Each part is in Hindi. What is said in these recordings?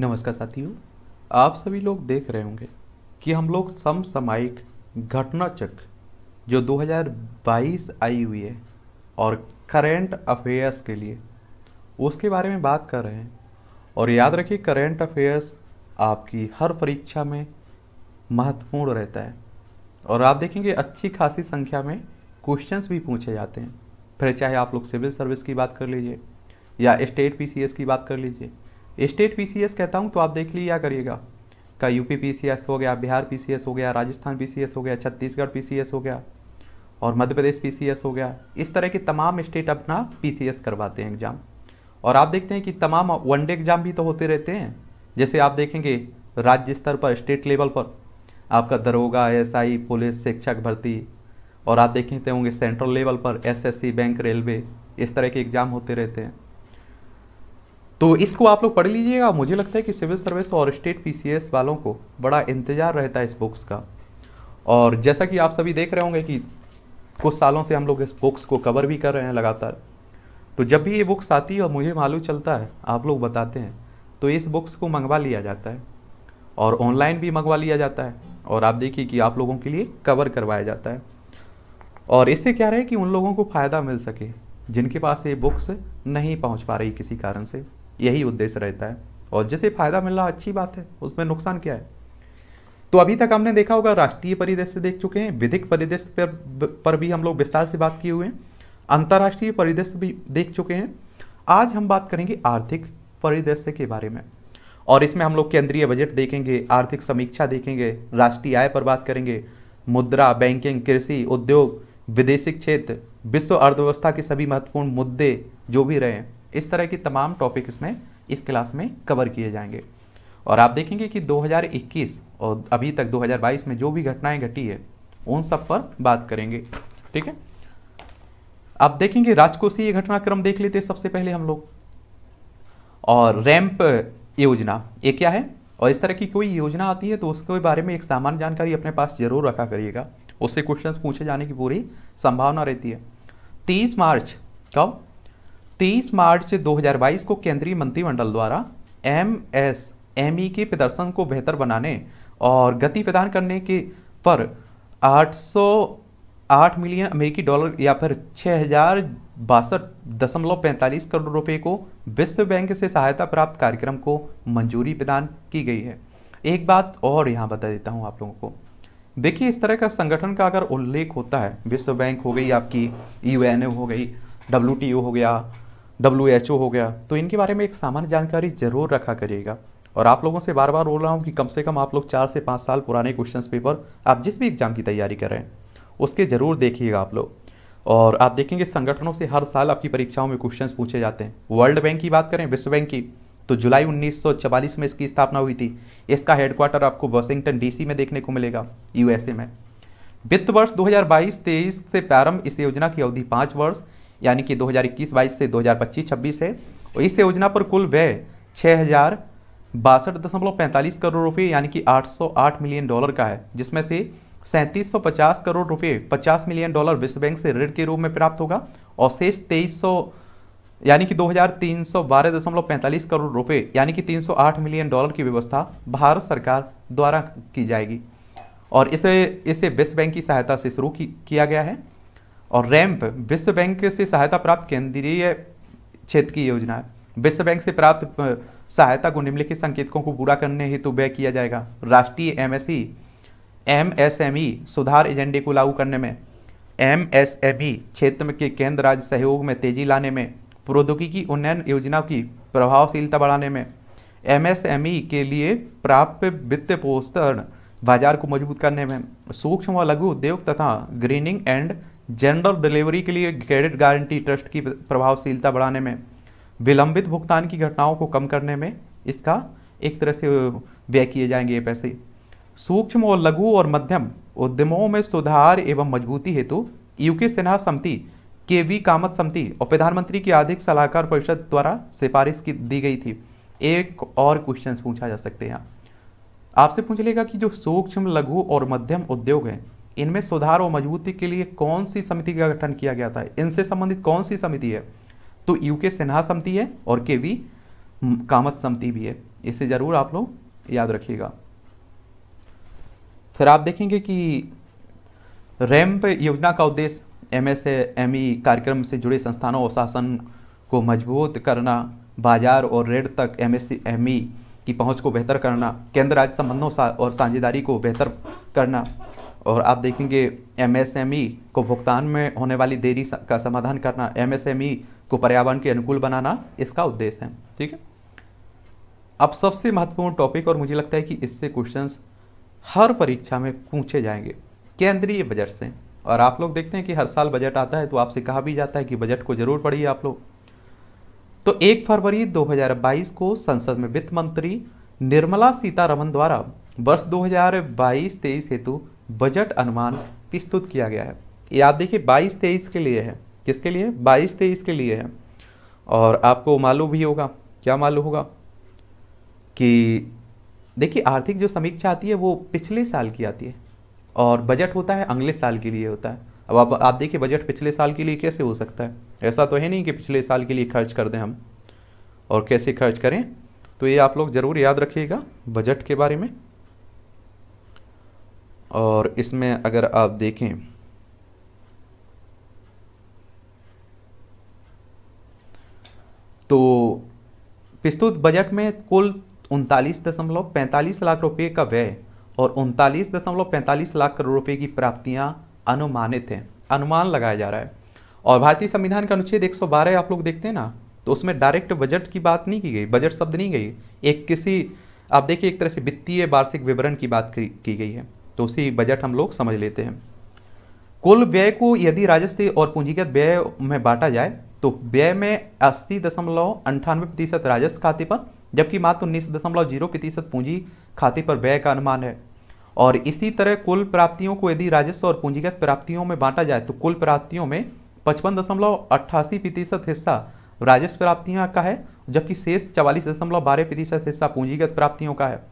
नमस्कार साथियों आप सभी लोग देख रहे होंगे कि हम लोग समसामायिक घटना चक्र जो 2022 आई हुई है और करेंट अफेयर्स के लिए उसके बारे में बात कर रहे हैं और याद रखिए करेंट अफेयर्स आपकी हर परीक्षा में महत्वपूर्ण रहता है और आप देखेंगे अच्छी खासी संख्या में क्वेश्चंस भी पूछे जाते हैं फिर चाहे आप लोग सिविल सर्विस की बात कर लीजिए या स्टेट पीसीएस की बात कर लीजिए स्टेट पी कहता हूँ तो आप देख लिया करिएगा का यूपी पी हो गया बिहार पी हो गया राजस्थान पी हो गया छत्तीसगढ़ पी हो गया और मध्य प्रदेश पी हो गया इस तरह के तमाम स्टेट अपना पी करवाते हैं एग्ज़ाम और आप देखते हैं कि तमाम वनडे एग्ज़ाम भी तो होते रहते हैं जैसे आप देखेंगे राज्य स्तर पर स्टेट लेवल पर आपका दरोगा एस पुलिस शिक्षक भर्ती और आप देखते होंगे सेंट्रल लेवल पर एस बैंक रेलवे इस तरह के एग्ज़ाम होते रहते हैं तो इसको आप लोग पढ़ लीजिएगा मुझे लगता है कि सिविल सर्विस और स्टेट पीसीएस वालों को बड़ा इंतज़ार रहता है इस बुक्स का और जैसा कि आप सभी देख रहे होंगे कि कुछ सालों से हम लोग इस बुक्स को कवर भी कर रहे हैं लगातार तो जब भी ये बुक्स आती है और मुझे मालूम चलता है आप लोग बताते हैं तो इस बुक्स को मंगवा लिया जाता है और ऑनलाइन भी मंगवा लिया जाता है और आप देखिए कि आप लोगों के लिए कवर करवाया जाता है और इससे क्या रहे कि उन लोगों को फ़ायदा मिल सके जिनके पास ये बुक्स नहीं पहुंच पा रही किसी कारण से यही उद्देश्य रहता है और जिसे फ़ायदा मिल रहा अच्छी बात है उसमें नुकसान क्या है तो अभी तक हमने देखा होगा राष्ट्रीय परिदृश्य देख चुके हैं विधिक परिदृश्य पर, पर भी हम लोग विस्तार से बात किए हुए हैं अंतर्राष्ट्रीय परिदृश्य भी देख चुके हैं आज हम बात करेंगे आर्थिक परिदृश्य के बारे में और इसमें हम लोग केंद्रीय बजट देखेंगे आर्थिक समीक्षा देखेंगे राष्ट्रीय आय पर बात करेंगे मुद्रा बैंकिंग कृषि उद्योग विदेशी क्षेत्र विश्व अर्थव्यवस्था के सभी महत्वपूर्ण मुद्दे जो भी रहे हैं इस तरह के तमाम टॉपिक इसमें इस क्लास में कवर किए जाएंगे और आप देखेंगे कि 2021 और अभी तक 2022 में जो भी घटनाएं घटी है उन सब पर बात करेंगे ठीक है आप देखेंगे राजकोषीय घटनाक्रम देख लेते सबसे पहले हम लोग और रैंप योजना ये क्या है और इस तरह की कोई योजना आती है तो उसके बारे में एक सामान्य जानकारी अपने पास जरूर रखा करिएगा उससे क्वेश्चंस पूछे जाने की पूरी संभावना रहती है 30 मार्च कब 23 मार्च 2022 को केंद्रीय मंत्रिमंडल द्वारा एम एस एम ई के प्रदर्शन को बेहतर बनाने और गति प्रदान करने के पर 808 मिलियन अमेरिकी डॉलर या फिर छः हज़ार बासठ दशमलव पैंतालीस करोड़ रुपए को विश्व बैंक से सहायता प्राप्त कार्यक्रम को मंजूरी प्रदान की गई है एक बात और यहाँ बता देता हूँ आप लोगों को देखिए इस तरह का संगठन का अगर उल्लेख होता है विश्व बैंक हो गई आपकी यू हो गई डब्ल्यू हो गया डब्ल्यू एच ओ हो गया तो इनके बारे में एक सामान्य जानकारी ज़रूर रखा करिएगा और आप लोगों से बार बार बोल रहा हूँ कि कम से कम आप लोग चार से पाँच साल पुराने क्वेश्चन पेपर आप जिस भी एग्ज़ाम की तैयारी कर रहे हैं उसके ज़रूर देखिएगा आप लोग और आप देखेंगे संगठनों से हर साल आपकी परीक्षाओं में क्वेश्चन पूछे जाते हैं वर्ल्ड बैंक की बात करें विश्व बैंक की तो जुलाई 1944 में इसकी स्थापना हुई थी इसका हेडक्वार्टर आपको वाशिंगटन डीसी में देखने को मिलेगा यूएसए में वित्त वर्ष 2022-23 से प्रारंभ इस योजना की अवधि पाँच वर्ष यानी कि 2021 हज़ार से 2025-26 है और इस योजना पर कुल व्यय छः हज़ार बासठ दशमलव पैंतालीस करोड़ रुपये यानी कि 808 मिलियन डॉलर का है जिसमें से 3750 करोड़ रुपये 50 मिलियन डॉलर विश्व बैंक से ऋण के रूप में प्राप्त होगा और शेष तेईस यानी कि दो करोड़ रुपये यानी कि 308 मिलियन डॉलर की व्यवस्था भारत सरकार द्वारा की जाएगी और इसे इसे विश्व बैंक की सहायता से शुरू किया गया है और रैंप विश्व बैंक से सहायता प्राप्त केंद्रीय क्षेत्र की योजना है विश्व बैंक से प्राप्त सहायता को निम्नलिखित संकेतकों को पूरा करने हेतु व्यय किया जाएगा राष्ट्रीय एमएसई एमएसएमई सुधार एजेंडे को लागू करने में एमएसएमई क्षेत्र के केंद्र राज्य सहयोग में तेजी लाने में प्रौद्योगिकी उन्नयन योजनाओं की प्रभावशीलता बढ़ाने में एमएसएमई के लिए प्राप्त वित्त पोषण बाजार को मजबूत करने में सूक्ष्म व लघु उद्योग तथा ग्रीनिंग एंड जनरल डिलीवरी के लिए क्रेडिट गारंटी ट्रस्ट की प्रभावशीलता बढ़ाने में विलंबित भुगतान की घटनाओं को कम करने में इसका एक तरह से व्यय किए जाएंगे ये पैसे सूक्ष्म और लघु और मध्यम उद्यमों में सुधार एवं मजबूती हेतु यूके सिन्हा समिति के वी कामत समिति और प्रधानमंत्री की आर्थिक सलाहकार परिषद द्वारा सिफारिश की दी गई थी एक और क्वेश्चन पूछा जा सकते हैं आपसे पूछ लेगा कि जो सूक्ष्म लघु और मध्यम उद्योग हैं इनमें सुधार और मजबूती के लिए कौन सी समिति का गठन किया गया था इनसे संबंधित कौन सी समिति है तो यू के सिन्हा समिति है और के वी कामत समिति भी है इसे ज़रूर आप लोग याद रखिएगा फिर आप देखेंगे कि रैम्प योजना का उद्देश्य एम एस एम ई कार्यक्रम से जुड़े संस्थानों और शासन को मजबूत करना बाजार और रेड तक एम एस एम ई की पहुंच को बेहतर करना केंद्र राज्य संबंधों और साझेदारी को बेहतर करना और आप देखेंगे एमएसएमई e को भुगतान में होने वाली देरी का समाधान करना एमएसएमई e को पर्यावरण के अनुकूल बनाना इसका उद्देश्य है ठीक है अब सबसे महत्वपूर्ण टॉपिक और मुझे लगता है कि इससे क्वेश्चंस हर परीक्षा में पूछे जाएंगे केंद्रीय बजट से और आप लोग देखते हैं कि हर साल बजट आता है तो आपसे कहा भी जाता है कि बजट को जरूर पढ़िए आप लोग तो एक फरवरी 2022 को संसद में वित्त मंत्री निर्मला सीतारमन द्वारा वर्ष 2022-23 हेतु बजट अनुमान प्रस्तुत किया गया है ये आप देखिए बाईस तेईस के लिए है किसके लिए बाईस तेईस के लिए है और आपको मालूम भी होगा क्या मालूम होगा कि देखिए आर्थिक जो समीक्षा आती है वो पिछले साल की आती है और बजट होता है अगले साल के लिए होता है अब आप आप देखिए बजट पिछले साल के लिए कैसे हो सकता है ऐसा तो है नहीं कि पिछले साल के लिए खर्च कर दें हम और कैसे खर्च करें तो ये आप लोग ज़रूर याद रखिएगा बजट के बारे में और इसमें अगर आप देखें तो प्रस्तुत बजट में कुल उनतालीस दशमलव पैंतालीस लाख रुपए का व्यय और उनतालीस दशमलव पैंतालीस लाख करोड़ रुपए की प्राप्तियां अनुमानित हैं अनुमान लगाया जा रहा है और भारतीय संविधान का अनुच्छेद 112 आप लोग देखते हैं ना तो उसमें डायरेक्ट बजट की बात नहीं की गई बजट शब्द नहीं गई एक किसी आप देखिए एक तरह से वित्तीय वार्षिक विवरण की बात की गई है तो उसी बजट हम लोग समझ लेते हैं कुल व्यय को यदि राजस्व और पूंजीगत व्यय में बांटा जाए तो व्यय में अस्सी दशमलव अंठानवे प्रतिशत राजस्व खाते पर जबकि मात्र उन्नीस दशमलव जीरो प्रतिशत पूंजी खाते पर व्यय का अनुमान है और इसी तरह कुल प्राप्तियों को यदि राजस्व और पूंजीगत प्राप्तियों में बांटा जाए तो कुल प्राप्तियों में पचपन दशमलव अट्ठासी प्रतिशत हिस्सा राजस्व प्राप्तियों का है जबकि शेष चवालीस दशमलव बारह प्रतिशत हिस्सा पूंजीगत प्राप्तियों का है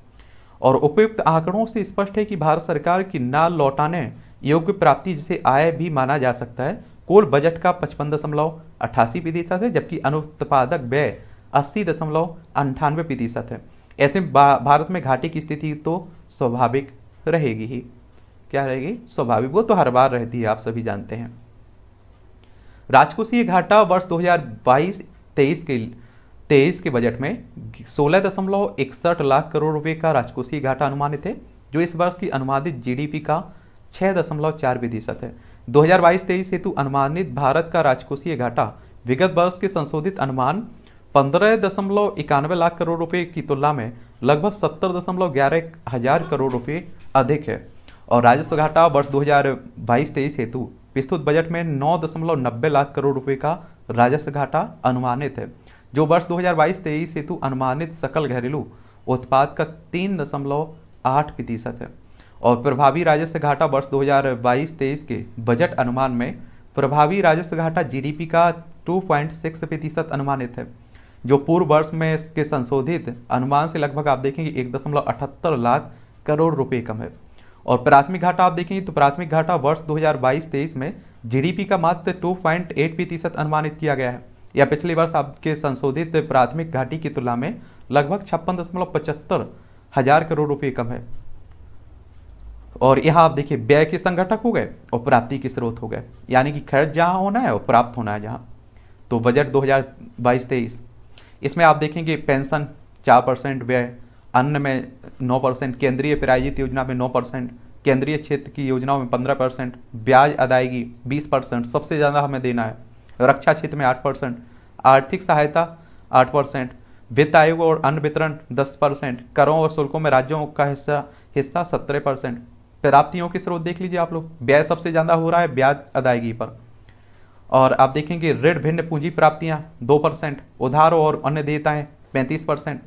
और उपयुक्त आंकड़ों से स्पष्ट है कि भारत सरकार की ना लौटाने योग्य प्राप्ति जिसे आय भी माना जा सकता है कुल बजट का पचपन दशमलव अट्ठासी प्रतिशत है जबकि अनुत्पादक व्यय अस्सी दशमलव अंठानवे प्रतिशत है ऐसे भारत में घाटे की स्थिति तो स्वाभाविक रहेगी ही क्या रहेगी स्वाभाविक वो तो हर बार रहती है आप सभी जानते हैं राजकोषीय घाटा वर्ष 2022-23 के तेईस के बजट में सोलह दशमलव इकसठ लाख करोड़ रुपए का राजकोषीय घाटा अनुमानित है जो इस वर्ष की अनुमानित जीडीपी का छः दशमलव चार प्रतिशत है बाईस तेईस हेतु अनुमानित भारत का राजकोषीय घाटा विगत वर्ष के संशोधित अनुमान पंद्रह दशमलव इक्यानवे लाख करोड़ रुपए की तुलना में लगभग सत्तर दशमलव ग्यारह हजार करोड़ रुपए अधिक है और राजस्व घाटा वर्ष 2022 तेईस हेतु विस्तृत बजट में नौ दशमलव नब्बे लाख करोड़ रुपये का राजस्व घाटा अनुमानित है जो वर्ष 2022 तेईस हेतु अनुमानित सकल घरेलू उत्पाद का तीन दशमलव आठ प्रतिशत है और प्रभावी राजस्व घाटा वर्ष 2022-23 के बजट अनुमान में प्रभावी राजस्व घाटा जीडीपी का 2.6 प्रतिशत अनुमानित है जो पूर्व वर्ष में इसके संशोधित अनुमान से लगभग आप देखेंगे एक दशमलव अठहत्तर लाख करोड़ रुपए कम है और प्राथमिक घाटा आप देखेंगे तो प्राथमिक घाटा वर्ष 2022-23 में जीडीपी का मात्र 2.8 प्रतिशत अनुमानित किया गया है या पिछली वर्ष आपके संशोधित प्राथमिक घाटी की तुलना में लगभग छप्पन दशमलव पचहत्तर हजार करोड़ रुपए कम है और यहाँ आप देखिए व्यय के संगठक हो गए और प्राप्ति के स्रोत हो गए यानी कि खर्च जहाँ होना है और प्राप्त होना है जहाँ तो बजट 2022-23 इसमें आप देखेंगे पेंशन चार परसेंट व्यय अन्य में नौ परसेंट केंद्रीय प्रायोजित योजना में नौ परसेंट केंद्रीय क्षेत्र की योजनाओं में पंद्रह परसेंट ब्याज अदायगी बीस परसेंट सबसे ज़्यादा हमें देना है रक्षा क्षेत्र में आठ परसेंट आर्थिक सहायता आठ परसेंट वित्त आयोग और अन्य वितरण दस परसेंट करों और शुल्कों में राज्यों का हिस्सा हिस्सा सत्रह परसेंट प्राप्तियों के स्रोत देख लीजिए आप लोग ब्याज सबसे ज़्यादा हो रहा है ब्याज अदायगी पर और आप देखेंगे ऋण भिन्न पूंजी प्राप्तियां दो परसेंट उधारों और अन्य देयताएं पैंतीस परसेंट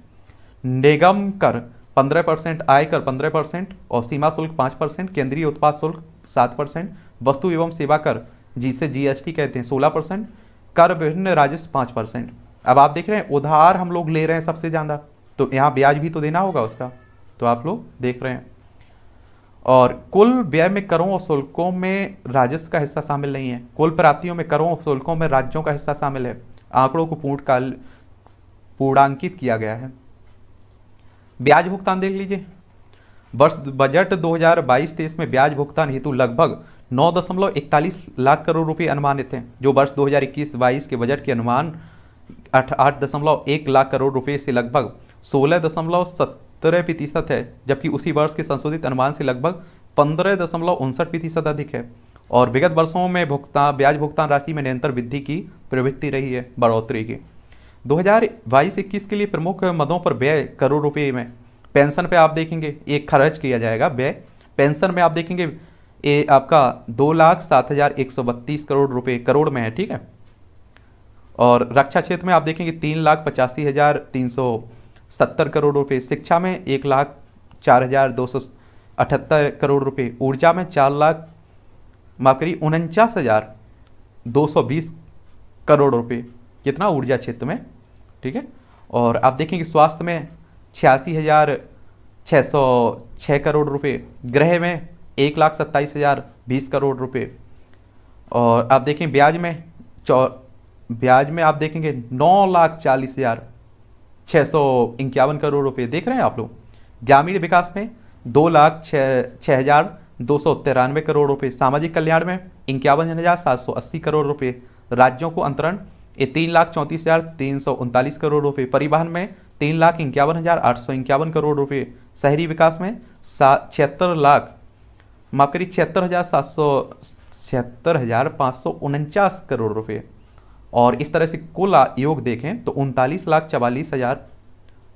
निगम कर पंद्रह परसेंट आयकर पंद्रह परसेंट और सीमा शुल्क पाँच परसेंट केंद्रीय उत्पाद शुल्क सात परसेंट वस्तु एवं सेवा कर जिसे जीएसटी कहते हैं सोलह परसेंट कर विभिन्न राजस्व पाँच परसेंट अब आप देख रहे हैं उधार हम लोग ले रहे हैं सबसे ज़्यादा तो यहाँ ब्याज भी तो देना होगा उसका तो आप लोग देख रहे हैं और कुल व्यय में करों और शुल्कों में राजस्व का हिस्सा शामिल नहीं है कुल प्राप्तियों में करों और शुल्कों में राज्यों का हिस्सा शामिल है आंकड़ों को पूर्ण काल पूर्णांकित किया गया है ब्याज भुगतान देख लीजिए वर्ष बजट 2022-23 में ब्याज भुगतान हेतु लगभग नौ दशमलव इकतालीस लाख करोड़ रुपए अनुमानित हैं जो वर्ष 2021-22 के बजट के अनुमान आठ आठ दशमलव एक लाख करोड़ रुपए से लगभग सोलह दशमलव सत्रह प्रतिशत है जबकि उसी वर्ष के संशोधित अनुमान से लगभग पंद्रह दशमलव उनसठ प्रतिशत अधिक है और विगत वर्षों में भुगतान ब्याज भुगतान राशि में निरंतर वृद्धि की प्रवृत्ति रही है बढ़ोतरी की दो हज़ार के लिए प्रमुख मदों पर व्यय करोड़ रुपये में पेंशन पर आप देखेंगे एक खर्च किया जाएगा व्यय पेंशन में आप देखेंगे ए, आपका दो लाख सात हज़ार एक सौ बत्तीस करोड़ रुपए करोड़ में है ठीक है और रक्षा क्षेत्र में आप देखेंगे तीन लाख पचासी हज़ार तीन सौ सत्तर करोड़ रुपए शिक्षा में एक लाख चार हज़ार दो सौ अठहत्तर करोड़ रुपए ऊर्जा में चार लाख माफ करिए उनचास हज़ार दो सौ बीस करोड़ रुपए कितना ऊर्जा क्षेत्र में ठीक है और आप देखेंगे स्वास्थ्य में छियासी हज़ार छः सौ छः करोड़ रुपए गृह में एक लाख सत्ताईस हज़ार बीस करोड़ रुपए और आप देखें ब्याज में चौ ब्याज में आप देखेंगे नौ लाख चालीस हज़ार छः सौ इक्यावन करोड़ रुपए देख रहे हैं आप लोग ग्रामीण विकास में दो लाख छः छः हज़ार दो सौ तिरानवे करोड़ रुपए सामाजिक कल्याण में इक्यावन हज़ार सात सौ अस्सी करोड़ रुपए राज्यों को अंतरण ये तीन लाख चौंतीस हज़ार तीन सौ उनतालीस करोड़ रुपए परिवहन में तीन लाख इक्यावन हज़ार आठ सौ इक्यावन करोड़ रुपए शहरी विकास में सात छिहत्तर लाख माफ करिए छिहत्तर हज़ार सात सौ छिहत्तर हज़ार पाँच सौ उनचास करोड़ रुपये और इस तरह से कुल योग देखें तो उनतालीस लाख चवालीस हज़ार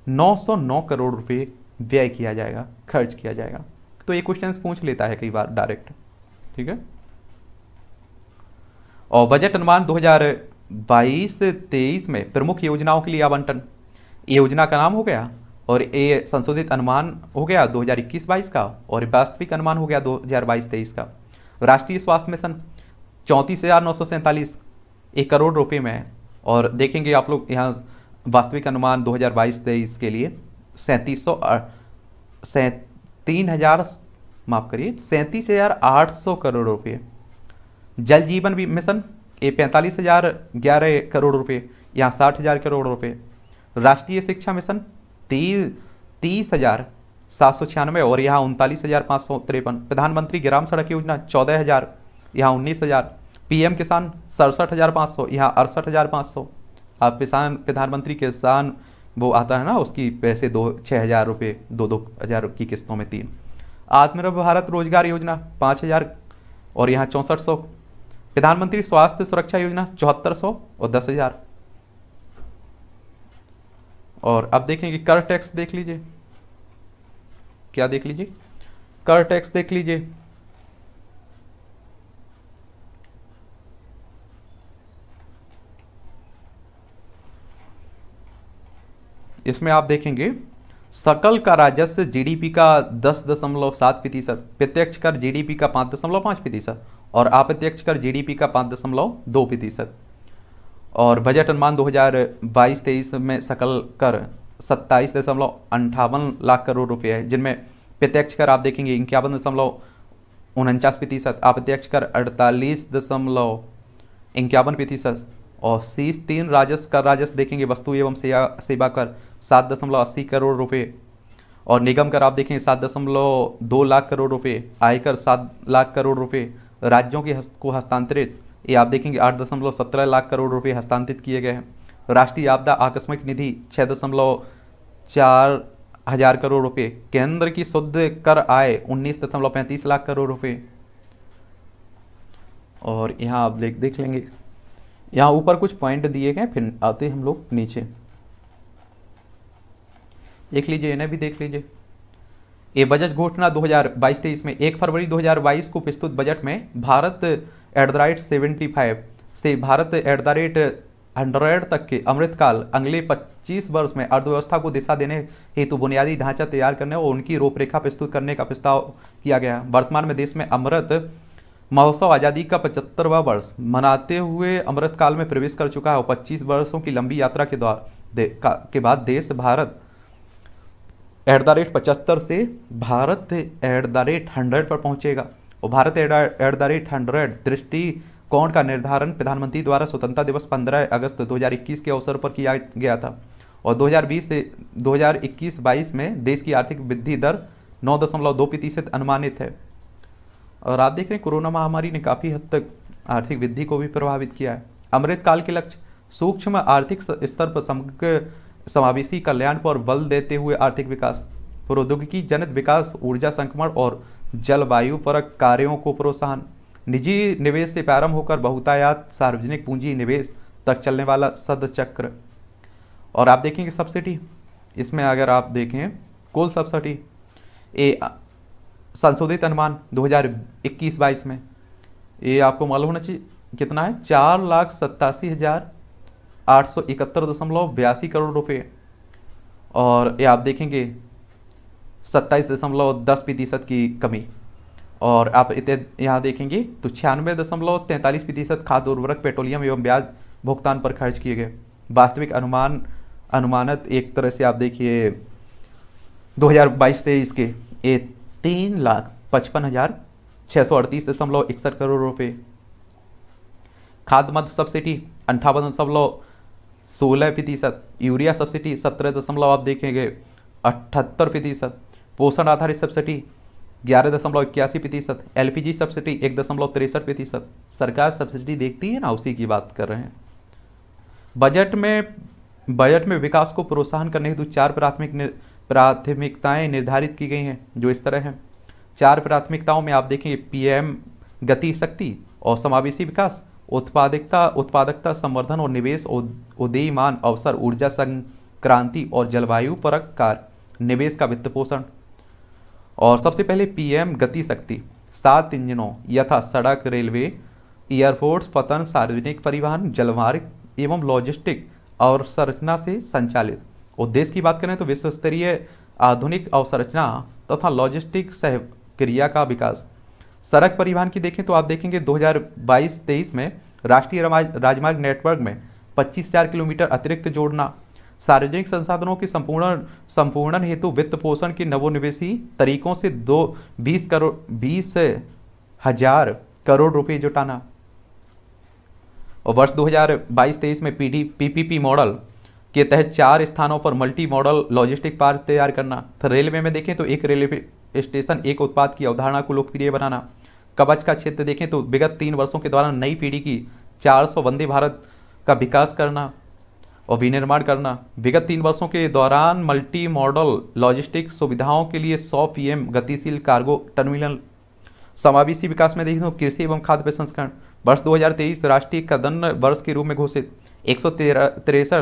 नौ सौ नौ करोड़ रुपये व्यय किया जाएगा खर्च किया जाएगा तो ये क्वेश्चन पूछ लेता है कई बार डायरेक्ट ठीक है और बजट अनुमान 2022 तेईस में प्रमुख योजनाओं के लिए आवंटन योजना का नाम हो गया और ये संशोधित अनुमान हो गया 2021-22 का और वास्तविक अनुमान हो गया 2022-23 का राष्ट्रीय स्वास्थ्य मिशन चौंतीस हज़ार नौ सौ सैंतालीस एक करोड़ रुपये में है और देखेंगे आप लोग यहाँ वास्तविक अनुमान 2022-23 के लिए सैंतीस सौ तीन हज़ार माफ़ करिए सैंतीस हज़ार आठ सौ करोड़ रुपये जल जीवन भी मिशन ये पैंतालीस हज़ार ग्यारह करोड़ रुपये यहाँ साठ हज़ार करोड़ रुपये राष्ट्रीय शिक्षा मिशन तीस तीस हज़ार सात सौ छियानवे और यहाँ उनतालीस हज़ार पाँच सौ तिरपन प्रधानमंत्री ग्राम सड़क योजना चौदह हज़ार यहाँ उन्नीस हज़ार पीएम किसान सड़सठ हज़ार पाँच सौ यहाँ अड़सठ हज़ार पाँच सौ अब किसान प्रधानमंत्री किसान वो आता है ना उसकी पैसे दो छः हज़ार रुपये दो दो हज़ार की किस्तों में तीन आत्मनिर्भर भारत रोजगार योजना पाँच हज़ार और यहाँ चौंसठ सौ प्रधानमंत्री स्वास्थ्य सुरक्षा योजना चौहत्तर सौ और दस हज़ार और अब देखेंगे कर टैक्स देख लीजिए क्या देख लीजिए कर टैक्स देख लीजिए इसमें आप देखेंगे सकल का राजस्व जीडीपी का दस दशमलव सात प्रतिशत प्रत्यक्ष कर जीडीपी का पांच दशमलव पांच प्रतिशत और अप्रत्यक्ष कर जीडीपी का पांच दशमलव दो प्रतिशत और बजट अनुमान 2022-23 में सकल कर सत्ताईस दशमलव अंठावन लाख करोड़ रुपये है जिनमें प्रत्यक्ष कर आप देखेंगे इक्यावन दशमलव उनचास प्रतिशत अप्रत्यक्ष कर अड़तालीस दशमलव इक्यावन प्रतिशत और शीस तीन राजस्व कर राजस्व देखेंगे वस्तु एवं सेवा सेवा कर सात दशमलव अस्सी करोड़ रुपये और निगम कर आप देखेंगे सात दशमलव दो लाख करोड़ रुपये आयकर सात लाख करोड़ रुपये राज्यों के हस्त को हस्तांतरित ये आप देखेंगे आठ दशमलव सत्रह लाख करोड़ रुपए हस्तांतरित किए गए हैं राष्ट्रीय आपदा आकस्मिक निधि छः दशमलव चार हजार करोड़ रुपए केंद्र की शुद्ध कर आय उन्नीस दशमलव पैंतीस लाख करोड़ रुपए और यहाँ आप देख देख लेंगे यहाँ ऊपर कुछ पॉइंट दिए गए फिर आते हम लोग नीचे देख लीजिए इन्हें भी देख लीजिए ये बजट घोषणा 2022 हजार में 1 फरवरी 2022 को प्रस्तुत बजट में Bharat at the rate seventy five से Bharat at the rate hundred तक के अमृतकाल अगले 25 वर्ष में अर्थव्यवस्था को दिशा देने हेतु बुनियादी ढांचा तैयार करने और उनकी रूपरेखा प्रस्तुत करने का प्रस्ताव किया गया वर्तमान में देश में अमृत महोत्सव आज़ादी का पचहत्तरवा वर्ष मनाते हुए अमृतकाल में प्रवेश कर चुका है और पच्चीस वर्षों की लंबी यात्रा के द्वारा के बाद देश भारत एट द रेट पचहत्तर से Bharat at the rate hundred पर पहुंचेगा और Bharat at the rate hundred दृष्टि कौन का निर्धारण प्रधानमंत्री द्वारा स्वतंत्रता दिवस 15 अगस्त 2021 के अवसर पर किया गया था और 2020 से 2021-22 में देश की आर्थिक वृद्धि दर 9.2 दशमलव प्रतिशत अनुमानित है और आप देख रहे हैं कोरोना महामारी ने काफ़ी हद तक आर्थिक वृद्धि को भी प्रभावित किया है अमृतकाल के लक्ष्य सूक्ष्म आर्थिक स्तर पर समग्र समावेशी कल्याण पर बल देते हुए आर्थिक विकास प्रौद्योगिकी जनित विकास ऊर्जा संक्रमण और जलवायु परक कार्यों को प्रोत्साहन निजी निवेश से प्रारंभ होकर बहुतायात सार्वजनिक पूंजी निवेश तक चलने वाला सद चक्र और आप देखेंगे सब्सिडी इसमें अगर आप देखें कुल सब्सिडी ए संशोधित अनुमान 2021-22 में ये आपको मालूम होना चाहिए कितना है चार लाख सत्तासी हज़ार आठ सौ इकहत्तर दशमलव बयासी करोड़ रुपये और ये आप देखेंगे सत्ताईस दशमलव दस प्रतिशत की कमी और आप इतने यहाँ देखेंगे तो छियानवे दशमलव तैंतालीस प्रतिशत खाद्य उर्वरक पेट्रोलियम एवं ब्याज भुगतान पर खर्च किए गए वास्तविक अनुमान अनुमानत एक तरह से आप देखिए 2022 तेईस के ये तीन लाख पचपन हज़ार छः सौ अड़तीस दशमलव इकसठ करोड़ रुपये खाद मद सब्सिडी अंठावन दशमलव सोलह प्रतिशत यूरिया सब्सिडी सत्रह दशमलव आप देखेंगे अठहत्तर प्रतिशत पोषण आधारित सब्सिडी ग्यारह दशमलव इक्यासी प्रतिशत एल सब्सिडी एक दशमलव तिरसठ प्रतिशत सरकार सब्सिडी देखती है ना उसी की बात कर रहे हैं बजट में बजट में विकास को प्रोत्साहन करने हेतु चार प्राथमिक निर, प्राथमिकताएं निर्धारित की गई हैं जो इस तरह हैं चार प्राथमिकताओं में आप देखेंगे पीएम गति शक्ति और समावेशी विकास उत्पादकता उत्पादकता संवर्धन और निवेश उदयमान अवसर ऊर्जा संक्रांति और जलवायु परक कार निवेश का वित्त पोषण और सबसे पहले पीएम गति शक्ति सात इंजनों यथा सड़क रेलवे एयरफोर्स पतन सार्वजनिक परिवहन जलमार्ग एवं लॉजिस्टिक अवसंरचना से संचालित उद्देश्य की बात करें तो विश्व स्तरीय आधुनिक अवसंरचना तथा लॉजिस्टिक सह क्रिया का विकास सड़क परिवहन की देखें तो आप देखेंगे 2022-23 में राष्ट्रीय राजमार्ग नेटवर्क में 25,000 किलोमीटर अतिरिक्त जोड़ना सार्वजनिक संसाधनों की संपूर्ण संपूर्ण हेतु वित्त पोषण के नवोनिवेशी तरीकों से दो बीस करोड़ बीस हजार करोड़ रुपए जुटाना और वर्ष 2022-23 में पी पीपीपी मॉडल के तहत चार स्थानों पर मल्टी मॉडल लॉजिस्टिक पार्क तैयार करना फिर रेलवे में देखें तो एक रेलवे स्टेशन एक उत्पाद की अवधारणा को लोकप्रिय बनाना कवच का क्षेत्र देखें तो विगत तीन वर्षों के दौरान नई पीढ़ी की 400 वंदे भारत का विकास करना और विनिर्माण करना विगत तीन वर्षों के दौरान मल्टी मॉडल लॉजिस्टिक सुविधाओं के लिए 100 पीएम गतिशील कार्गो टर्मिनल समावेशी विकास में देखते तो कृषि एवं खाद्य प्रसंस्करण वर्ष 2023 राष्ट्रीय कदन वर्ष के रूप में घोषित एक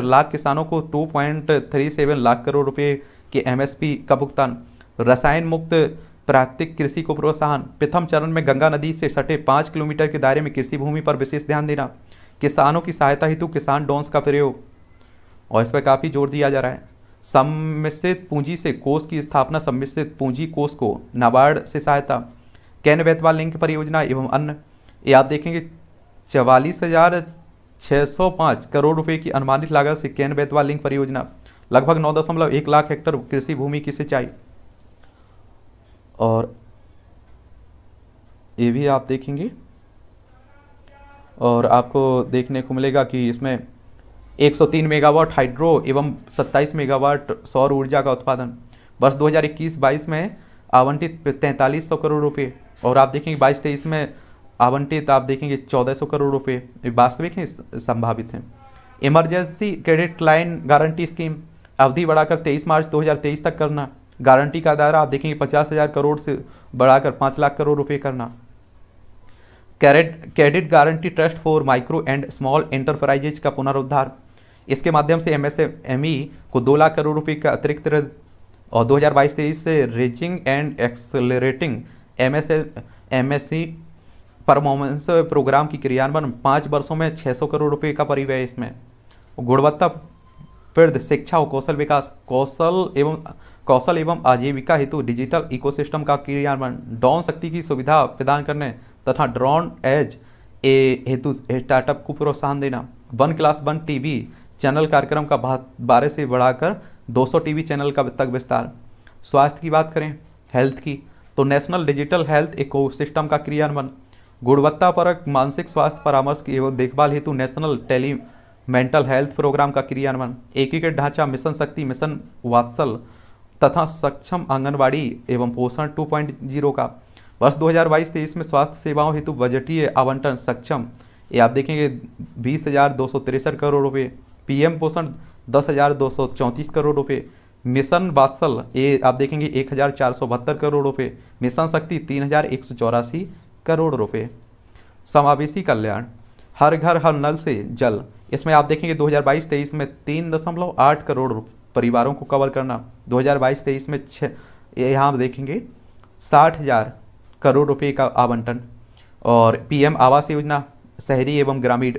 लाख किसानों को 2.37 लाख करोड़ रुपए के एमएसपी का भुगतान रसायन मुक्त प्राकृतिक कृषि को प्रोत्साहन प्रथम चरण में गंगा नदी से सटे पाँच किलोमीटर के दायरे में कृषि भूमि पर विशेष ध्यान देना किसानों की सहायता हेतु किसान डोंस का प्रयोग और इस पर काफ़ी जोर दिया जा रहा है सम्मिश्रित पूंजी से कोष की स्थापना सम्मिश्रित पूंजी कोष को नाबार्ड से सहायता कैन बेतवा लिंक परियोजना एवं अन्य ये आप देखेंगे चवालीस हज़ार छः सौ पाँच करोड़ रुपए की अनुमानित लागत से कैन बेतवा लिंक परियोजना लगभग नौ दशमलव एक लाख हेक्टर कृषि भूमि की सिंचाई और ये भी आप देखेंगे और आपको देखने को मिलेगा कि इसमें 103 मेगावाट हाइड्रो एवं 27 मेगावाट सौर ऊर्जा का उत्पादन वर्ष 2021-22 में आवंटित तैंतालीस सौ करोड़ रुपये और आप देखेंगे बाईस तेईस में आवंटित आप देखेंगे चौदह सौ करोड़ रुपये वास्तविक हैं संभावित हैं emergency credit line guarantee scheme अवधि बढ़ाकर तेईस मार्च 2023 तक करना गारंटी का दायरा आप देखेंगे पचास हज़ार करोड़ से बढ़ाकर पाँच लाख करोड़ रुपये करना credit credit guarantee trust for micro and small enterprises का पुनरुद्धार इसके माध्यम से एमएसएमई e को दो लाख करोड़ रुपये का अतिरिक्त और 2022 तेईस से raising and accelerating M M S S C e performance programme की क्रियान्वयन पाँच वर्षों में 600 करोड़ रुपये का परिव्यय इसमें गुणवत्ता वृद्ध शिक्षा और कौशल विकास कौशल एवं कौशल एवं आजीविका हेतु डिजिटल इकोसिस्टम का क्रियान्वयन ड्रोन शक्ति की सुविधा प्रदान करने तथा ड्रोन एज ए हेतु स्टार्टअप को प्रोत्साहन देना one class one TV channel कार्यक्रम का बारह से बढ़ाकर 200 टीवी चैनल का तक विस्तार स्वास्थ्य की बात करें हेल्थ की तो national digital health ecosystem का क्रियान्वयन गुणवत्तापरक मानसिक स्वास्थ्य परामर्श की एवं देखभाल हेतु national tele mental health programme का क्रियान्वयन एकीकृत ढांचा मिशन शक्ति मिशन वात्सल तथा सक्षम आंगनबाड़ी एवं पोषण 2.0 का वर्ष 2022-23 में स्वास्थ्य सेवाओं हेतु बजटीय आवंटन सक्षम ये आप देखेंगे बीस करोड़ रुपये पीएम पोषण दस हज़ार दो सौ चौंतीस करोड़ रुपये मिशन बात्सल ये आप देखेंगे एक हज़ार चार सौ बहत्तर करोड़ रुपये मिशन शक्ति तीन हज़ार एक सौ चौरासी करोड़ रुपये समावेशी कल्याण हर घर हर नल से जल इसमें आप देखेंगे 2022-23 में तीन दशमलव आठ करोड़ परिवारों को कवर करना 2022-23 में छः यहाँ आप देखेंगे साठ हज़ार करोड़ रुपये का आवंटन और पीएम आवास योजना शहरी एवं ग्रामीण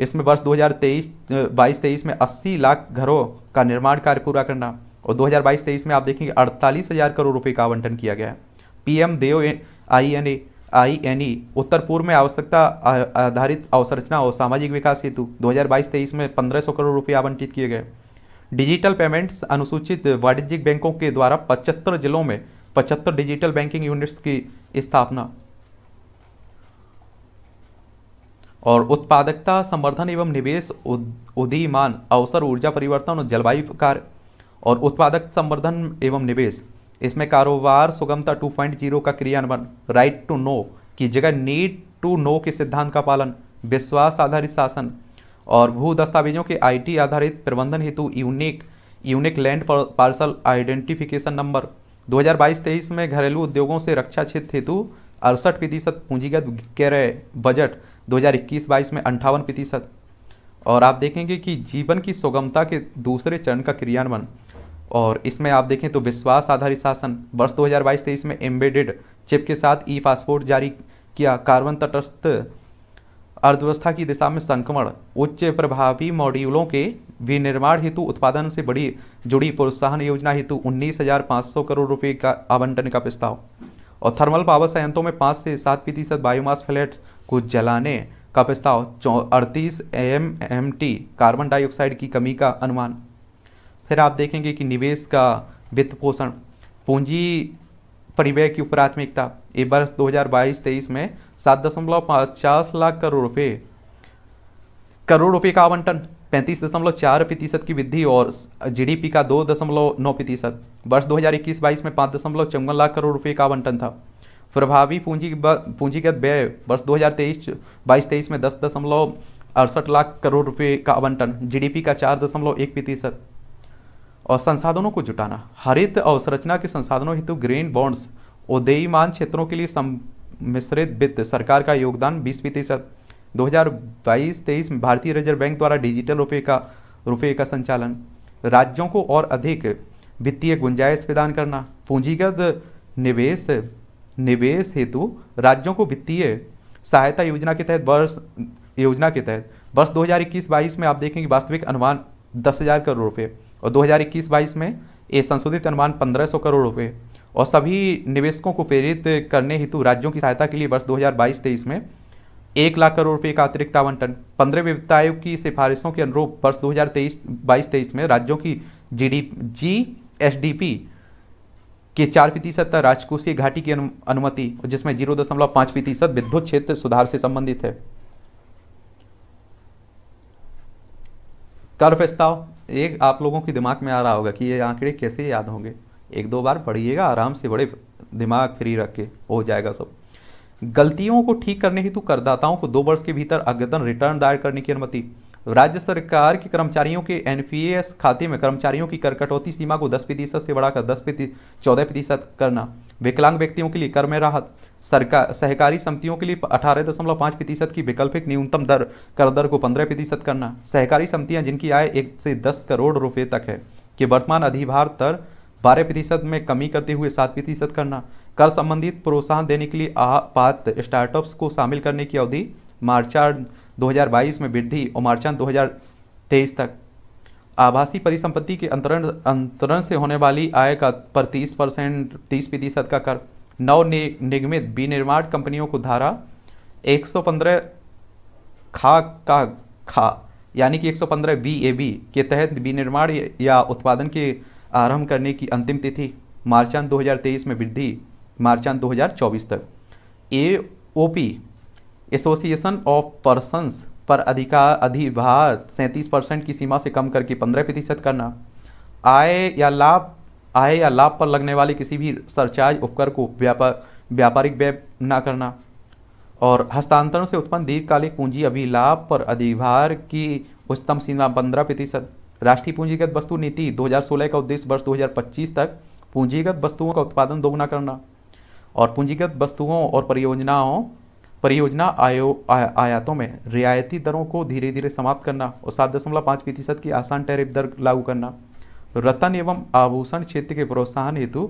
इसमें वर्ष 2023 22-23 में 80 लाख घरों का निर्माण कार्य पूरा करना और 2022-23 में आप देखेंगे अड़तालीस हज़ार करोड़ रुपये का आवंटन किया गया है PM dev I N I N E उत्तर पूर्व में आवश्यकता आधारित अवसंरचना और सामाजिक विकास हेतु 2022-23 में 1500 करोड़ रुपये आवंटित किए गए डिजिटल पेमेंट्स अनुसूचित वाणिज्यिक बैंकों के द्वारा पचहत्तर जिलों में पचहत्तर डिजिटल बैंकिंग यूनिट्स की स्थापना और उत्पादकता संवर्धन एवं निवेश उदीमान अवसर ऊर्जा परिवर्तन और जलवायु कार्य और उत्पादक संवर्धन एवं निवेश इसमें कारोबार सुगमता 2.0 का क्रियान्वयन राइट टू नो की जगह नीड टू नो के सिद्धांत का पालन विश्वास आधारित शासन और भू दस्तावेजों के आईटी आधारित प्रबंधन हेतु unique unique land parcel identification number 2022-23 में घरेलू उद्योगों से रक्षा क्षेत्र हेतु अड़सठ प्रतिशत पूंजीगत क्रय बजट दो हजार में अंठावन प्रतिशत और आप देखेंगे कि जीवन की सुगमता के दूसरे चरण का क्रियान्वयन और इसमें आप देखें तो विश्वास आधारित शासन वर्ष 2022 हजार में एम्बेडेड चिप के साथ ई पासपोर्ट जारी किया कार्बन तटस्थ अर्थव्यवस्था की दिशा में संक्रमण उच्च प्रभावी मॉड्यूलों के विनिर्माण हेतु उत्पादन से बड़ी जुड़ी प्रोत्साहन योजना हेतु 19,500 करोड़ रुपए का आवंटन का प्रस्ताव और थर्मल पावर संयंत्रों में पाँच से सात प्रतिशत बायोमास फ्लैट को जलाने का प्रस्ताव अड़तीस M M T carbon dioxide की कमी का अनुमान फिर आप देखेंगे कि निवेश का वित्त पोषण पूंजी परिव्यय की प्राथमिकता ये वर्ष दो हजार में सात दशमलव पचास लाख करोड़ रुपये करोड़ रुपये का आवंटन पैंतीस दशमलव चार प्रतिशत की वृद्धि और जीडीपी का दो दशमलव नौ प्रतिशत वर्ष 2021-22 में पाँच दशमलव चौवन लाख करोड़ रुपये का आवंटन था प्रभावी पूंजी पूंजीगत व्यय वर्ष 2023 22 23 में दस दशमलव अड़सठ लाख करोड़ रुपए का आवंटन जीडीपी का चार दशमलव एक प्रतिशत और संसाधनों को जुटाना हरित अवसंरचना के संसाधनों हेतु ग्रीन बॉन्ड्स उदयीमान क्षेत्रों के लिए मिश्रित वित्त सरकार का योगदान बीस प्रतिशत बाईस तेईस में भारतीय रिजर्व बैंक द्वारा डिजिटल रुपये का रुपये का संचालन राज्यों को और अधिक वित्तीय गुंजाइश प्रदान करना पूंजीगत निवेश निवेश हेतु राज्यों को वित्तीय सहायता योजना के तहत वर्ष योजना के तहत वर्ष 2021-22 में आप देखेंगे वास्तविक अनुमान दस हज़ार करोड़ रुपये और 2021-22 में ये संशोधित अनुमान 1500 करोड़ रुपये और सभी निवेशकों को प्रेरित करने हेतु राज्यों की सहायता के लिए वर्ष 2022-23 में एक लाख करोड़ रुपये का अतिरिक्त आवंटन पंद्रह वित्त आयोग की सिफारिशों के अनुरूप वर्ष दो हज़ार में राज्यों की G D G S D P कि चार प्रतिशत राजकोषीय घाटी की अनुमति जिसमें जीरो दशमलव पांच प्रतिशत विद्युत क्षेत्र सुधार से संबंधित है कर प्रस्ताव एक आप लोगों के दिमाग में आ रहा होगा कि ये आंकड़े कैसे याद होंगे एक दो बार पढ़िएगा आराम से बड़े दिमाग फ्री रख के हो जाएगा सब गलतियों को ठीक करने हेतु करदाताओं को दो वर्ष के भीतर अद्यतन रिटर्न दायर करने की अनुमति राज्य सरकार के कर्मचारियों के एनपीएस खाते में कर्मचारियों की कर कटौती सीमा को दस प्रतिशत से बढ़ाकर दस चौदह प्रतिशत करना विकलांग व्यक्तियों के लिए कर में राहत सरकार सहकारी समितियों के लिए अठारह दशमलव पाँच प्रतिशत की वैकल्पिक न्यूनतम दर कर दर को पंद्रह प्रतिशत करना सहकारी समितियां जिनकी आय एक से दस करोड़ रुपये तक है कि वर्तमान अधिभार दर बारह प्रतिशत में कमी करते हुए सात प्रतिशत करना कर संबंधित प्रोत्साहन देने के लिए आपात स्टार्टअप्स को शामिल करने की अवधि मार्चार्ड 2022 में वृद्धि और मार्चांत 2023 तक आभासी परिसंपत्ति के अंतरण अंतरण से होने वाली आय का पर तीस परसेंट तीस प्रतिशत का कर नव नि, निगमित विनिर्माण कंपनियों को धारा 115 खा का खा यानी कि 115 बी ए बी के तहत विनिर्माण या उत्पादन के आरंभ करने की अंतिम तिथि मार्चांत 2023 में वृद्धि मार्चांत 2024 तक A O P association of person पर अधिकार अधिभार सैंतीस परसेंट की सीमा से कम करके पंद्रह प्रतिशत करना आय या लाभ आय या लाभ पर लगने वाले किसी भी सरचार्ज उपकर को व्यापार व्यापारिक व्यय ना करना और हस्तांतरण से उत्पन्न दीर्घकालिक पूंजी अभिलाभ पर अधिभार की उच्चतम सीमा पंद्रह प्रतिशत राष्ट्रीय पूंजीगत वस्तु नीति 2016 का उद्देश्य वर्ष 2025 तक पूंजीगत वस्तुओं का उत्पादन दोगुना करना और पूंजीगत वस्तुओं और परियोजनाओं परियोजना आयो आ, आयातों में रियायती दरों को धीरे धीरे समाप्त करना और सात दशमलव पाँच प्रतिशत की आसान टैरिफ दर लागू करना रतन एवं आभूषण क्षेत्र के प्रोत्साहन हेतु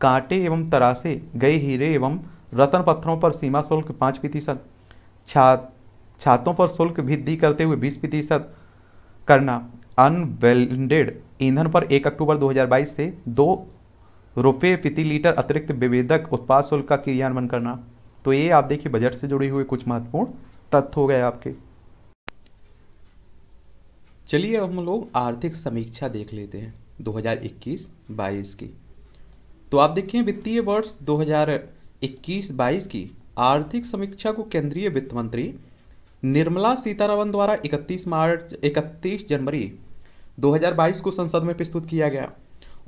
कांटे एवं तरासे गए हीरे एवं रतन पत्थरों पर सीमा शुल्क पाँच प्रतिशत छा छातों पर शुल्क वृद्धि करते हुए बीस प्रतिशत करना अनवेल्डेड ईंधन पर एक अक्टूबर 2022 से दो रुपये प्रति लीटर अतिरिक्त विभेदक उत्पाद शुल्क का क्रियान्वयन करना तो ये आप देखिए बजट से जुड़े हुए कुछ महत्वपूर्ण तथ्य हो गए आपके चलिए अब हम लोग आर्थिक समीक्षा देख लेते हैं 2021-22 की तो आप देखिए वित्तीय वर्ष 2021-22 की आर्थिक समीक्षा को केंद्रीय वित्त मंत्री निर्मला सीतारमन द्वारा 31 मार्च 31 जनवरी 2022 को संसद में प्रस्तुत किया गया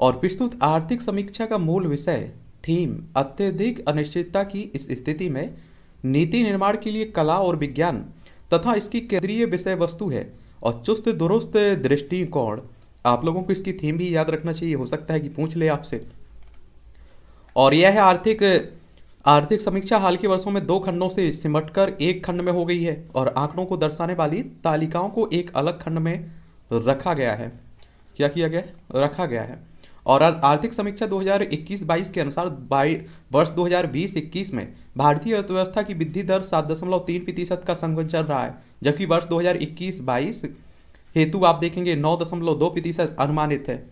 और प्रस्तुत आर्थिक समीक्षा का मूल विषय थीम अत्यधिक अनिश्चितता की इस स्थिति में नीति निर्माण के लिए कला और विज्ञान तथा इसकी केंद्रीय विषय वस्तु है और चुस्त दुरुस्त दृष्टिकोण आप लोगों को इसकी थीम भी याद रखना चाहिए हो सकता है कि पूछ ले आपसे और यह है आर्थिक आर्थिक समीक्षा हाल के वर्षों में दो खंडों से सिमटकर एक खंड में हो गई है और आंकड़ों को दर्शाने वाली तालिकाओं को एक अलग खंड में रखा गया है क्या किया गया रखा गया है और आर्थिक समीक्षा 2021-22 के अनुसार वर्ष 2020-21 में भारतीय अर्थव्यवस्था की वृद्धि दर सात दशमलव तीन प्रतिशत का संगठन चल रहा है जबकि वर्ष 2021-22 हेतु आप देखेंगे नौ दशमलव दो प्रतिशत अनुमानित है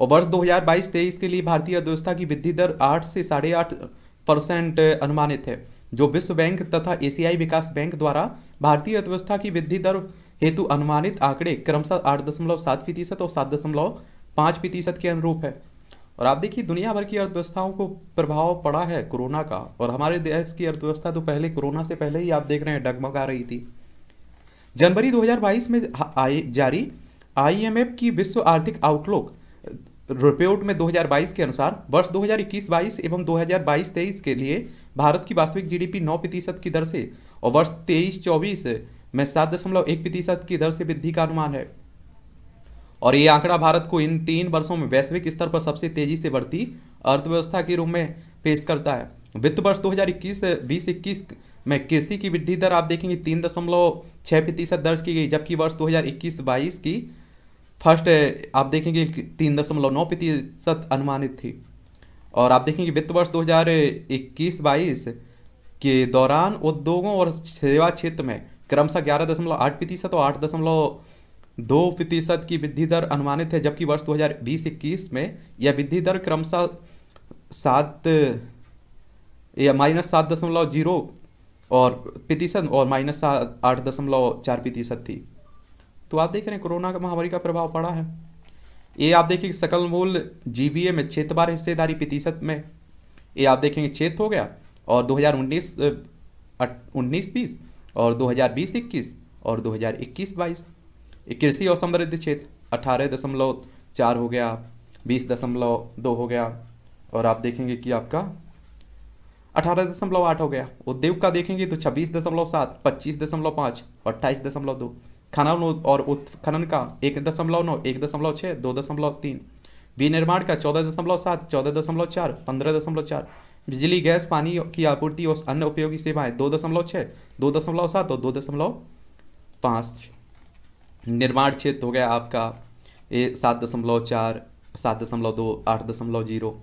और वर्ष 2022-23 के लिए भारतीय अर्थव्यवस्था की वृद्धि दर आठ से साढ़े आठ परसेंट अनुमानित है जो विश्व बैंक तथा एशियाई विकास बैंक द्वारा भारतीय अर्थव्यवस्था की वृद्धि दर हेतु अनुमानित आंकड़े क्रमशः आठ दशमलव सात प्रतिशत और सात दशमलव पाँच प्रतिशत के अनुरूप है और आप देखिए दुनिया भर की अर्थव्यवस्थाओं को प्रभाव पड़ा है कोरोना का और हमारे देश की अर्थव्यवस्था तो पहले कोरोना से पहले ही आप देख रहे हैं डगमगा रही थी जनवरी 2022 में आए जारी आईएमएफ की विश्व आर्थिक आउटलुक रिपोर्ट में 2022 के अनुसार वर्ष 2021-22 एवं 2022-23 के लिए भारत की वास्तविक जीडीपी 9 प्रतिशत की दर से और वर्ष 23-24 में 7.1 प्रतिशत की दर से वृद्धि का अनुमान है और ये आंकड़ा भारत को इन तीन वर्षों में वैश्विक स्तर पर सबसे तेजी से बढ़ती अर्थव्यवस्था के रूप में पेश करता है वित्त वर्ष 2021 बीस इक्कीस में कृषि की वृद्धि दर आप देखेंगे तीन दशमलव छः प्रतिशत दर्ज की गई जबकि वर्ष 2021 हजार की फर्स्ट आप देखेंगे तीन दशमलव नौ प्रतिशत अनुमानित थी और आप देखेंगे वित्त वर्ष 2021 हजार के दौरान उद्योगों और सेवा क्षेत्र में क्रमशः ग्यारह दशमलव आठ प्रतिशत और आठ दशमलव दो प्रतिशत की वृद्धि दर अनुमानित है जबकि वर्ष 2020-21 में यह वृद्धि दर क्रमशः सात या माइनस सात दशमलव जीरो और प्रतिशत और माइनस सात आठ दशमलव चार प्रतिशत थी तो आप देख रहे हैं कोरोना का महामारी का प्रभाव पड़ा है ये आप देखिए सकल मूल जीबीए में क्षेत्र बार हिस्सेदारी प्रतिशत में ये आप देखेंगे क्षेत्र हो गया और 2019 हजार उन्नीस और 2020 21 और 2021 22 कृषि और समृद्ध क्षेत्र अठारह दशमलव चार हो गया बीस दशमलव दो हो गया और आप देखेंगे कि आपका अठारह दशमलव आठ हो गया उद्योग का देखेंगे तो छब्बीस दशमलव सात पच्चीस दशमलव पाँच अट्ठाईस दशमलव दो खनन और उत्खनन का एक दशमलव नौ एक दशमलव छः दो दशमलव तीन विनिर्माण का चौदह दशमलव सात चौदह दशमलव चार पंद्रह दशमलव चार बिजली गैस पानी की आपूर्ति और अन्य उपयोगी सेवाएं दो दशमलव छः दो दशमलव सात और दो दशमलव पाँच निर्माण क्षेत्र हो गया आपका ये सात दशमलव चार सात दशमलव दो आठ दशमलव जीरो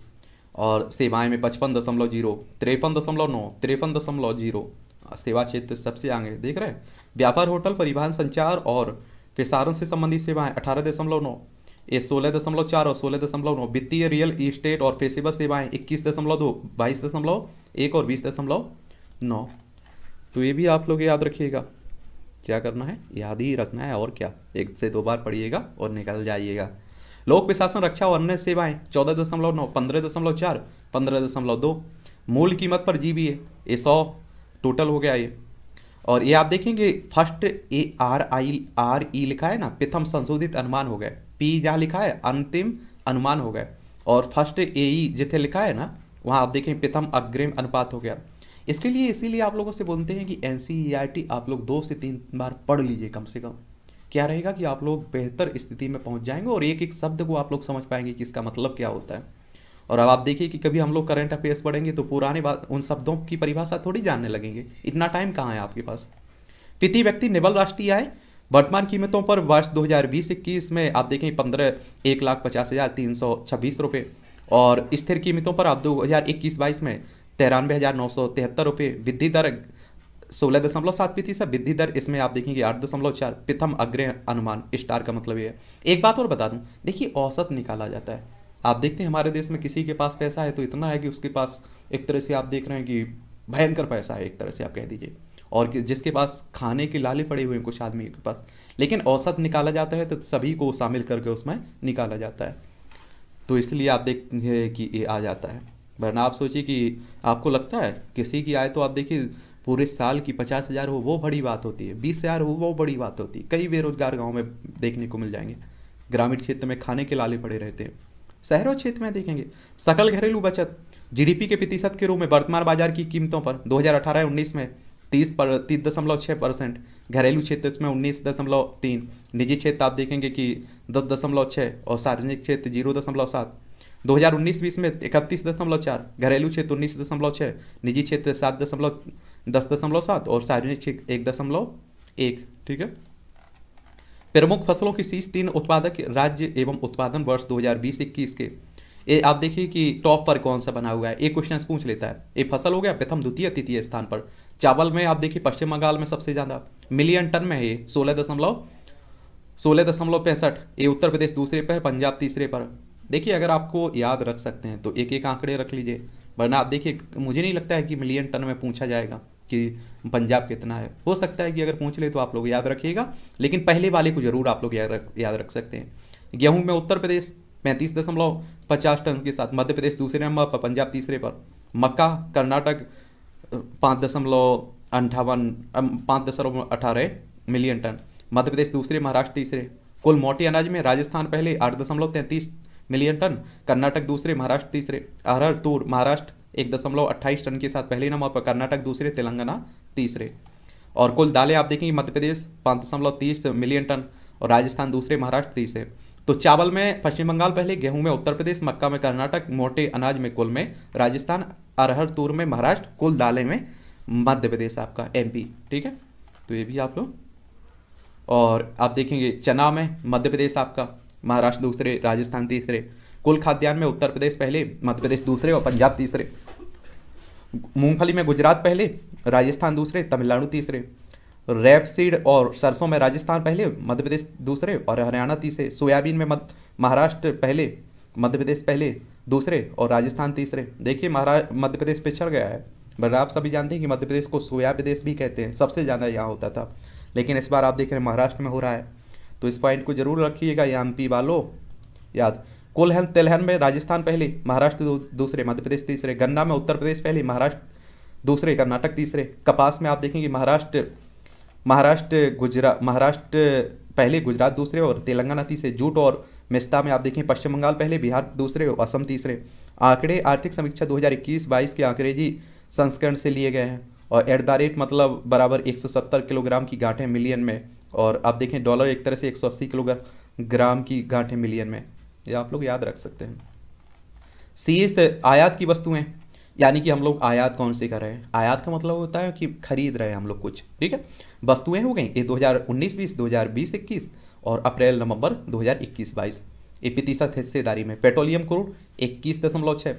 और सेवाएं में पचपन दशमलव जीरो तिरपन दशमलव नौ तिरपन दशमलव जीरो सेवा क्षेत्र सबसे आगे देख रहे हैं व्यापार होटल परिवहन संचार और प्रसारण से संबंधित सेवाएं अठारह दशमलव नौ ये सोलह दशमलव चार और सोलह दशमलव नौ वित्तीय रियल इस्टेट और पेशेवर सेवाएं इक्कीस दशमलव दो बाईस दशमलव एक और बीस दशमलव नौ तो ये भी आप लोग याद रखिएगा क्या करना है याद ही रखना है और क्या एक से दो बार पढ़िएगा और निकल जाइएगा लोक प्रशासन रक्षा और अन्य सेवाएं चौदह दशमलव नौ पंद्रह दशमलव चार पंद्रह दशमलव दो मूल कीमत पर जी बी ए ये सौ टोटल हो गया ये और ये आप देखेंगे first A R I R E लिखा है ना प्रथम संशोधित अनुमान हो गया पी जहाँ लिखा है अंतिम अनुमान हो गया और फर्स्ट ए ई जिथे लिखा है ना वहाँ आप देखें प्रथम अग्रिम अनुपात हो गया इसके लिए इसीलिए आप लोगों से बोलते हैं कि एन e आप लोग दो से तीन बार पढ़ लीजिए कम से कम क्या रहेगा कि आप लोग बेहतर स्थिति में पहुंच जाएंगे और एक एक शब्द को आप लोग समझ पाएंगे कि इसका मतलब क्या होता है और अब आप देखिए कि कभी हम लोग करंट अफेयर्स पढ़ेंगे तो पुराने बात उन शब्दों की परिभाषा थोड़ी जानने लगेंगे इतना टाइम कहाँ है आपके पास पिति व्यक्ति निबल राष्ट्रीय आय वर्तमान कीमतों पर वर्ष 2020-21 में आप देखें पंद्रह एक लाख पचास हज़ार तीन सौ छब्बीस रुपये और स्थिर कीमतों पर आप दो हज़ार इक्कीस बाईस में तिरानवे हज़ार नौ सौ तिहत्तर रुपये वृद्धि दर सोलह दशमलव सात प्रतिशत वृद्धि दर इसमें आप देखेंगे आठ दशमलव चार प्रथम अग्रह अनुमान स्टार का मतलब ये है एक बात और बता दूं देखिए औसत निकाला जाता है आप देखते हैं हमारे देश में किसी के पास पैसा है तो इतना है कि उसके पास एक तरह से आप देख रहे हैं कि भयंकर पैसा है एक तरह से आप कह दीजिए और जिसके पास खाने के लाले पड़े हुए हैं कुछ आदमी के पास लेकिन औसत निकाला जाता है तो सभी को शामिल करके उसमें निकाला जाता है तो इसलिए आप देखते हैं कि ये आ जाता है वरना आप सोचिए कि आपको लगता है किसी की आय तो आप देखिए पूरे साल की पचास हज़ार हो वो बड़ी बात होती है बीस हज़ार हो वो बड़ी बात होती है कई बेरोजगार गाँव में देखने को मिल जाएंगे ग्रामीण क्षेत्र में खाने के लाले पड़े रहते हैं शहरों क्षेत्र में देखेंगे सकल घरेलू बचत जीडीपी के प्रतिशत के रूप में वर्तमान बाजार की कीमतों पर 2018-19 में तीस पर तीस दशमलव छः परसेंट घरेलू क्षेत्र इसमें उन्नीस दशमलव तीन निजी क्षेत्र आप देखेंगे कि दस दशमलव छः और सार्वजनिक क्षेत्र जीरो दशमलव सात दो हज़ार उन्नीस बीस में इकतीस दशमलव चार घरेलू क्षेत्र उन्नीस दशमलव छः निजी क्षेत्र सात दशमलव दस दशमलव सात और सार्वजनिक क्षेत्र एक दशमलव एक ठीक है प्रमुख फसलों की शीर्ष तीन उत्पादक राज्य एवं उत्पादन वर्ष 2020-21 के ये आप देखिए कि टॉप पर कौन सा बना हुआ है एक क्वेश्चन पूछ लेता है ये फसल हो गया प्रथम द्वितीय तृतीय स्थान पर चावल में आप देखिए पश्चिम बंगाल में सबसे ज़्यादा मिलियन टन में है ये सोलह दशमलव सोलह दशमलव पैंसठ ये उत्तर प्रदेश दूसरे पर पंजाब तीसरे पर देखिए अगर आपको याद रख सकते हैं तो एक एक आंकड़े रख लीजिए वरना आप देखिए मुझे नहीं लगता है कि मिलियन टन में पूछा जाएगा कि पंजाब कितना है हो सकता है कि अगर पूछ ले तो आप लोग याद रखिएगा लेकिन पहले वाले को जरूर आप लोग याद रख याद रख सकते हैं गेहूँ में उत्तर प्रदेश पैंतीस दशमलव पचास टन के साथ मध्य प्रदेश दूसरे नंबर पर पंजाब तीसरे पर मक्का कर्नाटक पाँच दशमलव अंठावन पाँच दशमलव अठारह मिलियन टन मध्य प्रदेश दूसरे महाराष्ट्र तीसरे कुल मोटे अनाज में राजस्थान पहले आठ दशमलव तैंतीस मिलियन टन कर्नाटक दूसरे महाराष्ट्र तीसरे अरहर तूर महाराष्ट्र एक दशमलव अट्ठाईस टन के साथ पहले नंबर पर कर्नाटक दूसरे तेलंगाना तीसरे और कुल दालें आप देखेंगे मध्य प्रदेश पाँच दशमलव तीस मिलियन टन और राजस्थान दूसरे महाराष्ट्र तीसरे तो चावल में पश्चिम बंगाल पहले गेहूं में उत्तर प्रदेश मक्का में कर्नाटक मोटे अनाज में कुल में राजस्थान अरहर तूर में महाराष्ट्र कुल दालें में मध्य प्रदेश आपका एम ठीक है तो ये भी आप लोग और आप देखेंगे चना में मध्य प्रदेश आपका महाराष्ट्र दूसरे राजस्थान तीसरे कुल खाद्यान्न में उत्तर प्रदेश पहले मध्य प्रदेश दूसरे और पंजाब तीसरे मूंगफली में गुजरात पहले राजस्थान दूसरे तमिलनाडु तीसरे रेपसीड और सरसों में राजस्थान पहले मध्य प्रदेश दूसरे और हरियाणा तीसरे सोयाबीन में महाराष्ट्र पहले मध्य प्रदेश पहले दूसरे और राजस्थान तीसरे देखिए महाराष्ट्र मध्य प्रदेश पिछड़ गया है बट आप सभी जानते हैं कि मध्य प्रदेश को सोया प्रदेश भी कहते हैं सबसे ज़्यादा यहाँ होता था लेकिन इस बार आप देख रहे हैं महाराष्ट्र में हो रहा है तो इस पॉइंट को जरूर रखिएगा या एम पी वालो याद कोलहन तेलहन में राजस्थान पहले महाराष्ट्र दूसरे मध्य प्रदेश तीसरे गन्ना में उत्तर प्रदेश पहले महाराष्ट्र दूसरे कर्नाटक तीसरे कपास में आप देखेंगे महाराष्ट्र महाराष्ट्र गुजरात महाराष्ट्र पहले गुजरात दूसरे और तेलंगाना तीसरे जूट और मिस्ता में आप देखें पश्चिम बंगाल पहले बिहार दूसरे और असम तीसरे आंकड़े आर्थिक समीक्षा 2021-22 के अंग्रेजी संस्करण से लिए गए हैं और एट द रेट मतलब बराबर 170 किलोग्राम की गांठें मिलियन में और आप देखें डॉलर एक तरह से 180 किलो ग्राम की गांठ है मिलियन में ये आप लोग याद रख सकते हैं सी से आयात की वस्तुएं यानी कि हम लोग आयात कौन सी कर रहे हैं आयात का मतलब होता है कि खरीद रहे हैं हम लोग कुछ ठीक है वस्तुएं हो गई ये 2019 बीस उन्नीस 21 और अप्रैल नवंबर 2021 हज़ार ये प्रतिशत हिस्सेदारी में पेट्रोलियम क्रूड इक्कीस दशमलव छः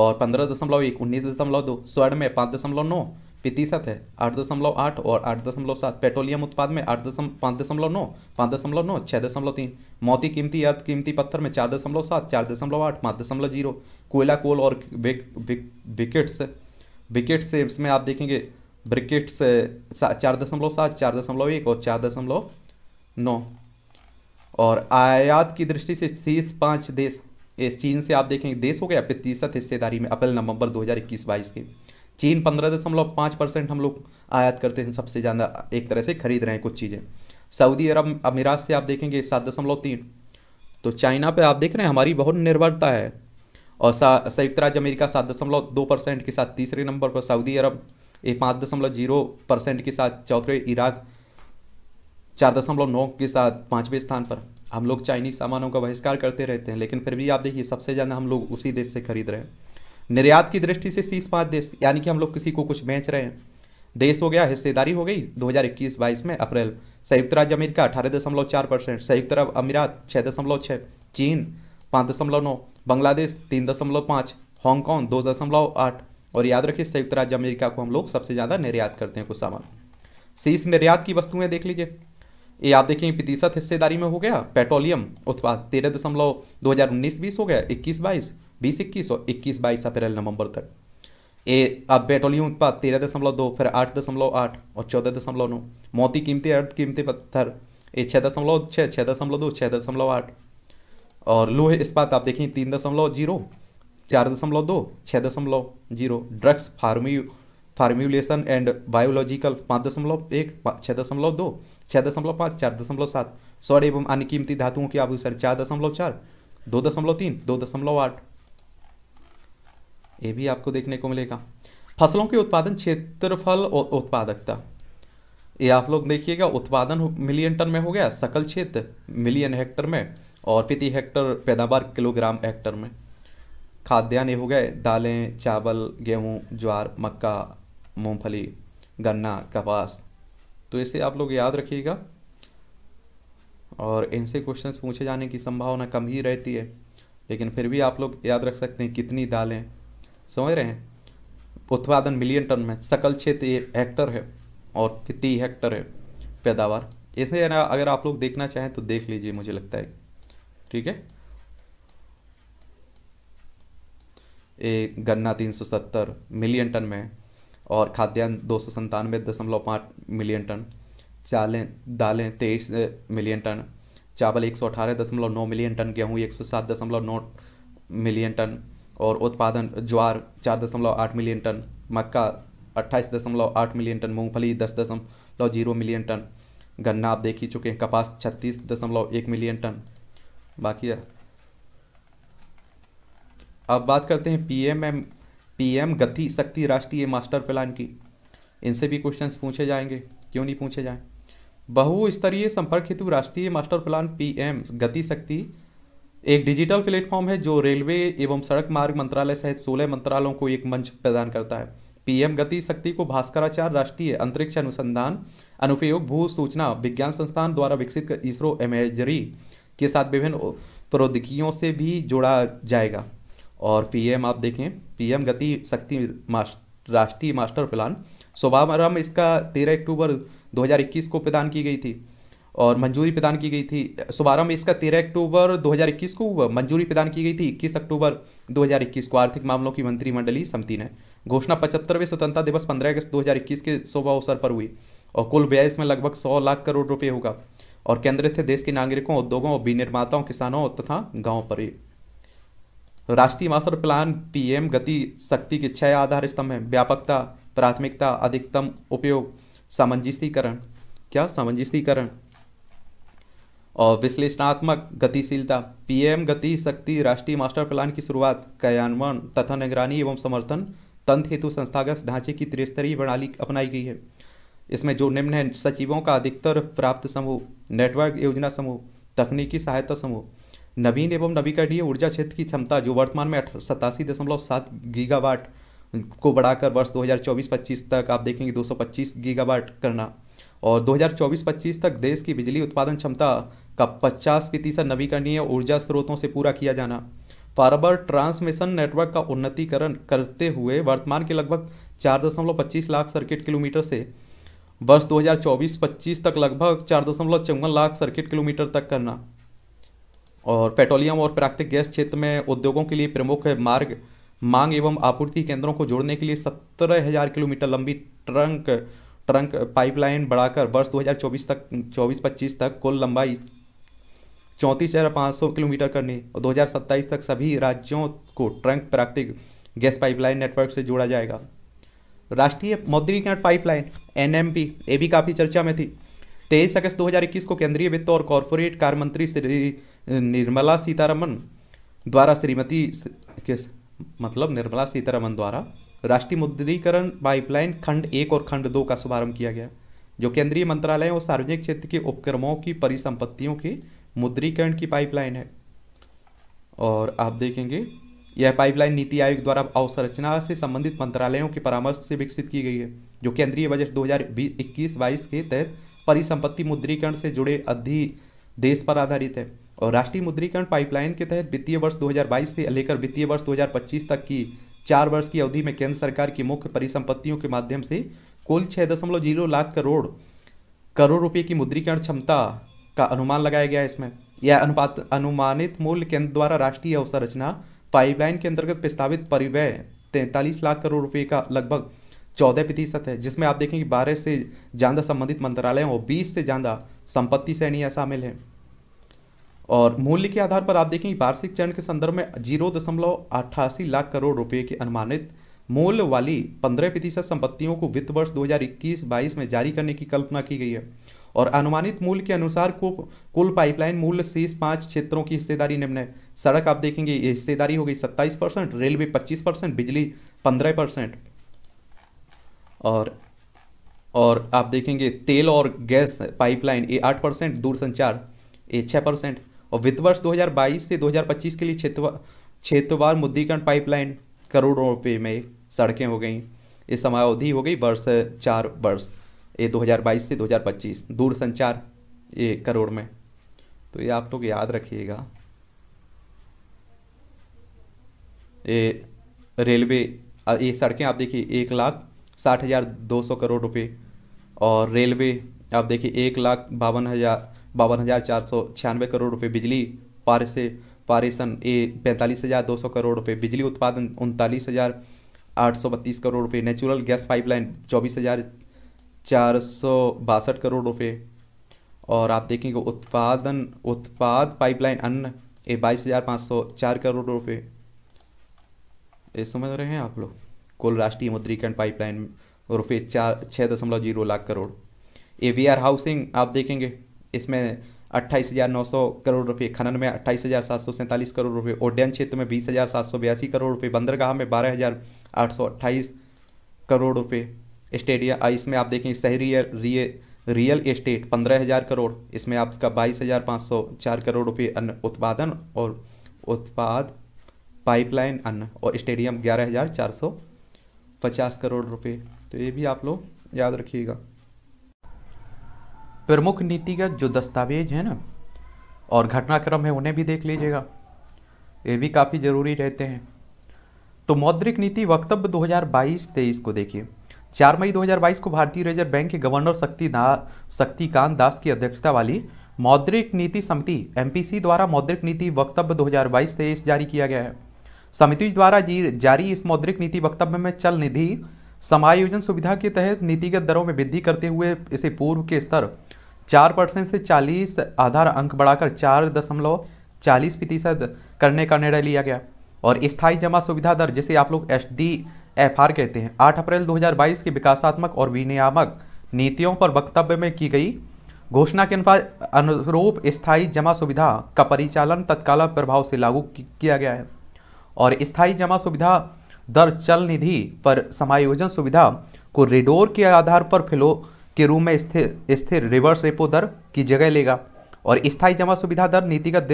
और पंद्रह दशमलव एक उन्नीस दशमलव दो स्वर्ण में पाँच दशमलव नौ प्रतिशत है आठ दशमलव आठ और आठ दशमलव सात पेट्रोलियम उत्पाद में आठ दशम पाँच दशमलव नौ पाँच दशमलव नौ छः दशमलव तीन मौती कीमती या कीमती पत्थर में चार दशमलव सात चार दशमलव आठ पाँच दशमलव जीरो कोयला कोल और विकेट्स विकेट्स इसमें आप देखेंगे ब्रिकेट्स चार दशमलव सात चार दशमलव एक और चार दशमलव नौ और आयात की दृष्टि से शीर्ष पाँच देश चीन से आप देखेंगे देश हो गया प्रतिशत हिस्सेदारी में अप्रैल नवंबर दो इक्कीस बाईस के चीन पंद्रह दशमलव पाँच परसेंट हम लोग आयात करते हैं सबसे ज़्यादा एक तरह से खरीद रहे हैं कुछ चीज़ें सऊदी अरब अमीरात से आप देखेंगे सात दशमलव तीन तो चाइना पे आप देख रहे हैं हमारी बहुत निर्भरता है और संयुक्त राज्य अमेरिका सात दशमलव दो परसेंट के साथ तीसरे नंबर पर सऊदी अरब ये पाँच दशमलव जीरो परसेंट के साथ चौथे इराक चार दशमलव नौ के साथ पाँचवें स्थान पर हम लोग चाइनीज सामानों का बहिष्कार करते रहते हैं लेकिन फिर भी आप देखिए सबसे ज़्यादा हम लोग उसी देश से खरीद रहे हैं निर्यात की दृष्टि से शीस पाँच देश यानी कि हम लोग किसी को कुछ बेच रहे हैं देश हो गया हिस्सेदारी हो गई 2021-22 में अप्रैल संयुक्त राज्य अमेरिका अठारह दशमलव चार परसेंट संयुक्त अरब अमीरात छः दशमलव छः चीन पाँच दशमलव नौ बांग्लादेश तीन दशमलव पाँच हांगकॉन्ग दो दशमलव आठ और याद रखिए संयुक्त राज्य अमेरिका को हम लोग सबसे ज़्यादा निर्यात करते हैं कुछ सामान शीस निर्यात की वस्तुएं देख लीजिए ये आप देखेंगे प्रतिशत हिस्सेदारी में हो गया पेट्रोलियम उत्पाद तेरह दशमलव दो हज़ार उन्नीस बीस हो गया इक्कीस बाईस बीस इक्कीस और इक्कीस बाईस अप्रैल नवंबर तक ए अब पेट्रोलियम उत्पाद तेरह दशमलव दो फिर आठ दशमलव आठ और चौदह दशमलव नौ मोती कीमती अर्थ कीमती पत्थर ए छः दशमलव छः छः दशमलव दो छः दशमलव आठ और लोहे इस्पात आप देखिए तीन दशमलव जीरो चार दशमलव दो छः दशमलव zero drugs pharma formulation and biological पाँच दशमलव एक छः दशमलव दो छः दशमलव पाँच चार दशमलव सात स्वर्ण एवं अन्य कीमती धातुओं की आभूषण चार दशमलव चार दो दशमलव तीन दो दशमलव आठ ये भी आपको देखने को मिलेगा फसलों के उत्पादन क्षेत्रफल और उत्पादकता ये आप लोग देखिएगा उत्पादन मिलियन टन में हो गया सकल क्षेत्र मिलियन हेक्टर में और प्रति हेक्टर पैदावार किलोग्राम हेक्टर में खाद्यान्न हो गए दालें चावल गेहूँ ज्वार मक्का मूंगफली गन्ना कपास तो इसे आप लोग याद रखिएगा और इनसे क्वेश्चंस पूछे जाने की संभावना कम ही रहती है लेकिन फिर भी आप लोग याद रख सकते हैं कितनी दालें समझ रहे हैं उत्पादन मिलियन टन में सकल क्षेत्र हेक्टर है और कितनी हेक्टर है पैदावार ऐसे अगर आप लोग देखना चाहें तो देख लीजिए मुझे लगता है ठीक है ए, गन्ना 370 मिलियन टन में और खाद्यान्न दो सौ संतानवे दशमलव पाँच मिलियन टन चालें दालें तेईस मिलियन टन चावल एक सौ अठारह दशमलव नौ मिलियन टन गेहूँ एक सौ सात दशमलव नौ मिलियन टन और उत्पादन ज्वार चार दशमलव आठ मिलियन टन मक्का अट्ठाईस दशमलव आठ मिलियन टन मूंगफली दस दशमलव जीरो मिलियन टन गन्ना आप देख ही चुके हैं कपास छत्तीस दशमलव एक मिलियन टन बाकी अब बात करते हैं एम पीएम गति शक्ति राष्ट्रीय मास्टर प्लान की इनसे भी क्वेश्चंस पूछे जाएंगे क्यों नहीं पूछे जाए बहुस्तरीय संपर्क हेतु राष्ट्रीय मास्टर प्लान पी गति शक्ति एक डिजिटल प्लेटफॉर्म है जो रेलवे एवं सड़क मार्ग मंत्रालय सहित सोलह मंत्रालयों को एक मंच प्रदान करता है पीएम गति शक्ति को भास्कराचार्य राष्ट्रीय अंतरिक्ष अनुसंधान अनुप्रयोग भू सूचना विज्ञान संस्थान द्वारा विकसित इसरो एमेजरी के साथ विभिन्न प्रौद्योगिकियों से भी जोड़ा जाएगा और पीएम आप देखें पीएम गति शक्ति मास्ट, राष्ट्रीय मास्टर प्लान शुभारंभ इसका तेरह अक्टूबर 2021 को प्रदान की गई थी और मंजूरी प्रदान की गई थी शुभारंभ इसका तेरह अक्टूबर 2021 को हुआ मंजूरी प्रदान की गई थी इक्कीस अक्टूबर 2021 को आर्थिक मामलों की मंत्रिमंडलीय समिति ने घोषणा पचहत्तरवें स्वतंत्रता दिवस 15 अगस्त 2021 के शुभ अवसर पर हुई और कुल व्यय इसमें लगभग 100 लाख करोड़ रुपये होगा और केंद्रित है देश के नागरिकों उद्योगों और विनिर्माताओं किसानों तथा गाँव पर राष्ट्रीय मास्टर प्लान पी गति शक्ति के छह आधार स्तंभ हैं व्यापकता प्राथमिकता अधिकतम उपयोग सामंजस्यकरण क्या सामंजस्यकरण और विश्लेषणात्मक गतिशीलता पीएम गति शक्ति राष्ट्रीय मास्टर प्लान की शुरुआत कार्यान्वयन तथा निगरानी एवं समर्थन तंत्र हेतु संस्थागत ढांचे की त्रिस्तरीय प्रणाली अपनाई गई है इसमें जो निम्न है सचिवों का अधिकतर प्राप्त समूह नेटवर्क योजना समूह तकनीकी सहायता समूह नवीन एवं नवीकरणीय ऊर्जा क्षेत्र की क्षमता जो वर्तमान में सतासी दशमलव सात गीगावाट को बढ़ाकर वर्ष 2024-25 तक आप देखेंगे 225 गीगावाट करना और 2024-25 तक देश की बिजली उत्पादन क्षमता का 50 प्रतिशत नवीकरणीय ऊर्जा स्रोतों से पूरा किया जाना फार्बर ट्रांसमिशन नेटवर्क का उन्नतीकरण करते हुए वर्तमान के लगभग चार लाख सर्किट किलोमीटर से वर्ष 2024-25 तक लगभग चार लाख सर्किट किलोमीटर तक करना और पेट्रोलियम और प्राकृतिक गैस क्षेत्र में उद्योगों के लिए प्रमुख मार्ग मांग एवं आपूर्ति केंद्रों को जोड़ने के लिए सत्रह हजार किलोमीटर लंबी ट्रंक ट्रंक पाइपलाइन बढ़ाकर वर्ष 2024 तक 24-25 तक कुल लंबाई चौंतीस हज़ार पाँच सौ किलोमीटर करने और 2027 तक सभी राज्यों को ट्रंक प्राकृतिक गैस पाइपलाइन नेटवर्क से जोड़ा जाएगा राष्ट्रीय मौद्रीकरण पाइपलाइन एन एम पी ये भी काफ़ी चर्चा में थी तेईस अगस्त 2021 को केंद्रीय वित्त और कॉरपोरेट कार्य मंत्री श्री निर्मला सीतारमन द्वारा श्रीमती मतलब निर्मला सीतारमन द्वारा राष्ट्रीय मुद्रीकरण पाइपलाइन खंड एक और खंड दो का शुभारंभ किया गया जो केंद्रीय मंत्रालय और सार्वजनिक क्षेत्र के उपक्रमों की परिसंपत्तियों के मुद्रीकरण की पाइपलाइन है और आप देखेंगे यह पाइपलाइन नीति आयोग द्वारा अवसंरचना से संबंधित मंत्रालयों के परामर्श से विकसित की गई है जो केंद्रीय बजट 2021-22 के तहत परिसंपत्ति मुद्रीकरण से जुड़े देश पर आधारित है और राष्ट्रीय मुद्रीकरण पाइपलाइन के तहत वित्तीय वर्ष 2022 से लेकर वित्तीय वर्ष 2025 तक की चार वर्ष की अवधि में केंद्र सरकार की मुख्य परिसंपत्तियों के माध्यम से कुल छः दशमलव जीरो लाख करोड़ करोड़ रुपये की मुद्रीकरण क्षमता का अनुमान लगाया गया है इसमें यह अनुपात अनुमानित मूल्य केंद्र द्वारा राष्ट्रीय अवसंरचना पाइपलाइन के अंतर्गत प्रस्तावित परिव्यय तैंतालीस लाख करोड़ रुपये का लगभग चौदह प्रतिशत है जिसमें आप देखेंगे बारह से ज़्यादा संबंधित मंत्रालयों और बीस से ज़्यादा संपत्ति श्रेणियाँ शामिल हैं और मूल्य के आधार पर आप देखें वार्षिक चरण के संदर्भ में जीरो दशमलव अट्ठासी लाख करोड़ रुपए के अनुमानित मूल्य वाली पंद्रह प्रतिशत संपत्तियों को वित्त वर्ष 2021-22 में जारी करने की कल्पना की गई है और अनुमानित मूल्य के अनुसार को कुल पाइपलाइन मूल्य शेष पाँच क्षेत्रों की हिस्सेदारी निम्न है सड़क आप देखेंगे ये हिस्सेदारी हो गई सत्ताईस परसेंट रेलवे पच्चीस परसेंट बिजली पंद्रह परसेंट और और आप देखेंगे तेल और गैस पाइपलाइन ये आठ परसेंट दूरसंचार ये छः परसेंट और वित्त वर्ष 2022 से 2025 के लिए क्षेत्रवार मुद्रीकरण पाइपलाइन करोड़ों रुपये में सड़कें हो गई इस समयावधि हो गई वर्ष चार वर्ष ये 2022 से 2025 दूर संचार ये करोड़ में तो ये आप लोग याद रखिएगा ये रेलवे ये सड़कें आप देखिए एक लाख साठ हज़ार दो सौ करोड़ रुपए और रेलवे आप देखिए एक लाख बावन हज़ार बावन हज़ार चार सौ छियानवे करोड़ रुपये बिजली पारे से पारेसन ए पैंतालीस हज़ार दो सौ करोड़ रुपये बिजली उत्पादन उनतालीस हज़ार आठ सौ बत्तीस करोड़ रुपये नेचुरल गैस पाइपलाइन चौबीस हज़ार चार सौ बासठ करोड़ रुपये और आप देखेंगे उत्पादन उत्पाद पाइपलाइन अन्न ए बाईस हज़ार पाँच सौ चार करोड़ रुपये ये समझ रहे हैं आप लोग कुल राष्ट्रीय मुद्रीकरण पाइपलाइन रुपये चार छः दशमलव zero lakh crore A V R housing आप देखेंगे इसमें अट्ठाईस हज़ार नौ सौ करोड़ रुपये खनन में अट्ठाईस हज़ार सात सौ सैंतालीस करोड़ रुपये उड्डयन क्षेत्र में बीस हज़ार सात सौ बयासी करोड़ रुपये बंदरगाह में बारह हज़ार आठ सौ करोड़ रुपये स्टेडियम इसमें आप देखें शहरी रिय रियल एस्टेट पंद्रह हज़ार करोड़ इसमें आपका बाईस हज़ार पाँच सौ चार करोड़ रुपये अन्न उत्पादन और उत्पाद पाइपलाइन अन्न और स्टेडियम ग्यारह हज़ार चार सौ पचास करोड़ रुपये तो ये भी आप लोग याद रखिएगा प्रमुख नीतिगत जो दस्तावेज हैं ना और घटनाक्रम है उन्हें भी देख लीजिएगा ये भी काफ़ी ज़रूरी रहते हैं तो मौद्रिक नीति वक्तव्य 2022 हज़ार को देखिए 4 मई 2022 को भारतीय रिजर्व बैंक के गवर्नर शक्ति ना शक्तिकांत दास की अध्यक्षता वाली मौद्रिक नीति समिति एम द्वारा मौद्रिक नीति वक्तव्य 2022 हज़ार जारी किया गया है समिति द्वारा जारी इस मौद्रिक नीति वक्तव्य में चल निधि समायोजन सुविधा के तहत नीतिगत दरों में वृद्धि करते हुए इसे पूर्व के स्तर चार परसेंट से चालीस आधार अंक बढ़ाकर चार दशमलव चालीस प्रतिशत करने का निर्णय लिया गया और स्थायी जमा सुविधा दर जिसे आप लोग एस डी एफ आर कहते हैं आठ अप्रैल बाईस की विकासात्मक और विनियामक नीतियों पर वक्तव्य में की गई घोषणा के अनुसार अनुरूप स्थायी जमा सुविधा का परिचालन तत्काल प्रभाव से लागू किया गया है और स्थायी जमा सुविधा दर चल निधि पर समायोजन सुविधा को रेडोर के आधार पर फिलो के रूप में स्थिर स्थिर रिवर्स रेपो दर की जगह लेगा और स्थायी जमा सुविधा दर नीतिगत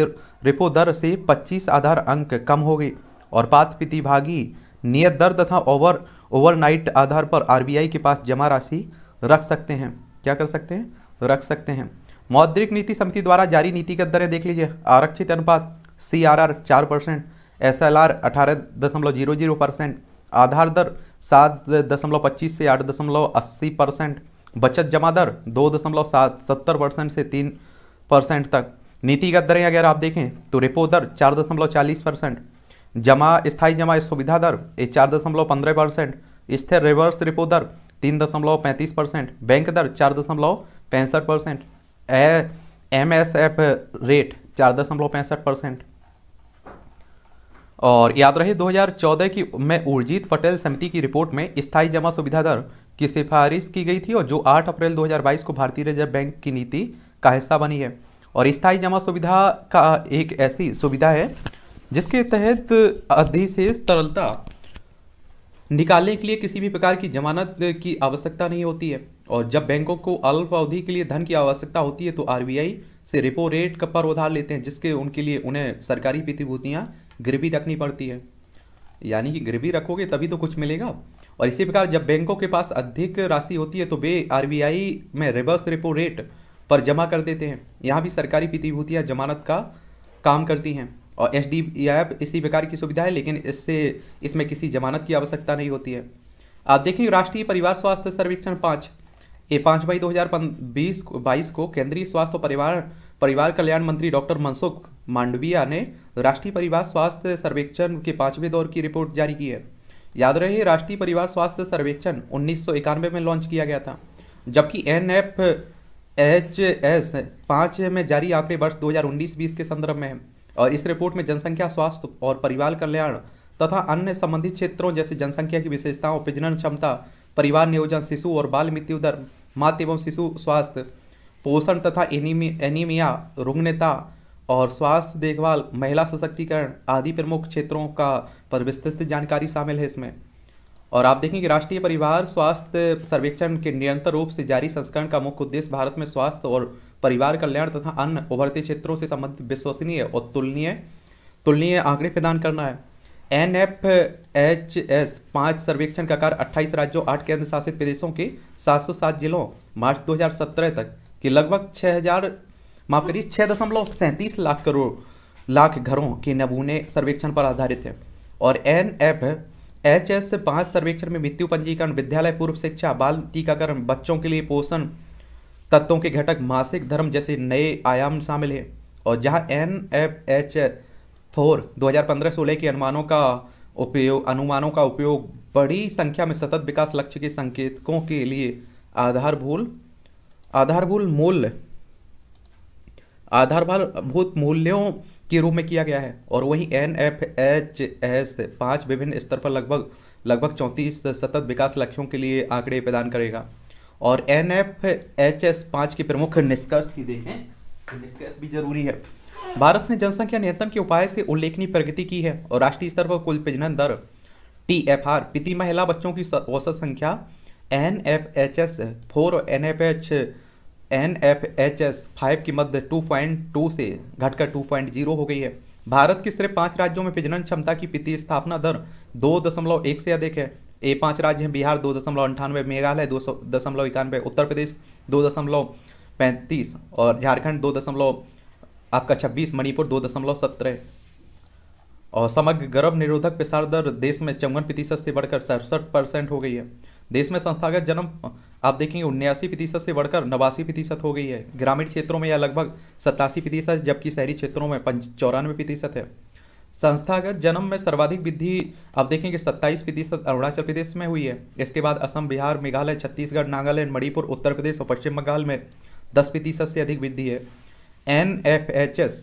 रेपो दर से 25 आधार अंक कम होगी और पात प्रतिभागी नियत दर तथा ओवर ओवरनाइट आधार पर आरबीआई के पास जमा राशि रख सकते हैं क्या कर सकते हैं रख सकते हैं मौद्रिक नीति समिति द्वारा जारी नीतिगत दरें देख लीजिए आरक्षित अनुपात सी आर आर चार परसेंट एस एल आर अठारह दशमलव जीरो जीरो परसेंट आधार दर सात दशमलव पच्चीस से आठ दशमलव अस्सी परसेंट बचत जमा दर दो दशमलव सात सत्तर परसेंट से तीन परसेंट तक नीतिगत दरें अगर आप देखें तो रेपो दर चार दशमलव चालीस परसेंट जमा स्थायी जमा सुविधा दर ये चार दशमलव पंद्रह परसेंट स्थिर रिवर्स रेपो दर तीन दशमलव पैंतीस परसेंट बैंक दर चार दशमलव पैंसठ percent M S F rate चार दशमलव पैंसठ परसेंट और याद रहे 2014 की में उर्जित पटेल समिति की रिपोर्ट में स्थायी जमा सुविधा दर की सिफारिश की गई थी और जो 8 अप्रैल 2022 को भारतीय रिजर्व बैंक की नीति का हिस्सा बनी है और स्थायी जमा सुविधा का एक ऐसी सुविधा है जिसके तहत अधिशेष तरलता निकालने के लिए किसी भी प्रकार की जमानत की आवश्यकता नहीं होती है और जब बैंकों को अल्प अवधि के लिए धन की आवश्यकता होती है तो आर से रेपो रेट का पर उधार लेते हैं जिसके उनके लिए उन्हें सरकारी प्रतिभूतियाँ गिरवी रखनी पड़ती है यानी कि गिरवी रखोगे तभी तो कुछ मिलेगा और इसी प्रकार जब बैंकों के पास अधिक राशि होती है तो वे आर में रिवर्स रेपो रेट पर जमा कर देते हैं यहाँ भी सरकारी प्रतिभूतियाँ जमानत का काम करती हैं और एच डी इसी प्रकार की सुविधा है लेकिन इससे इसमें किसी जमानत की आवश्यकता नहीं होती है आप देखेंगे राष्ट्रीय परिवार स्वास्थ्य सर्वेक्षण पाँच ये पाँच मई दो हज़ार बीस बाईस को केंद्रीय स्वास्थ्य और परिवार परिवार कल्याण मंत्री डॉक्टर मनसुख मांडविया ने राष्ट्रीय परिवार स्वास्थ्य सर्वेक्षण के पाँचवें दौर की रिपोर्ट जारी की है याद रहे राष्ट्रीय परिवार स्वास्थ्य सर्वेक्षण उन्नीस में लॉन्च किया गया था जबकि एन एफ एच एस पाँच में जारी आंकड़े वर्ष 2019-20 के संदर्भ में है और इस रिपोर्ट में जनसंख्या स्वास्थ्य और परिवार कल्याण तथा अन्य संबंधित क्षेत्रों जैसे जनसंख्या की विशेषताओं प्रजनन क्षमता परिवार नियोजन शिशु और बाल मृत्यु दर मातृ एवं शिशु स्वास्थ्य पोषण तथा एनीमिया रुग्णता और स्वास्थ्य देखभाल महिला सशक्तिकरण आदि प्रमुख क्षेत्रों का पर विस्तृत जानकारी शामिल है इसमें और आप देखेंगे राष्ट्रीय परिवार स्वास्थ्य सर्वेक्षण के निरंतर रूप से जारी संस्करण का मुख्य उद्देश्य भारत में स्वास्थ्य और परिवार कल्याण तथा अन्य उभरते क्षेत्रों से संबंधित विश्वसनीय और तुलनीय तुलनीय आंकड़े प्रदान करना है एन एफ एच एस पाँच सर्वेक्षण का कार्य अट्ठाईस राज्यों आठ केंद्र शासित प्रदेशों के सात सौ सात जिलों मार्च 2017 तक की लगभग छः हजार माफ करिए छः दशमलव सैंतीस लाख करोड़ लाख घरों के नमूने सर्वेक्षण पर आधारित हैं और एन एफ एच एस पाँच सर्वेक्षण में मृत्यु पंजीकरण विद्यालय पूर्व शिक्षा बाल टीकाकरण बच्चों के लिए पोषण तत्वों के घटक मासिक धर्म जैसे नए आयाम शामिल हैं और जहाँ N F H S four 2015-16 के अनुमानों का उपयोग अनुमानों का उपयोग बड़ी संख्या में सतत विकास लक्ष्य के संकेतकों के लिए आधारभूल आधारभूल मूल्य आधारभूत मूल्यों के रूप में किया गया है और वही एन एफ एच एस पाँच विभिन्न स्तर पर लगभग लगभग चौंतीस सतत विकास लक्ष्यों के लिए आंकड़े प्रदान करेगा और एन एफ एच एस पाँच के प्रमुख निष्कर्ष की देखें निष्कर्ष भी जरूरी है भारत ने जनसंख्या नियंत्रण के उपाय से उल्लेखनीय प्रगति की है और राष्ट्रीय स्तर पर कुल प्रजनन दर टी एफ आर प्रति महिला बच्चों की औसत संख्या N F H S four और N F H N F H S five की मध्य टू पॉइंट टू से घटकर टू पॉइंट जीरो हो गई है भारत के सिर्फ पाँच राज्यों में प्रजनन क्षमता की स्थापना दर दो दशमलव एक से अधिक है ये पांच राज्य हैं बिहार दो दशमलव अंठानवे मेघालय दो दशमलव इक्यानवे उत्तर प्रदेश दो दशमलव पैंतीस और झारखंड दो दशमलव आपका छब्बीस मणिपुर दो दशमलव सत्रह और समग्र गर्भ निरोधक पेशार दर देश में चौवन प्रतिशत से बढ़कर सड़सठ परसेंट हो गई है देश में संस्थागत जन्म आप देखेंगे उन्यासी प्रतिशत से बढ़कर नवासी प्रतिशत हो गई है ग्रामीण क्षेत्रों में यह लगभग सतासी प्रतिशत जबकि शहरी क्षेत्रों में पंच चौरानवे प्रतिशत है संस्थागत जन्म में सर्वाधिक वृद्धि आप देखेंगे सत्ताईस प्रतिशत अरुणाचल प्रदेश में हुई है इसके बाद असम बिहार मेघालय छत्तीसगढ़ नागालैंड मणिपुर उत्तर प्रदेश और पश्चिम बंगाल में दस प्रतिशत से अधिक वृद्धि है N F H S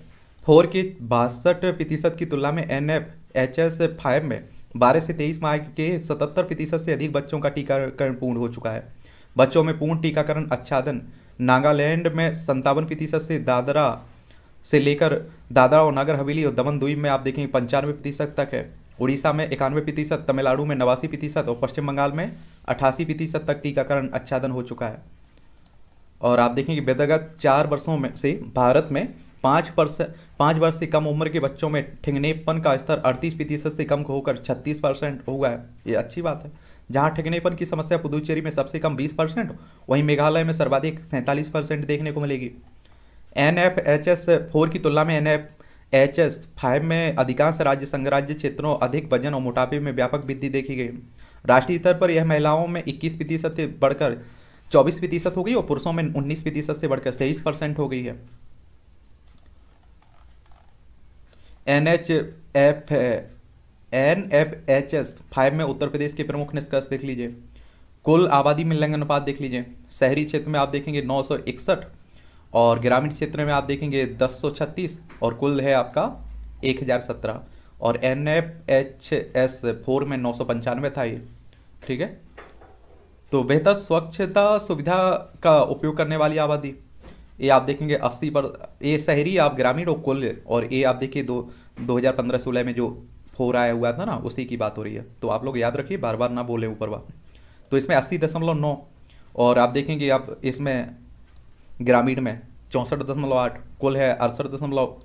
four की बासठ प्रतिशत की तुलना में N F H S five में बारह से तेईस माह के सतहत्तर प्रतिशत से अधिक बच्चों का टीकाकरण पूर्ण हो चुका है बच्चों में पूर्ण टीकाकरण आच्छादन नागालैंड में संतावन प्रतिशत से दादरा से लेकर दादरा और नागर हवेली और दमन द्वीप में आप देखेंगे पंचानवे प्रतिशत तक है उड़ीसा में इक्यानवे प्रतिशत तमिलनाडु में नवासी प्रतिशत और पश्चिम बंगाल में अठासी प्रतिशत तक टीकाकरण आच्छादन हो चुका है और आप देखेंगे बेदगत चार वर्षों में से भारत में पाँच परस पाँच वर्ष से कम उम्र के बच्चों में ठिंगनेपन का स्तर अड़तीस प्रतिशत से कम होकर छत्तीस परसेंट हुआ है ये अच्छी बात है जहाँ ठिंगनेपन की समस्या पुदुचेरी में सबसे कम बीस परसेंट वहीं मेघालय में सर्वाधिक सैंतालीस परसेंट देखने को मिलेगी N F H S four की तुलना में N F H S five में अधिकांश राज्य संघराज्य क्षेत्रों अधिक वजन और मोटापे में व्यापक वृद्धि देखी गई राष्ट्रीय स्तर पर यह महिलाओं में इक्कीस प्रतिशत से बढ़कर चौबीस प्रतिशत हो गई और पुरुषों में उन्नीस प्रतिशत से बढ़कर तेईस परसेंट हो गई है N H F N F H S five में उत्तर प्रदेश के प्रमुख निष्कर्ष देख लीजिए कुल आबादी में लिंग अनुपात देख लीजिए शहरी क्षेत्र में आप देखेंगे नौ सौ इकसठ और ग्रामीण क्षेत्र में आप देखेंगे दस सौ छत्तीस और कुल है आपका एक हज़ार सत्रह और N F H S four में नौ सौ पंचानवे था ये ठीक है तो बेहतर स्वच्छता सुविधा का उपयोग करने वाली आबादी ये आप देखेंगे अस्सी पर ये शहरी आप ग्रामीण और कुल और ये आप देखिए दो दो हज़ार पंद्रह सोलह में जो फोर आया हुआ था ना उसी की बात हो रही है तो आप लोग याद रखिए बार बार ना बोले ऊपर बार तो इसमें अस्सी दशमलव नौ और आप देखेंगे आप इसमें ग्रामीण में चौंसठ दशमलव आठ कुल है अड़सठ दशमलव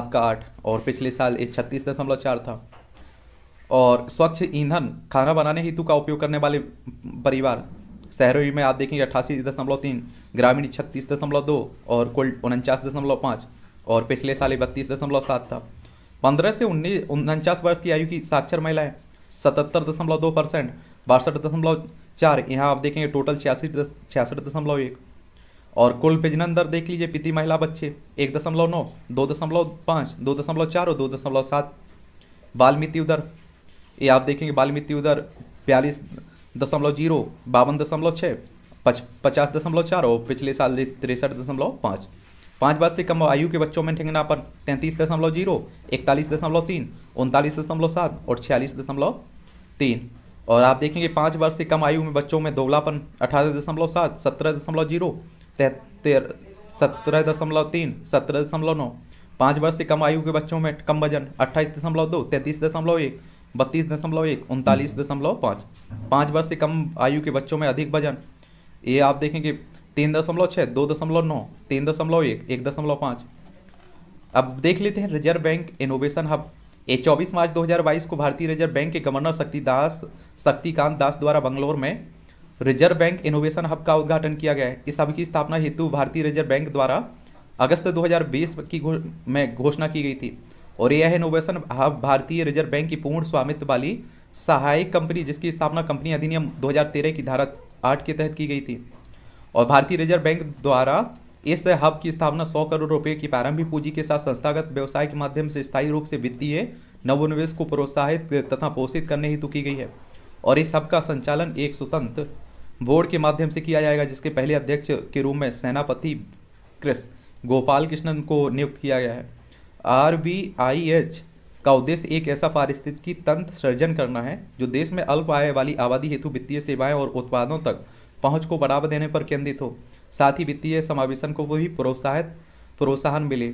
आपका आठ और पिछले साल ये छत्तीस दशमलव चार था और स्वच्छ ईंधन खाना बनाने हेतु का उपयोग करने वाले परिवार शहरों में आप देखेंगे अट्ठासी दशमलव तीन ग्रामीण छत्तीस दशमलव दो और कुल उनचास दशमलव पाँच और पिछले साल बत्तीस दशमलव सात था पंद्रह से उन्नीस उनचास वर्ष की आयु की साक्षर महिलाएं सतहत्तर दशमलव दो परसेंट बासठ दशमलव चार यहाँ आप देखेंगे टोटल छियासी छियासठ दशमलव एक और कुल प्रजनन दर देख लीजिए पिति महिला बच्चे एक दशमलव नौ दो दशमलव पाँच दो दशमलव चार और दो दशमलव सात बाल मृत्यु दर ये आप देखेंगे बाल मृत्यु दर बयालीस दशमलव जीरो बावन दशमलव छः पच पचास दशमलव चार और पिछले साल तिरसठ दशमलव पाँच पाँच वर्ष से कम आयु के बच्चों में ठेंगना पर तैंतीस दशमलव जीरो इकतालीस दशमलव तीन उनतालीस दशमलव सात और छियालीस दशमलव तीन और आप देखेंगे पाँच वर्ष से कम आयु में बच्चों में दोगलापन अठारह दशमलव सात सत्रह दशमलव जीरो तेहत्तर सत्रह दशमलव तीन सत्रह दशमलव नौ पाँच वर्ष से कम आयु के बच्चों में कम वजन अट्ठाईस दशमलव दो तैंतीस दशमलव एक बत्तीस दशमलव एक उनतालीस दशमलव पाँच पाँच वर्ष से कम आयु के बच्चों में अधिक वजन ये आप देखेंगे तीन दशमलव छः दो दशमलव नौ तीन दशमलव एक एक दशमलव पाँच अब देख लेते हैं रिजर्व बैंक इनोवेशन हब ये चौबीस मार्च 2022 को भारतीय रिजर्व बैंक के गवर्नर शक्ति दास शक्तिकांत दास द्वारा बंगलोर में रिजर्व बैंक इनोवेशन हब का उद्घाटन किया गया है इस हब की स्थापना हेतु भारतीय रिजर्व बैंक द्वारा अगस्त 2020 की घो, में घोषणा की गई थी और यह इनोवेशन हब भारतीय रिजर्व बैंक की पूर्ण स्वामित्व वाली सहायक कंपनी जिसकी स्थापना कंपनी अधिनियम 2013 की धारा आठ के तहत की गई थी और भारतीय रिजर्व बैंक द्वारा इस हब की स्थापना सौ करोड़ रुपये की प्रारंभिक पूंजी के साथ संस्थागत व्यवसाय के माध्यम से स्थायी रूप से वित्तीय नवोनिवेश को प्रोत्साहित तथा पोषित करने हेतु की गई है और इस हब का संचालन एक स्वतंत्र बोर्ड के माध्यम से किया जाएगा जिसके पहले अध्यक्ष के रूप में सेनापति कृष्ण गोपाल कृष्णन को नियुक्त किया गया है आर बी आई एच का उद्देश्य एक ऐसा पारिस्थितिकी तंत्र सृजन करना है जो देश में अल्प आय वाली आबादी हेतु वित्तीय सेवाएं और उत्पादों तक पहुंच को बढ़ावा देने पर केंद्रित हो साथ ही वित्तीय समावेशन को भी प्रोत्साहित प्रोत्साहन मिले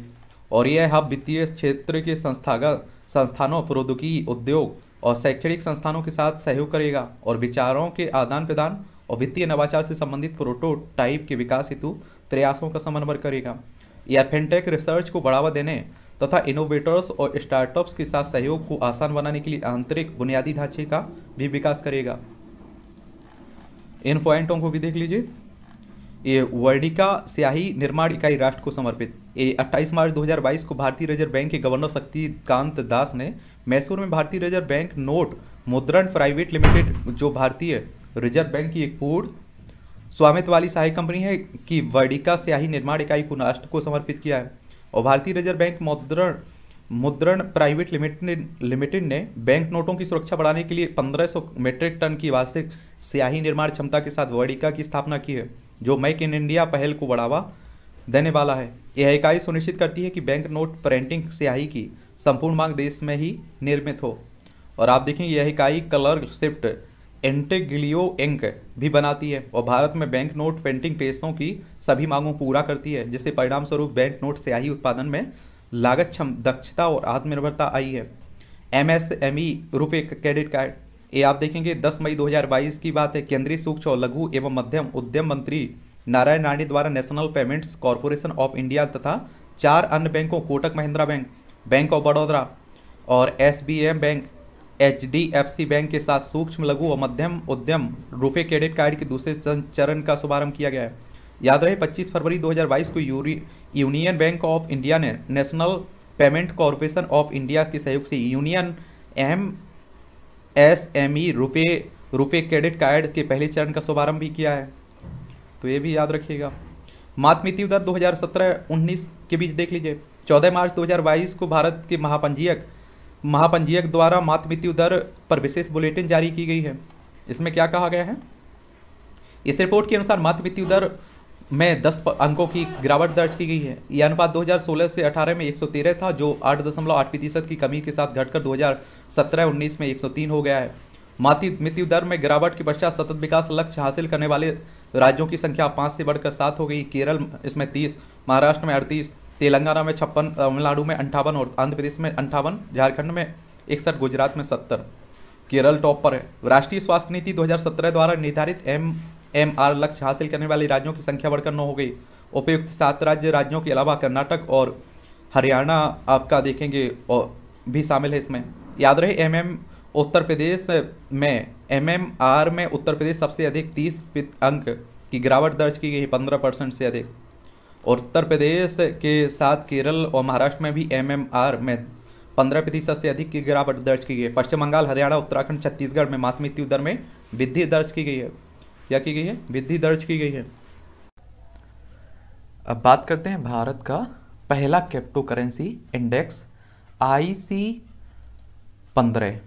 और यह हब वित्तीय क्षेत्र के संस्थागत संस्थानों प्रौद्योगिकी उद्योग और शैक्षणिक संस्थानों के साथ सहयोग करेगा और विचारों के आदान प्रदान और वित्तीय नवाचार से संबंधित प्रोटोटाइप के विकास हेतु प्रयासों का समन्वय करेगा यह फिनटेक रिसर्च को बढ़ावा देने तथा इनोवेटर्स और स्टार्टअप्स के साथ सहयोग को आसान बनाने के लिए आंतरिक बुनियादी ढांचे का भी विकास करेगा इन पॉइंटों को भी देख लीजिए ये वर्णिका स्याही निर्माण इकाई राष्ट्र को समर्पित ये 28 मार्च 2022 को भारतीय रिजर्व बैंक के गवर्नर शक्तिकांत दास ने मैसूर में भारतीय रिजर्व बैंक नोट मुद्रण प्राइवेट लिमिटेड जो भारतीय रिजर्व बैंक की एक पूर्ण स्वामित्व वाली सहायक कंपनी है कि वर्णिका स्याही निर्माण इकाई को राष्ट्र को समर्पित किया है और भारतीय रिजर्व बैंक मुद्रण मुद्रण प्राइवेट लिमिटेड लिमिटेड ने बैंक नोटों की सुरक्षा बढ़ाने के लिए 1500 मेट्रिक टन की वार्षिक स्याही निर्माण क्षमता के साथ वर्डिका की स्थापना की है जो मेक इन इंडिया पहल को बढ़ावा देने वाला है यह इकाई सुनिश्चित करती है कि बैंक नोट प्रिंटिंग स्याही की संपूर्ण मांग देश में ही निर्मित हो और आप देखेंगे यह इकाई कलर शिफ्ट एंटेग्लियो इंक भी बनाती है और भारत में बैंक नोट पेंटिंग पेशों की सभी मांगों को पूरा करती है जिससे परिणाम स्वरूप बैंक नोट स्याही उत्पादन में लागत क्षम दक्षता और आत्मनिर्भरता आई है एम एस एम ई रुपये क्रेडिट कार्ड ये आप देखेंगे 10 मई 2022 की बात है केंद्रीय सूक्ष्म और लघु एवं मध्यम उद्यम मंत्री नारायण राणी द्वारा national payments corporation of India तथा चार अन्य बैंकों Kotak Mahindra bank bank of बड़ौदरा और एस बैंक एच बैंक के साथ सूक्ष्म लघु और मध्यम उद्यम रूपे क्रेडिट कार्ड के दूसरे चरण का शुभारंभ किया गया है याद रहे 25 फरवरी 2022 को यूनियन बैंक ऑफ इंडिया ने national payment corporation of India के सहयोग से union M S M E RuPay RuPay credit card के पहले चरण का शुभारंभ भी किया है तो ये भी याद रखिएगा मात मातमिति उधर 2017-19 के बीच देख लीजिए 14 मार्च 2022 को भारत के महापंजीयक महापंजीयक द्वारा मात मृत्यु दर पर विशेष बुलेटिन जारी की गई है इसमें क्या कहा गया है इस रिपोर्ट के अनुसार मात मृत्यु दर में 10 अंकों की गिरावट दर्ज की गई है यह अनुपात 2016 से 18 में 113 था जो 8.8 प्रतिशत की कमी के साथ घटकर 2017-19 में 103 हो गया है मातृ मृत्यु दर में गिरावट के पश्चात सतत विकास लक्ष्य हासिल करने वाले राज्यों की संख्या पाँच से बढ़कर सात हो गई केरल इसमें तीस महाराष्ट्र में अड़तीस तेलंगाना में छप्पन तमिलनाडु में अंठावन और आंध्र प्रदेश में अंठावन झारखंड में इकसठ गुजरात में सत्तर केरल टॉप पर है राष्ट्रीय स्वास्थ्य नीति 2017 द्वारा निर्धारित एम एम आर लक्ष्य हासिल करने वाले राज्यों की संख्या बढ़कर नौ हो गई उपयुक्त सात राज्य राज्यों के अलावा कर्नाटक और हरियाणा आपका देखेंगे और भी शामिल है इसमें याद रहे एम एम उत्तर प्रदेश में एम एम आर में उत्तर प्रदेश सबसे अधिक तीस अंक की गिरावट दर्ज की गई है पंद्रह परसेंट से अधिक और उत्तर प्रदेश के साथ केरल और महाराष्ट्र में भी एमएमआर में पंद्रह प्रतिशत से अधिक की गिरावट दर्ज की गई है पश्चिम बंगाल हरियाणा उत्तराखंड छत्तीसगढ़ में मात मृत्यु दर में वृद्धि दर्ज की गई है क्या की गई है वृद्धि दर्ज की गई है अब बात करते हैं भारत का पहला cryptocurrency index I C पंद्रह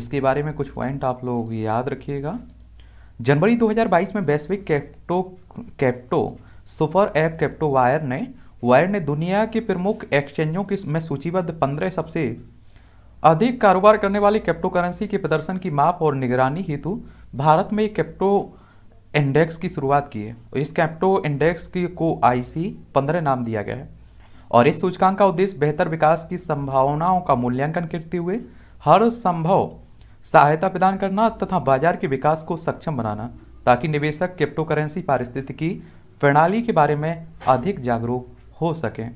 इसके बारे में कुछ पॉइंट आप लोग याद रखिएगा जनवरी 2022 में वैश्विक crypto crypto super app CryptoWire ने वायर ने दुनिया के प्रमुख एक्सचेंजों की में सूचीबद्ध पंद्रह सबसे अधिक कारोबार करने वाली कैप्टो करेंसी के प्रदर्शन की माप और निगरानी हेतु भारत में कैप्टो इंडेक्स की शुरुआत की है इस कैप्टो इंडेक्स की को आईसी पंद्रह नाम दिया गया है और इस सूचकांक का उद्देश्य बेहतर विकास की संभावनाओं का मूल्यांकन करते हुए हर संभव सहायता प्रदान करना तथा बाजार के विकास को सक्षम बनाना ताकि निवेशक क्रिप्टो करेंसी पारिस्थितिकी प्रणाली के बारे में अधिक जागरूक हो सकें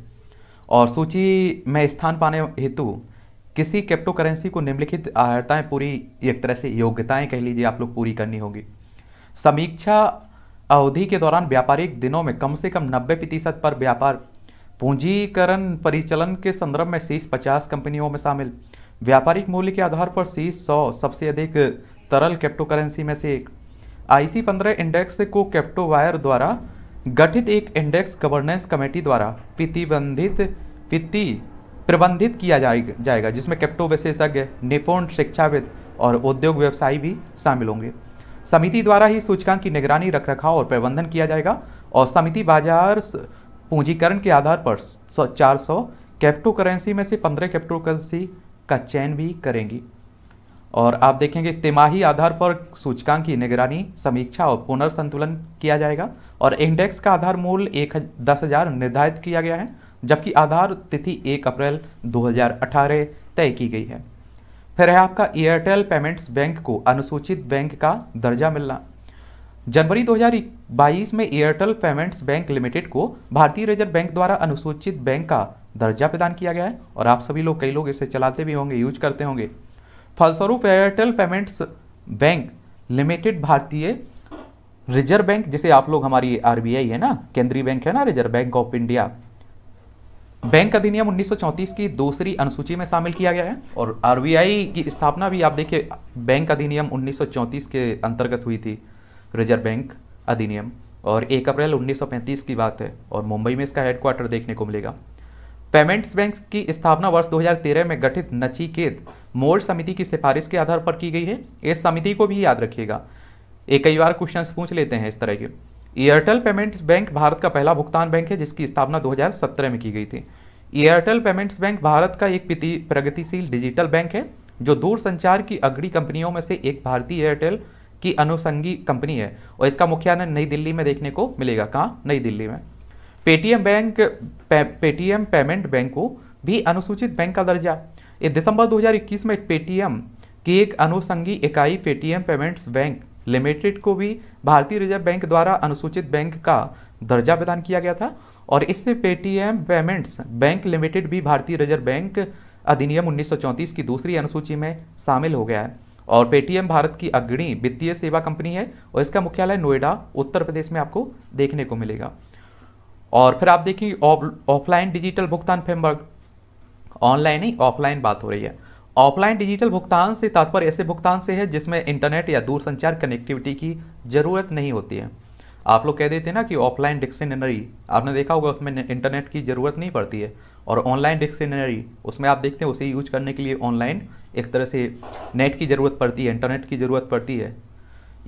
और सूची में स्थान पाने हेतु किसी क्रिप्टो करेंसी को निम्नलिखित आहताएँ पूरी एक तरह से योग्यताएं कह लीजिए आप लोग पूरी करनी होगी समीक्षा अवधि के दौरान व्यापारिक दिनों में कम से कम 90 प्रतिशत पर व्यापार पूंजीकरण परिचलन के संदर्भ में शीर्ष 50 कंपनियों में शामिल व्यापारिक मूल्य के आधार पर शीर्ष 100 सबसे अधिक तरल क्रिप्टो करेंसी में से एक आईसी 15 इंडेक्स को क्रिप्टो वायर द्वारा गठित एक इंडेक्स गवर्नेंस कमेटी द्वारा प्रतिबंधित वित्तीय प्रबंधित किया जाएगा जाएगा जिसमें कैप्टो विशेषज्ञ निपुण शिक्षाविद और उद्योग व्यवसायी भी शामिल होंगे समिति द्वारा ही सूचकांक की निगरानी रखरखाव और प्रबंधन किया जाएगा और समिति बाजार पूंजीकरण के आधार पर चार सौ कैप्टो करेंसी में से पंद्रह कैप्टो करेंसी का चयन भी करेंगी और आप देखेंगे तिमाही आधार पर सूचकांक की निगरानी समीक्षा और पुनर्संतुलन किया जाएगा और इंडेक्स का आधार मूल एक दस हज़ार निर्धारित किया गया है जबकि आधार तिथि एक अप्रैल 2018 तय की गई है फिर है आपका एयरटेल पेमेंट्स बैंक को अनुसूचित बैंक का दर्जा मिलना जनवरी 2022 में एयरटेल पेमेंट्स बैंक लिमिटेड को भारतीय रिजर्व बैंक द्वारा अनुसूचित बैंक का दर्जा प्रदान किया गया है और आप सभी लोग कई लोग इसे चलाते भी होंगे यूज करते होंगे फलस्वरूप एयरटेल पेमेंट्स बैंक लिमिटेड भारतीय रिजर्व बैंक जिसे आप लोग हमारी आरबीआई है ना केंद्रीय बैंक है ना reserve bank of India bank अधिनियम 1934 की दूसरी अनुसूची में शामिल किया गया है और आरबीआई की स्थापना भी आप देखिए बैंक अधिनियम 1934 के अंतर्गत हुई थी रिजर्व बैंक अधिनियम और 1 अप्रैल 1935 की बात है और मुंबई में इसका हेडक्वार्टर देखने को मिलेगा पेमेंट्स बैंक की स्थापना वर्ष 2013 में गठित नचिकेत मोर समिति की सिफारिश के आधार पर की गई है इस समिति को भी याद रखिएगा एक कई बार क्वेश्चन पूछ लेते हैं इस तरह के एयरटेल पेमेंट्स बैंक भारत का पहला भुगतान बैंक है जिसकी स्थापना 2017 में की गई थी एयरटेल पेमेंट्स बैंक भारत का एक प्रगतिशील डिजिटल बैंक है जो दूर संचार की अग्री कंपनियों में से एक भारतीय एयरटेल की अनुसंगी कंपनी है और इसका मुख्यालय नई दिल्ली में देखने को मिलेगा कहाँ नई दिल्ली में पेटीएम बैंक पे, पेटीएम पेमेंट बैंक को भी अनुसूचित बैंक का दर्जा दिसंबर 2021 में पेटीएम की एक अनुसंगी इकाई पेटीएम पेमेंट्स बैंक लिमिटेड को भी भारतीय रिजर्व बैंक द्वारा अनुसूचित बैंक का दर्जा प्रदान किया गया था और इससे पेटीएम पेमेंट्स बैंक लिमिटेड भी भारतीय रिजर्व बैंक अधिनियम उन्नीस की दूसरी अनुसूची में शामिल हो गया है और पेटीएम भारत की अग्रणी वित्तीय सेवा कंपनी है और इसका मुख्यालय नोएडा उत्तर प्रदेश में आपको देखने को मिलेगा और फिर आप देखेंगे ऑफलाइन डिजिटल भुगतान फ्रेमवर्क ऑनलाइन नहीं ऑफलाइन बात हो रही है ऑफलाइन डिजिटल भुगतान से तात्पर्य ऐसे भुगतान से है जिसमें इंटरनेट या दूरसंचार कनेक्टिविटी की ज़रूरत नहीं होती है आप लोग कह देते हैं ना कि ऑफलाइन डिक्शनरी आपने देखा होगा उसमें इंटरनेट की ज़रूरत नहीं पड़ती है और ऑनलाइन डिक्शनरी उसमें आप देखते हैं उसे यूज करने के लिए ऑनलाइन एक तरह से नेट की ज़रूरत पड़ती है इंटरनेट की ज़रूरत पड़ती है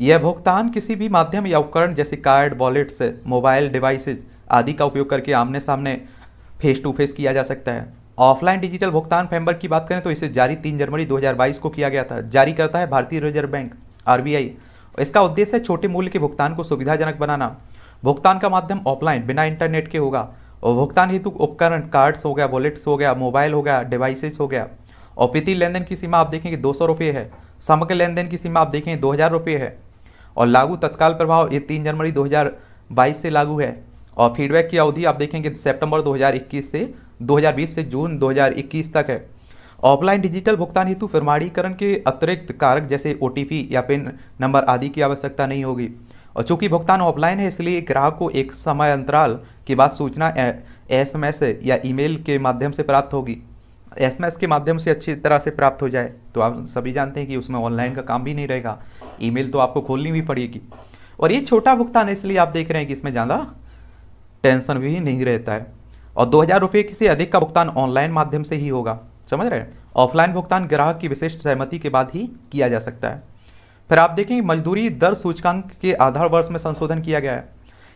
यह भुगतान किसी भी माध्यम या उपकरण जैसे कार्ड वॉलेट्स मोबाइल डिवाइसेज आदि का उपयोग करके आमने सामने फेस टू फेस किया जा सकता है ऑफलाइन डिजिटल भुगतान फ्रेमवर्क की बात करें तो इसे जारी तीन जनवरी 2022 को किया गया था जारी करता है भारतीय रिजर्व बैंक आर इसका उद्देश्य है छोटे मूल्य के भुगतान को सुविधाजनक बनाना भुगतान का माध्यम ऑफलाइन बिना इंटरनेट के होगा और भुगतान हेतु उपकरण कार्ड्स हो गया वॉलेट्स हो गया मोबाइल हो गया डिवाइसेस हो गया और प्रति लेन देन की सीमा आप देखेंगे दो सौ रुपये है समग्र लेन देन की सीमा आप देखेंगे दो हज़ार रुपये है और लागू तत्काल प्रभाव ये तीन जनवरी दो से लागू है और फीडबैक की अवधि आप देखेंगे सेप्टेम्बर दो से 2020 से जून 2021 तक है ऑफलाइन डिजिटल भुगतान हेतु प्रमाणीकरण के अतिरिक्त कारक जैसे ओ या पिन नंबर आदि की आवश्यकता नहीं होगी और चूंकि भुगतान ऑफलाइन है इसलिए ग्राहक को एक समय अंतराल के बाद सूचना एसएमएस या ईमेल के माध्यम से प्राप्त होगी एसएमएस के माध्यम से अच्छी तरह से प्राप्त हो जाए तो आप सभी जानते हैं कि उसमें ऑनलाइन का काम भी नहीं रहेगा ईमेल तो आपको खोलनी भी पड़ेगी और ये छोटा भुगतान है इसलिए आप देख रहे हैं कि इसमें ज़्यादा टेंशन भी नहीं रहता है और दो हज़ार रुपये से अधिक का भुगतान ऑनलाइन माध्यम से ही होगा समझ रहे हैं ऑफलाइन भुगतान ग्राहक की विशिष्ट सहमति के बाद ही किया जा सकता है फिर आप देखें मजदूरी दर सूचकांक के आधार वर्ष में संशोधन किया गया है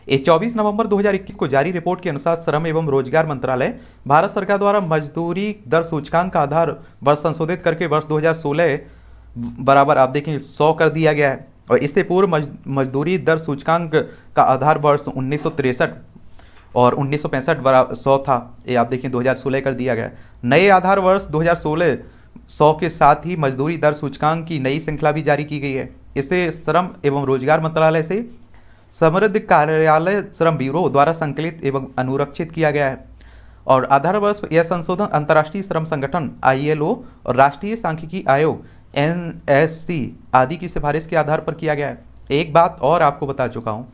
ये 24 नवंबर 2021 को जारी रिपोर्ट के अनुसार श्रम एवं रोजगार मंत्रालय भारत सरकार द्वारा मजदूरी दर सूचकांक का आधार वर्ष संशोधित करके वर्ष 2016 बराबर आप देखें 100 कर दिया गया है और इससे पूर्व मजदूरी दर सूचकांक का आधार वर्ष उन्नीस और उन्नीस सौ पैंसठ सौ था ये आप देखें 2016 कर दिया गया नए आधार वर्ष 2016 सौ के साथ ही मजदूरी दर सूचकांक की नई श्रृंखला भी जारी की गई है इसे श्रम एवं रोजगार मंत्रालय से समृद्ध कार्यालय श्रम ब्यूरो द्वारा संकलित एवं अनुरक्षित किया गया है और आधार वर्ष यह संशोधन अंतर्राष्ट्रीय श्रम संगठन आईएलओ और राष्ट्रीय सांख्यिकी आयोग एन आदि की सिफारिश के आधार पर किया गया है एक बात और आपको बता चुका हूँ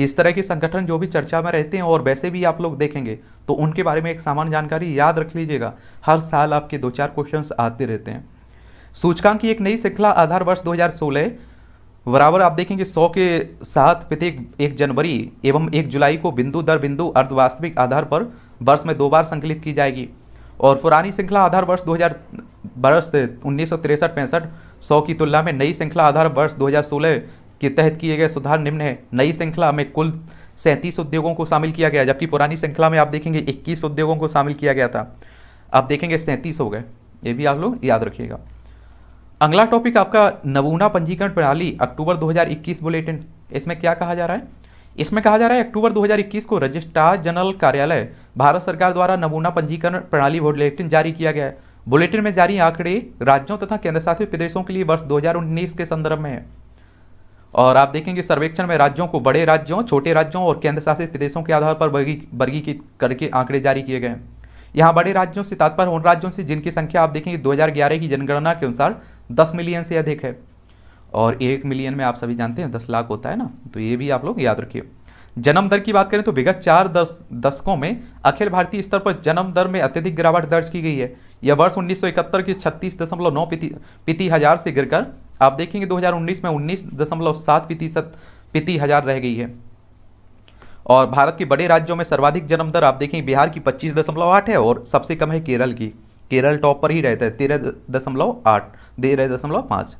कि इस तरह के संगठन जो भी चर्चा में रहते हैं और वैसे भी आप लोग देखेंगे तो उनके बारे में एक सामान्य जानकारी याद रख लीजिएगा हर साल आपके दो चार क्वेश्चन आते रहते हैं सूचकांक की एक नई श्रृंखला आधार वर्ष दो बराबर आप देखेंगे 100 के साथ प्रत्येक एक जनवरी एवं एक जुलाई को बिंदु दर बिंदु अर्धवास्तविक आधार पर वर्ष में दो बार संकलित की जाएगी और पुरानी श्रृंखला आधार वर्ष 2000 वर्ष उन्नीस सौ की तुलना में नई श्रृंखला आधार वर्ष 2016 हज़ार के तहत किए गए सुधार निम्न है नई श्रृंखला में कुल सैंतीस उद्योगों को शामिल किया गया जबकि पुरानी श्रृंखला में आप देखेंगे इक्कीस उद्योगों को शामिल किया गया था आप देखेंगे सैंतीस हो गए ये भी आप लोग याद रखिएगा अगला टॉपिक आपका नमूना पंजीकरण प्रणाली अक्टूबर 2021 बुलेटिन इसमें क्या कहा जा रहा है इसमें कहा जा रहा है अक्टूबर 2021 को रजिस्ट्रार जनरल कार्यालय भारत सरकार द्वारा नमूना पंजीकरण प्रणाली बुलेटिन जारी किया गया है बुलेटिन में जारी आंकड़े राज्यों तथा केंद्रशासित प्रदेशों के लिए वर्ष दो के संदर्भ में है और आप देखेंगे सर्वेक्षण में राज्यों को बड़े राज्यों छोटे राज्यों और केंद्र शासित प्रदेशों के आधार पर वर्गीकृत करके आंकड़े जारी किए गए यहाँ बड़े राज्यों से तात्पर्य उन राज्यों से जिनकी संख्या आप देखेंगे 2011 की जनगणना के अनुसार 10 मिलियन से अधिक है और एक मिलियन में आप सभी जानते हैं दस लाख होता है ना तो ये भी आप लोग याद रखिए जन्म दर की बात करें तो विगत चार दस दशकों में अखिल भारतीय स्तर पर जन्म दर में अत्यधिक गिरावट दर्ज की गई है यह वर्ष 1971 की छत्तीस दशमलव नौ प्रति हजार से गिरकर आप देखेंगे 2019 में उन्नीस दशमलव सात प्रतिशत प्रति हजार रह गई है और भारत के बड़े राज्यों में सर्वाधिक जन्म दर आप देखेंगे बिहार की पच्चीस दशमलव आठ है और सबसे कम है केरल की केरल टॉप पर ही रहता है तेरह दशमलव आठ तेरह दशमलव पाँच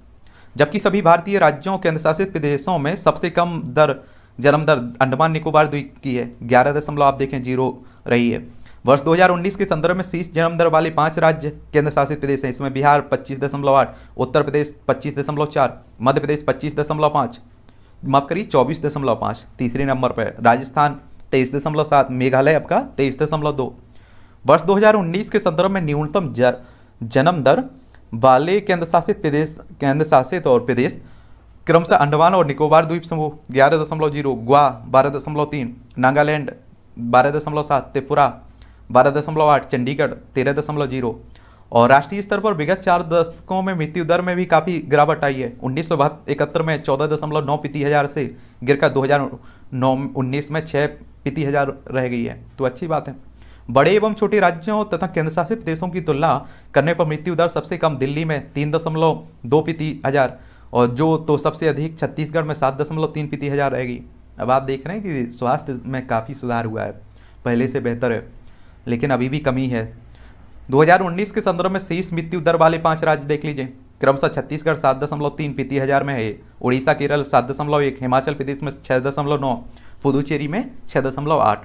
जबकि सभी भारतीय राज्यों और केंद्रशासित प्रदेशों में सबसे कम दर जन्म दर अंडमान निकोबार द्वीप की है ग्यारह दशमलव आप देखें जीरो रही है वर्ष 2019 के संदर्भ में शीर्ष जन्म दर वाले पांच राज्य केंद्र शासित प्रदेश हैं इसमें बिहार पच्चीस दशमलव आठ उत्तर प्रदेश पच्चीस दशमलव चार मध्य प्रदेश पच्चीस दशमलव पाँच माफ करिए चौबीस दशमलव पाँच तीसरे नंबर पर राजस्थान तेईस दशमलव सात मेघालय आपका तेईस दशमलव दो वर्ष 2019 के संदर्भ में न्यूनतम जन्म दर वाले केंद्र शासित प्रदेश केंद्र शासित और प्रदेश क्रमशः अंडमान और निकोबार द्वीप समूह ग्यारह दशमलव जीरो गोवा बारह दशमलव तीन नागालैंड बारह दशमलव सात त्रिपुरा बारह दशमलव आठ चंडीगढ़ तेरह दशमलव जीरो और राष्ट्रीय स्तर पर विगत चार दशकों में मृत्यु दर में भी काफ़ी गिरावट आई है उन्नीस सौ इकहत्तर में चौदह दशमलव नौ प्रति हज़ार से गिरकर दो हज़ार नौ उन्नीस में छः प्रति हज़ार रह गई है तो अच्छी बात है बड़े एवं छोटे राज्यों तथा केंद्रशासित प्रदेशों की तुलना करने पर मृत्यु दर सबसे कम दिल्ली में तीन दशमलव दो प्रति हज़ार और जो तो सबसे अधिक छत्तीसगढ़ में सात दशमलव तीन प्रति हज़ार रहेगी अब आप देख रहे हैं कि स्वास्थ्य में काफ़ी सुधार हुआ है पहले से बेहतर है लेकिन अभी भी कमी है 2019 के संदर्भ में शीर्ष मृत्यु दर वाले पांच राज्य देख लीजिए क्रमशः छत्तीसगढ़ सात दशमलव तीन प्रति हजार में है उड़ीसा केरल सात दशमलव एक हिमाचल प्रदेश में छः दशमलव नौ पुदुचेरी में छः दशमलव आठ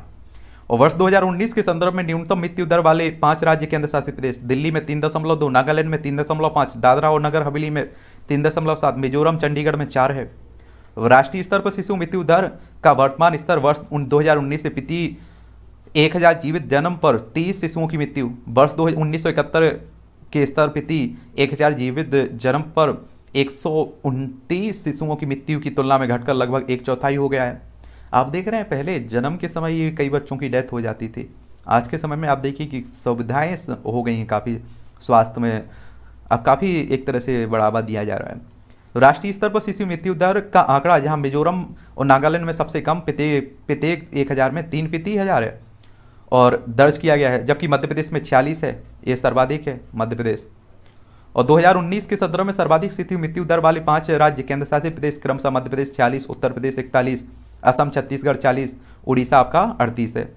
और वर्ष 2019 के संदर्भ में न्यूनतम मृत्यु दर वाले पांच राज्य केंद्र शासित प्रदेश दिल्ली में तीन दशमलव दो नागालैंड में तीन दशमलव पाँच दादरा और नगर हवेली में तीन दशमलव सात मिजोरम चंडीगढ़ में चार है राष्ट्रीय स्तर पर शिशु मृत्यु दर का वर्तमान स्तर वर्ष दो हजार से प्रति एक हजार जीवित जन्म पर तीस शिशुओं की मृत्यु वर्ष दो उन्नीस सौ इकहत्तर के स्तर पर एक हजार जीवित जन्म पर एक सौ उनतीस शिशुओं की मृत्यु की तुलना में घटकर लगभग एक चौथाई हो गया है आप देख रहे हैं पहले जन्म के समय ये कई बच्चों की डेथ हो जाती थी आज के समय में आप देखिए कि सुविधाएँ हो गई हैं काफ़ी स्वास्थ्य में अब काफ़ी एक तरह से बढ़ावा दिया जा रहा है राष्ट्रीय स्तर पर शिशु मृत्यु दर का आंकड़ा जहां मिजोरम और नागालैंड में सबसे कम प्रत्येक प्रत्येक एक हज़ार में तीन प्रति हज़ार है और दर्ज किया गया है जबकि मध्य प्रदेश में छियालीस है ये सर्वाधिक है मध्य प्रदेश और 2019 के सत्रह में सर्वाधिक स्थिति मृत्यु दर वाले पांच राज्य केंद्र शासित प्रदेश क्रमशः मध्य प्रदेश छियालीस उत्तर प्रदेश इकतालीस असम छत्तीसगढ़ चालीस उड़ीसा आपका अड़तीस है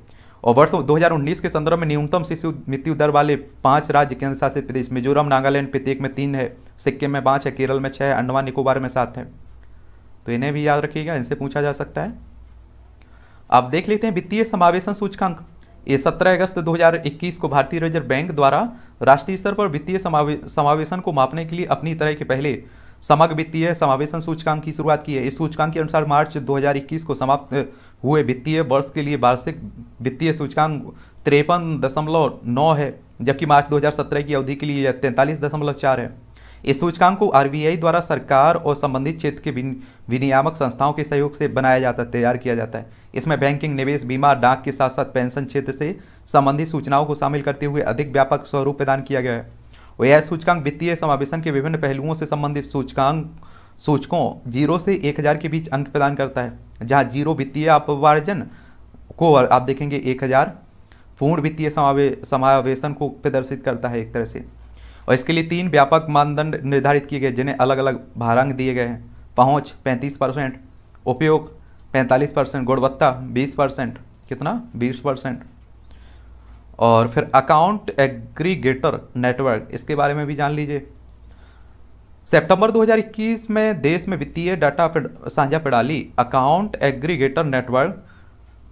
और वर्ष 2019 के संदर्भ में न्यूनतम शिशु मृत्यु दर वाले पांच राज्य केंद्र शासित प्रदेश मिजोरम नागालैंड प्रत्येक में तीन है सिक्किम में पाँच है केरल में छः है अंडमान निकोबार में सात है तो इन्हें भी याद रखिएगा इनसे पूछा जा सकता है अब देख लेते हैं वित्तीय समावेशन सूचकांक ये 17 अगस्त 2021 को भारतीय रिजर्व बैंक द्वारा राष्ट्रीय स्तर पर वित्तीय समावे, समावेशन को मापने के लिए अपनी तरह के पहले समग्र वित्तीय समावेशन सूचकांक की शुरुआत की है इस सूचकांक के अनुसार मार्च 2021 को समाप्त हुए वित्तीय वर्ष के लिए वार्षिक वित्तीय सूचकांक तिरपन दशमलव नौ है जबकि मार्च 2017 की अवधि के लिए यह तैंतालीस दशमलव चार है इस सूचकांक को आरबीआई द्वारा सरकार और संबंधित क्षेत्र के विनियामक संस्थाओं के सहयोग से बनाया जाता है तैयार किया जाता है इसमें बैंकिंग निवेश बीमा डाक के साथ साथ पेंशन क्षेत्र से संबंधित सूचनाओं को शामिल करते हुए अधिक व्यापक स्वरूप प्रदान किया गया है और यह सूचकांक वित्तीय समावेशन के विभिन्न पहलुओं से संबंधित सूचकांक सूचकों जीरो से एक हज़ार के बीच अंक प्रदान करता है जहाँ जीरो वित्तीय अपवार्जन को आप देखेंगे एक हज़ार पूर्ण वित्तीय समावे समावेशन को प्रदर्शित करता है एक तरह से और इसके लिए तीन व्यापक मानदंड निर्धारित किए गए जिन्हें अलग अलग भारांक दिए गए हैं पहुँच पैंतीस परसेंट उपयोग पैंतालीस परसेंट गुणवत्ता बीस परसेंट कितना बीस परसेंट और फिर अकाउंट एग्रीगेटर नेटवर्क इसके बारे में भी जान लीजिए सितंबर 2021 में देश में वित्तीय डाटा साझा प्रणाली अकाउंट एग्रीगेटर नेटवर्क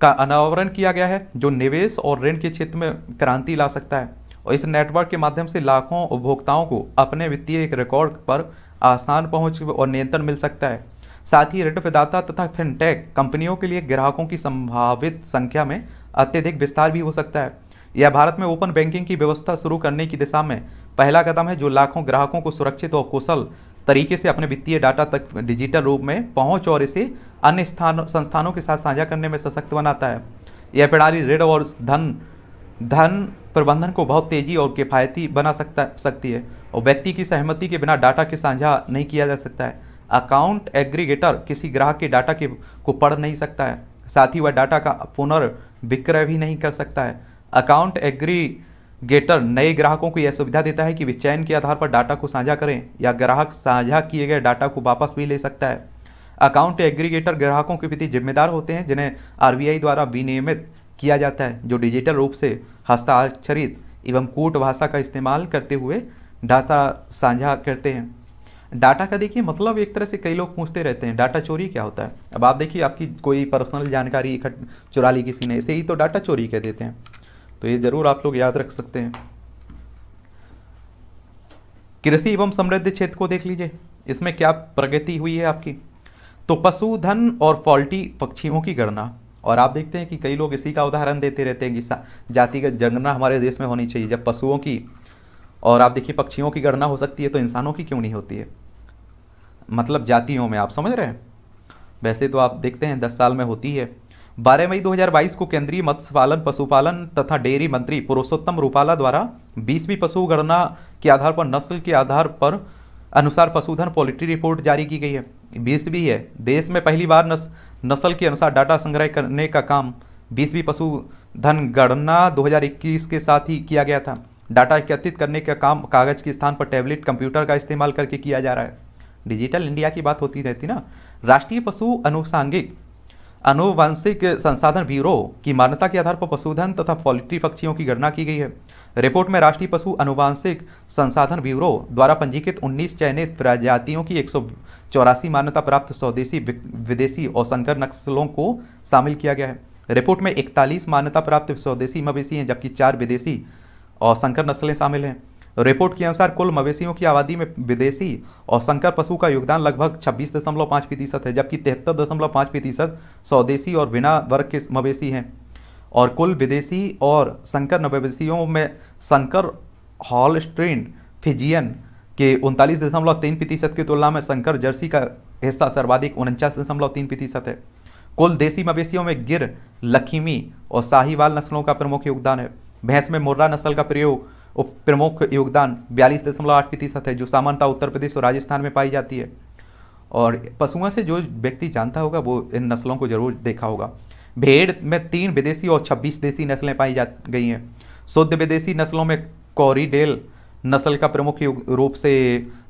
का अनावरण किया गया है जो निवेश और ऋण के क्षेत्र में क्रांति ला सकता है और इस नेटवर्क के माध्यम से लाखों उपभोक्ताओं को अपने वित्तीय रिकॉर्ड पर आसान पहुंच और नियंत्रण मिल सकता है साथ ही ऋण प्रदाता तथा फिनटेक कंपनियों के लिए ग्राहकों की संभावित संख्या में अत्यधिक विस्तार भी हो सकता है यह भारत में ओपन बैंकिंग की व्यवस्था शुरू करने की दिशा में पहला कदम है जो लाखों ग्राहकों को सुरक्षित और कुशल तरीके से अपने वित्तीय डाटा तक डिजिटल रूप में पहुंच और इसे अन्य स्थान संस्थानों के साथ साझा करने में सशक्त बनाता है यह प्रणाली ऋण और धन धन प्रबंधन को बहुत तेजी और किफ़ायती बना सकता सकती है और व्यक्ति की सहमति के बिना डाटा के साझा नहीं किया जा सकता है अकाउंट एग्रीगेटर किसी ग्राहक के डाटा के को पढ़ नहीं सकता है साथ ही वह डाटा का पुनर्विक्रय भी नहीं कर सकता है अकाउंट एग्रीगेटर नए ग्राहकों को यह सुविधा देता है कि वे चयन के आधार पर डाटा को साझा करें या ग्राहक साझा किए गए डाटा को वापस भी ले सकता है अकाउंट एग्रीगेटर ग्राहकों के प्रति जिम्मेदार होते हैं जिन्हें आरबीआई द्वारा विनियमित किया जाता है जो डिजिटल रूप से हस्ताक्षरित एवं कूट भाषा का इस्तेमाल करते हुए डाटा साझा करते हैं डाटा का देखिए मतलब एक तरह से कई लोग पूछते रहते हैं डाटा चोरी क्या होता है अब आप देखिए आपकी कोई पर्सनल जानकारी इकट्ठ चुरा ली किसी ने ऐसे ही तो डाटा चोरी कह देते हैं तो ये ज़रूर आप लोग याद रख सकते हैं कृषि एवं समृद्ध क्षेत्र को देख लीजिए इसमें क्या प्रगति हुई है आपकी तो पशुधन और फॉल्टी पक्षियों की गणना और आप देखते हैं कि कई लोग इसी का उदाहरण देते रहते हैं कि जातिगत जनगणना हमारे देश में होनी चाहिए जब पशुओं की और आप देखिए पक्षियों की गणना हो सकती है तो इंसानों की क्यों नहीं होती है मतलब जातियों में आप समझ रहे हैं वैसे तो आप देखते हैं दस साल में होती है बारह मई 2022 को केंद्रीय मत्स्य पालन पशुपालन तथा डेयरी मंत्री पुरुषोत्तम रूपाला द्वारा बीसवीं पशु गणना के आधार पर नस्ल के आधार पर अनुसार पशुधन पोलिट्री रिपोर्ट जारी की गई है बीसवीं है देश में पहली बार नस्ल नस्ल के अनुसार डाटा संग्रह करने का काम बीसवीं पशुधन गणना 2021 के साथ ही किया गया था डाटा एकत्रित करने का काम कागज के स्थान पर टैबलेट कंप्यूटर का इस्तेमाल करके किया जा रहा है डिजिटल इंडिया की बात होती रहती ना राष्ट्रीय पशु अनुसांगिक अनुवांशिक संसाधन ब्यूरो की मान्यता के आधार पर पशुधन तथा पोल्ट्री पक्षियों की गणना की गई है रिपोर्ट में राष्ट्रीय पशु अनुवांशिक संसाधन ब्यूरो द्वारा पंजीकृत 19 चयनित प्रजातियों की एक मान्यता प्राप्त स्वदेशी विदेशी और संकर नक्सलों को शामिल किया गया है रिपोर्ट में 41 मान्यता प्राप्त स्वदेशी मवेशी हैं जबकि चार विदेशी और संकर नस्लें शामिल हैं रिपोर्ट के अनुसार कुल मवेशियों की आबादी में विदेशी और संकर पशु का योगदान लगभग 26.5 प्रतिशत है जबकि तिहत्तर दशमलव पाँच प्रतिशत स्वदेशी और बिना वर्ग के मवेशी हैं और कुल विदेशी और संकर नवविदेशियों में संकर स्ट्रेन फिजियन के उनतालीस दशमलव तीन प्रतिशत की तुलना में संकर जर्सी का हिस्सा सर्वाधिक उनचास दशमलव तीन प्रतिशत है कुल देसी मवेशियों में गिर लखीमी और साहिवाल नस्लों का प्रमुख योगदान है भैंस में मुर्रा नस्ल का प्रयोग प्रमुख योगदान बयालीस दशमलव आठ प्रतिशत है जो सामान्यतः उत्तर प्रदेश और राजस्थान में पाई जाती है और पशुओं से जो व्यक्ति जानता होगा वो इन नस्लों को जरूर देखा होगा भेड़ में तीन विदेशी और छब्बीस देसी नस्लें पाई जा गई हैं शुद्ध विदेशी नस्लों में कॉरीडेल नस्ल का प्रमुख रूप से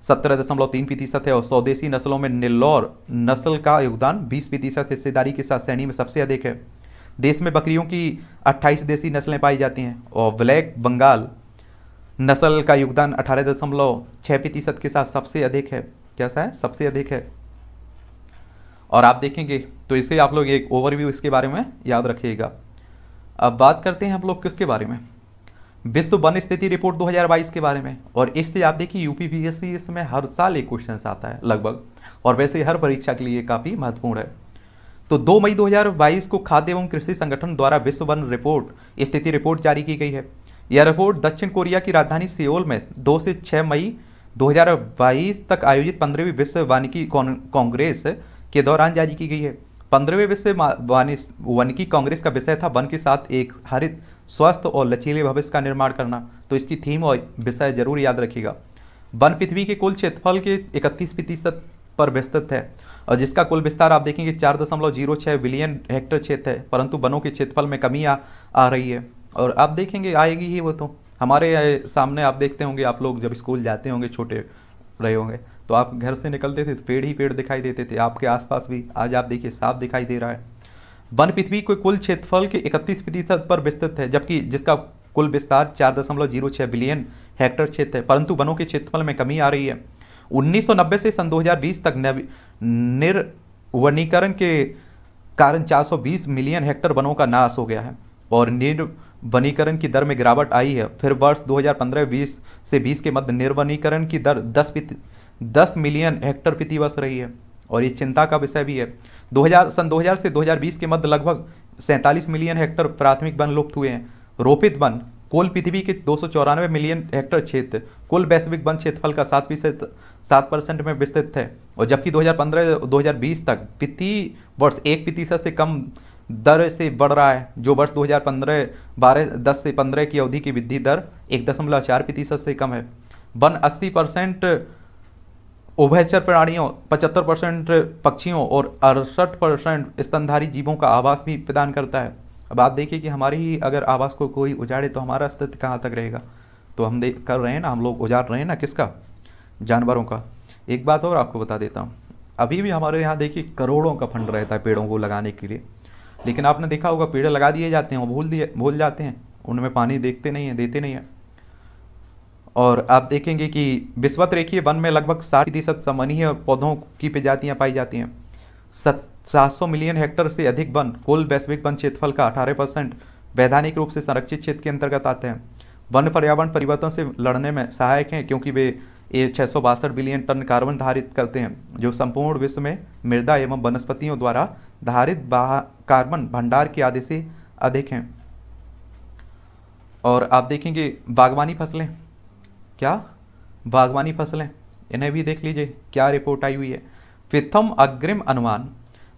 सत्रह दशमलव तीन प्रतिशत है और स्वदेशी नस्लों में निल्लौर नस्ल का योगदान बीस प्रतिशत हिस्सेदारी के साथ श्रेणी में सबसे अधिक है देश में बकरियों की अट्ठाईस देसी नस्लें पाई जाती हैं और ब्लैक बंगाल नस्ल का योगदान अठारह दशमलव छः प्रतिशत के साथ सबसे अधिक है कैसा है सबसे अधिक है और आप देखेंगे तो इसे आप लोग एक ओवरव्यू इसके बारे में याद रखिएगा अब बात करते हैं हम लोग किसके बारे में विश्व वन स्थिति रिपोर्ट 2022 के बारे में और इससे आप देखिए यू पी एस इसमें हर साल एक क्वेश्चन आता है लगभग और वैसे हर परीक्षा के लिए काफ़ी महत्वपूर्ण है तो 2 मई 2022 को खाद्य एवं कृषि संगठन द्वारा विश्व वन रिपोर्ट स्थिति रिपोर्ट जारी की गई है यह रिपोर्ट दक्षिण कोरिया की राजधानी सियोल में दो से छः मई दो तक आयोजित पंद्रहवीं विश्व वानिकी कांग्रेस के दौरान जारी की गई है पंद्रहवें वन की कांग्रेस का विषय था वन के साथ एक हरित स्वस्थ और लचीले भविष्य का निर्माण करना तो इसकी थीम और विषय जरूर याद रखिएगा वन पृथ्वी के कुल क्षेत्रफल के इकतीस प्रतिशत पर विस्तृत है और जिसका कुल विस्तार आप देखेंगे चार दशमलव जीरो छः बिलियन हेक्टर क्षेत्र है परंतु वनों के क्षेत्रफल में कमी आ, आ रही है और आप देखेंगे आएगी ही वो तो हमारे सामने आप देखते होंगे आप लोग जब स्कूल जाते होंगे छोटे रहे होंगे तो आप घर से निकलते थे तो पेड़ ही पेड़ दिखाई देते थे आपके आसपास भी आज आप देखिए साफ दिखाई दे रहा है वन पृथ्वी के कुल क्षेत्रफल के इकतीस प्रतिशत पर विस्तृत है जबकि जिसका कुल विस्तार चार दशमलव जीरो छः बिलियन हेक्टर क्षेत्र है परंतु वनों के क्षेत्रफल में कमी आ रही है 1990 से सन 2020 तक निर्वनीकरण के कारण 420 मिलियन हेक्टर वनों का नाश हो गया है और निर्वनीकरण की दर में गिरावट आई है फिर वर्ष 2015-20 से 20 के मध्य निर्वनीकरण की दर दस दस मिलियन हेक्टर प्रति वर्ष रही है और ये चिंता का विषय भी है 2000 सन 2000 से 2020 के मध्य लगभग सैंतालीस मिलियन हेक्टर प्राथमिक वन लुप्त हुए हैं रोपित वन कुल पृथ्वी के दो मिलियन हेक्टर क्षेत्र कुल वैश्विक वन क्षेत्रफल का सात फीसद सात परसेंट में विस्तृत है और जबकि 2015-2020 तक वित्तीय वर्ष एक प्रतिशत से कम दर से बढ़ रहा है जो वर्ष 2015 12 10 से 15 की अवधि की वृद्धि दर एक दशमलव चार प्रतिशत से कम है वन अस्सी परसेंट उभयचर प्राणियों पचहत्तर परसेंट पक्षियों और अड़सठ परसेंट स्तनधारी जीवों का आवास भी प्रदान करता है अब आप देखिए कि हमारी ही अगर आवास को कोई उजाड़े तो हमारा अस्तित्व कहाँ तक रहेगा तो हम देख कर रहे हैं ना हम लोग उजाड़ रहे हैं ना किसका जानवरों का एक बात और आपको बता देता हूँ अभी भी हमारे यहाँ देखिए करोड़ों का फंड रहता है पेड़ों को लगाने के लिए लेकिन आपने देखा होगा पेड़ लगा दिए जाते हैं वो भूल दिए भूल जाते हैं उनमें पानी देखते नहीं हैं देते नहीं हैं और आप देखेंगे कि विश्वत रेखीय वन में लगभग साठ प्रतिशत समनीय पौधों की प्रजातियाँ पाई जाती हैं सात सौ मिलियन हेक्टर से अधिक वन कुल वैश्विक वन क्षेत्रफल का अठारह परसेंट वैधानिक रूप से संरक्षित क्षेत्र के अंतर्गत आते हैं वन पर्यावरण परिवर्तन से लड़ने में सहायक हैं क्योंकि वे ये छः बिलियन टन कार्बन धारित करते हैं जो संपूर्ण विश्व में मृदा एवं वनस्पतियों द्वारा धारित कार्बन भंडार के आदि से अधिक हैं और आप देखेंगे बागवानी फसलें क्या बागवानी फसलें इन्हें भी देख लीजिए क्या रिपोर्ट आई हुई है प्रथम अग्रिम अनुमान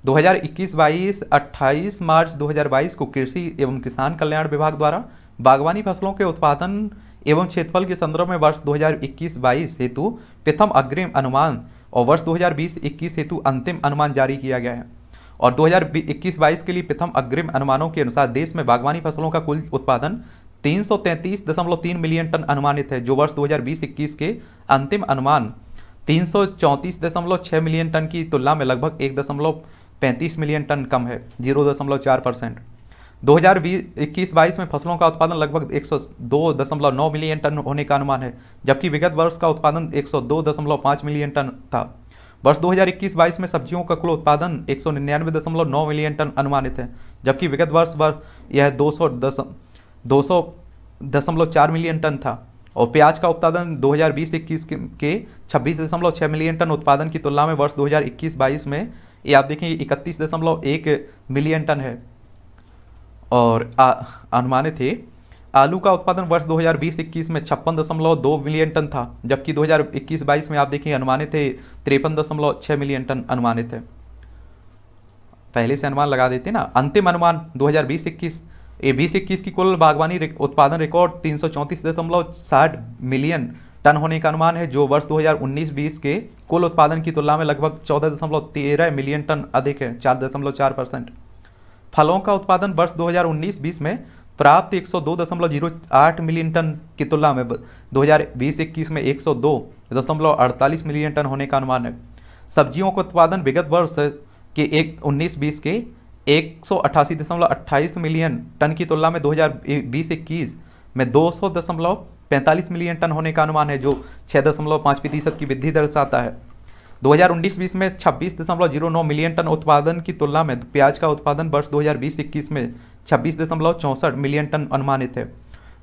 2021-22 28 मार्च 2022 को कृषि एवं किसान कल्याण विभाग द्वारा बागवानी फसलों के उत्पादन एवं क्षेत्रफल के संदर्भ में वर्ष 2021-22 हेतु प्रथम अग्रिम अनुमान और वर्ष 2020-21 हेतु अंतिम अनुमान जारी किया गया है और 2021-22 के लिए प्रथम अग्रिम अनुमानों के अनुसार देश में बागवानी फसलों का कुल उत्पादन तीन मिलियन टन अनुमानित है जो वर्ष दो हजार के अंतिम अनुमान तीन मिलियन टन की तुलना में लगभग एक दशमलव पैंतीस मिलियन टन कम है जीरो दशमलव चार परसेंट दो हज़ार इक्कीस बाईस में फसलों का उत्पादन लगभग एक सौ दो दशमलव नौ मिलियन टन होने का अनुमान है जबकि विगत वर्ष का उत्पादन एक सौ दो दशमलव पाँच मिलियन टन था वर्ष 2021-22 में सब्जियों का कुल उत्पादन एक सौ निन्यानवे दशमलव नौ मिलियन टन अनुमानित है जबकि विगत वर्ष पर यह दो सौ दो सौ दशमलव चार मिलियन टन था और प्याज का उत्पादन 2020-21 के छब्बीस दशमलव छः मिलियन टन उत्पादन की तुलना में वर्ष 2021-22 में ये आप देखें इकतीस दशमलव एक मिलियन टन है और अनुमानित है आलू का उत्पादन वर्ष 2020-21 में छप्पन दशमलव दो मिलियन टन था जबकि 2021-22 में आप देखें अनुमानित है तिरपन दशमलव छः मिलियन टन अनुमानित है पहले से अनुमान लगा देते ना अंतिम अनुमान दो 21 ए बीस इक्कीस की कुल बागवानी उत्पादन रिकॉर्ड तीन मिलियन टन होने का अनुमान है जो वर्ष 2019-20 के कुल उत्पादन की तुलना में लगभग 14.13 मिलियन टन अधिक है 4.4 परसेंट फलों का उत्पादन वर्ष 2019-20 में प्राप्त 102.08 मिलियन टन की तुलना में 2020-21 में 102.48 मिलियन टन होने का अनुमान है सब्जियों का उत्पादन विगत वर्ष के एक उन्नीस बीस के एक सौ दशमलव अट्ठाईस मिलियन टन की तुलना में दो हज़ार बीस इक्कीस में दो सौ दशमलव पैंतालीस मिलियन टन होने का अनुमान है जो छः दशमलव पाँच प्रतिशत की वृद्धि दर्शाता है 2019-20 में छब्बीस दशमलव जीरो नौ मिलियन टन उत्पादन की तुलना में प्याज का उत्पादन वर्ष 2020-21 में छब्बीस दशमलव चौंसठ मिलियन टन अनुमानित है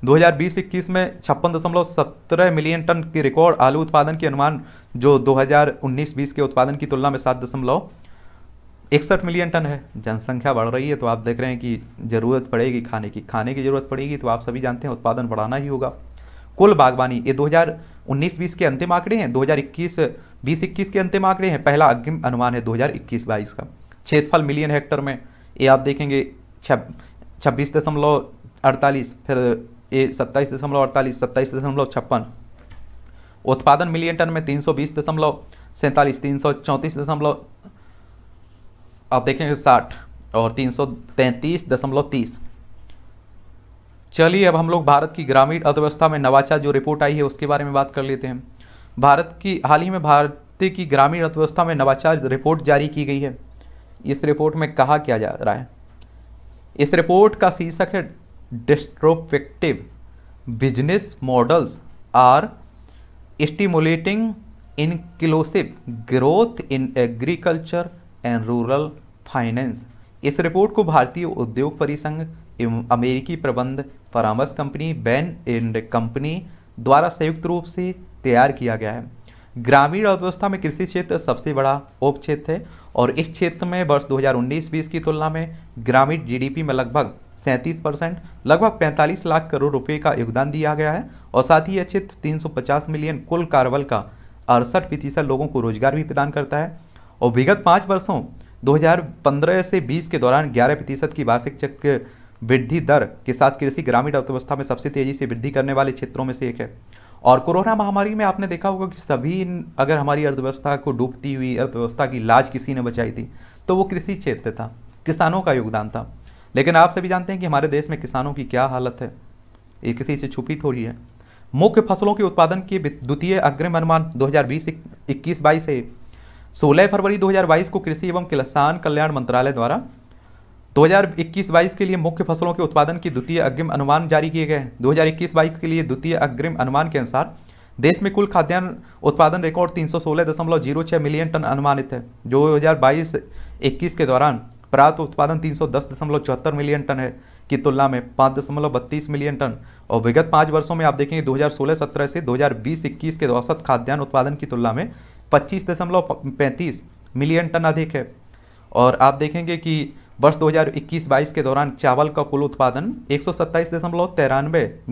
2020-21 में छप्पन दशमलव सत्रह मिलियन टन की रिकॉर्ड आलू उत्पादन की अनुमान जो 2019-20 के उत्पादन की तुलना में सात दशमलव इकसठ मिलियन टन है जनसंख्या बढ़ रही है तो आप देख रहे हैं कि ज़रूरत पड़ेगी खाने की खाने की ज़रूरत पड़ेगी तो आप सभी जानते हैं उत्पादन बढ़ाना ही होगा कुल बागवानी ये 2019-20 के अंतिम आंकड़े हैं 2021-2021 के अंतिम आंकड़े हैं पहला अग्रिम अनुमान है 2021-22 का क्षेत्रफल मिलियन हेक्टर में ये आप देखेंगे छब्बीस दशमलव अड़तालीस फिर ये सत्ताईस दशमलव अड़तालीस सत्ताईस दशमलव छप्पन उत्पादन मिलियन टन में तीन सौ बीस दशमलव सैंतालीस तीन सौ चौंतीस दशमलव आप देखेंगे साठ और तीन सौ तैंतीस दशमलव तीस चलिए अब हम लोग भारत की ग्रामीण अर्थव्यवस्था में नवाचार जो रिपोर्ट आई है उसके बारे में बात कर लेते हैं भारत की हाल ही में भारत की ग्रामीण अर्थव्यवस्था में नवाचार रिपोर्ट जारी की गई है इस रिपोर्ट में कहा क्या जा रहा है इस रिपोर्ट का शीर्षक है disruptive business models are stimulating inclusive growth in agriculture and rural finance इस रिपोर्ट को भारतीय उद्योग परिसंघ एवं अमेरिकी प्रबंध परामर्श कंपनी बैन एंड कंपनी द्वारा संयुक्त रूप से तैयार किया गया है ग्रामीण अर्थव्यवस्था में कृषि क्षेत्र सबसे बड़ा उप क्षेत्र है और इस क्षेत्र में वर्ष 2019-20 की तुलना में ग्रामीण जीडीपी में लगभग सैंतीस परसेंट लगभग 45 लाख करोड़ रुपए का योगदान दिया गया है और साथ ही यह क्षेत्र 350 मिलियन कुल कार्बल का अड़सठ प्रतिशत लोगों को रोजगार भी प्रदान करता है और विगत पाँच वर्षों 2015 से 20 के दौरान 11 प्रतिशत की वार्षिक चक्र वृद्धि दर के साथ कृषि ग्रामीण अर्थव्यवस्था में सबसे तेजी से वृद्धि करने वाले क्षेत्रों में से एक है और कोरोना महामारी में आपने देखा होगा कि सभी अगर हमारी अर्थव्यवस्था को डूबती हुई अर्थव्यवस्था की लाज किसी ने बचाई थी तो वो कृषि क्षेत्र था किसानों का योगदान था लेकिन आप सभी जानते हैं कि हमारे देश में किसानों की क्या हालत है ये किसी से छुपी ठोरी है मुख्य फसलों के उत्पादन के द्वितीय अग्रिम अनुमान बीस इक्कीस बाईस से 16 फरवरी 2022 को कृषि एवं किसान कल्याण मंत्रालय द्वारा 2021-22 के लिए मुख्य फसलों के उत्पादन की द्वितीय अग्रिम अनुमान जारी किए गए 2021-22 के लिए द्वितीय अग्रिम अनुमान के अनुसार देश में कुल खाद्यान्न उत्पादन रिकॉर्ड छह मिलियन टन अनुमानित है जो बाईस इक्कीस के दौरान प्राप्त उत्पादन चौहत्तर मिलियन टन है की तुलना में पाँच मिलियन टन और विगत पाँच वर्षों में आप देखेंगे सोलह सत्रह से बीस इक्कीस के औसत खाद्यान्न उत्पादन की तुलना में पच्चीस दशमलव पैंतीस मिलियन टन अधिक है और आप देखेंगे कि वर्ष 2021-22 के दौरान चावल का कुल उत्पादन एक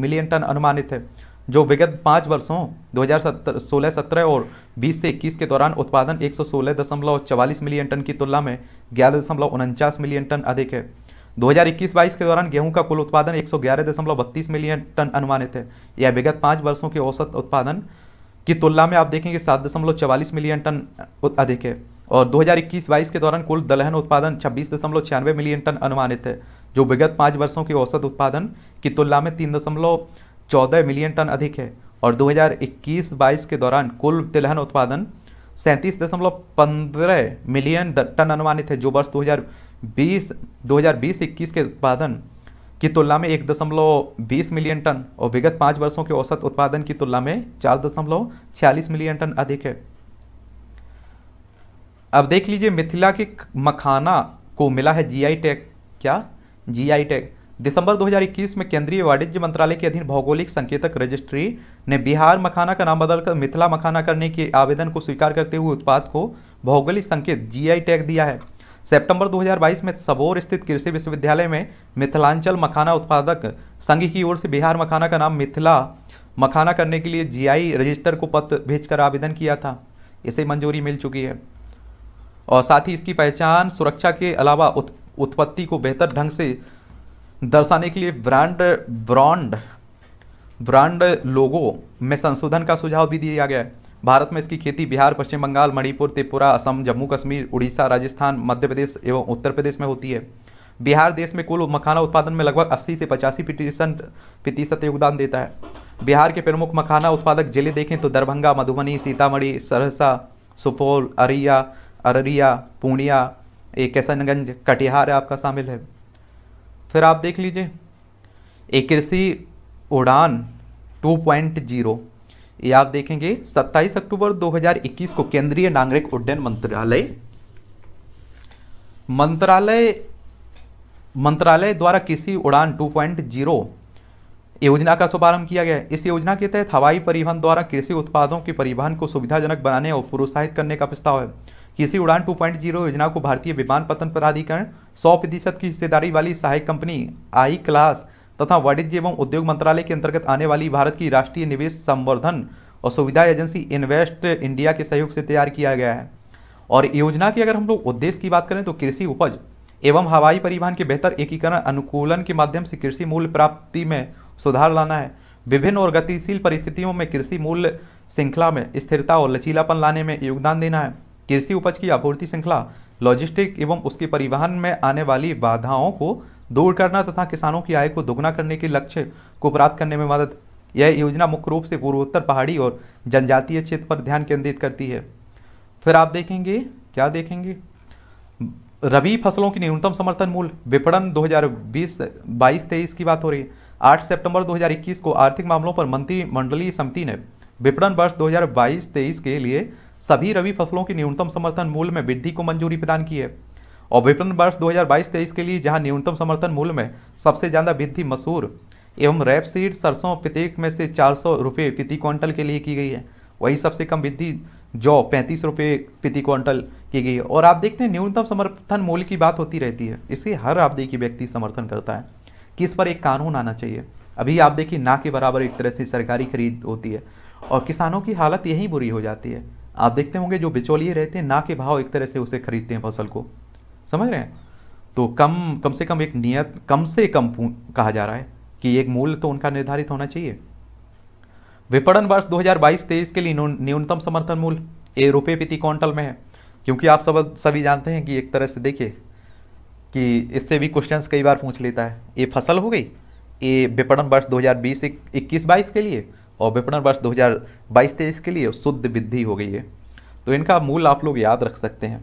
मिलियन टन अनुमानित है जो विगत पाँच वर्षों 2016 17 और 20 से 21 के दौरान उत्पादन एक मिलियन टन की तुलना में ग्यारह मिलियन टन अधिक है 2021-22 के दौरान गेहूं का कुल उत्पादन एक मिलियन टन अनुमानित है यह विगत पाँच वर्षों के औसत उत्पादन की तुलना में आप देखेंगे सात दशमलव चवालीस मिलियन टन अधिक है और 2021-22 के दौरान कुल दलहन उत्पादन छब्बीस दशमलव छियानवे मिलियन टन अनुमानित है जो विगत पाँच वर्षों के औसत उत्पादन की तुलना में तीन दशमलव चौदह मिलियन टन अधिक है और 2021-22 के दौरान कुल तिलहन उत्पादन सैंतीस दशमलव पंद्रह मिलियन टन अनुमानित है जो वर्ष 2020 2020-21 के उत्पादन की तुलना में एक दशमलव बीस मिलियन टन और विगत पांच वर्षों के औसत उत्पादन की तुलना में चार दशमलव छियालीस मिलियन टन अधिक है अब देख लीजिए मिथिला के मखाना को मिला है जीआई टैग क्या जीआई टैग दिसंबर 2021 में केंद्रीय वाणिज्य मंत्रालय के अधीन भौगोलिक संकेतक रजिस्ट्री ने बिहार मखाना का नाम बदलकर मिथिला मखाना करने के आवेदन को स्वीकार करते हुए उत्पाद को भौगोलिक संकेत जीआई टैग दिया है सितंबर 2022 में सबोर स्थित कृषि विश्वविद्यालय में मिथिलांचल मखाना उत्पादक संघ की ओर से बिहार मखाना का नाम मिथिला मखाना करने के लिए जीआई रजिस्टर को पत्र भेजकर आवेदन किया था इसे मंजूरी मिल चुकी है और साथ ही इसकी पहचान सुरक्षा के अलावा उत, उत्पत्ति को बेहतर ढंग से दर्शाने के लिए ब्रांड ब्रांड ब्रांड लोगो में संशोधन का सुझाव भी दिया गया है भारत में इसकी खेती बिहार पश्चिम बंगाल मणिपुर त्रिपुरा असम जम्मू कश्मीर उड़ीसा राजस्थान मध्य प्रदेश एवं उत्तर प्रदेश में होती है बिहार देश में कुल मखाना उत्पादन में लगभग 80 से पचासी प्रतिशत प्रतिशत योगदान देता है बिहार के प्रमुख मखाना उत्पादक जिले देखें तो दरभंगा मधुबनी सीतामढ़ी सहरसा सुपौल अरिया अररिया पूर्णिया कैसनगंज कटिहार आपका शामिल है फिर आप देख लीजिए एक कृषि उड़ान 2.0 ये आप देखेंगे 27 अक्टूबर 2021 को केंद्रीय नागरिक उड्डयन मंत्रालय मंत्रालय मंत्रालय द्वारा किसी उड़ान 2.0 योजना का शुभारंभ किया गया इस योजना के तहत हवाई परिवहन द्वारा कृषि उत्पादों के परिवहन को सुविधाजनक बनाने और प्रोत्साहित करने का प्रस्ताव है किसी उड़ान 2.0 योजना को भारतीय विमान पतन प्राधिकरण 100 प्रतिशत की हिस्सेदारी वाली सहायक कंपनी आई क्लास तथा वाणिज्य एवं उद्योग मंत्रालय के अंतर्गत आने वाली भारत की राष्ट्रीय निवेश संवर्धन और सुविधा एजेंसी इन्वेस्ट इंडिया के सहयोग से तैयार किया गया है और योजना की अगर हम लोग उद्देश्य की बात करें तो कृषि उपज एवं हवाई परिवहन के बेहतर एकीकरण अनुकूलन के माध्यम से कृषि मूल्य प्राप्ति में सुधार लाना है विभिन्न और गतिशील परिस्थितियों में कृषि मूल्य श्रृंखला में स्थिरता और लचीलापन लाने में योगदान देना है कृषि उपज की आपूर्ति श्रृंखला लॉजिस्टिक एवं उसके परिवहन में आने वाली बाधाओं को दूर करना तथा किसानों की आय को दोगुना करने के लक्ष्य को प्राप्त करने में मदद यह योजना मुख्य रूप से पूर्वोत्तर पहाड़ी और जनजातीय क्षेत्र पर ध्यान केंद्रित करती है फिर आप देखेंगे क्या देखेंगे रबी फसलों की न्यूनतम समर्थन मूल्य विपणन 2020 22 तेईस की बात हो रही है 8 सितंबर 2021 को आर्थिक मामलों पर मंत्रिमंडलीय समिति ने विपणन वर्ष 2022-23 के लिए सभी रबी फसलों की न्यूनतम समर्थन मूल्य में वृद्धि को मंजूरी प्रदान की है और विपणन वर्ष 2022-23 के लिए जहां न्यूनतम समर्थन मूल्य में सबसे ज़्यादा वृद्धि मसूर एवं रैप सीड सरसों प्रत्येक में से चार सौ रुपये प्रति क्वांटल के लिए की गई है वही सबसे कम वृद्धि जौ पैंतीस रुपये प्रति क्वांटल की गई है और आप देखते हैं न्यूनतम समर्थन मूल्य की बात होती रहती है इसे हर आप देखिए व्यक्ति समर्थन करता है कि इस पर एक कानून आना चाहिए अभी आप देखिए ना के बराबर एक तरह से सरकारी खरीद होती है और किसानों की हालत यही बुरी हो जाती है आप देखते होंगे जो बिचौलिए रहते हैं ना के भाव एक तरह से उसे खरीदते हैं फसल को समझ रहे हैं तो कम कम से कम एक नियत कम से कम कहा जा रहा है कि एक मूल्य तो उनका निर्धारित होना चाहिए विपणन वर्ष 2022-23 के लिए न्यूनतम समर्थन मूल्य ये रुपये प्रति क्वांटल में है क्योंकि आप सब सभी जानते हैं कि एक तरह से देखिए कि इससे भी क्वेश्चन कई बार पूछ लेता है ये फसल हो गई ये विपणन वर्ष 2020 हजार के लिए और विपणन वर्ष 2022 हज़ार के लिए शुद्ध वृद्धि हो गई है तो इनका मूल आप लोग याद रख सकते हैं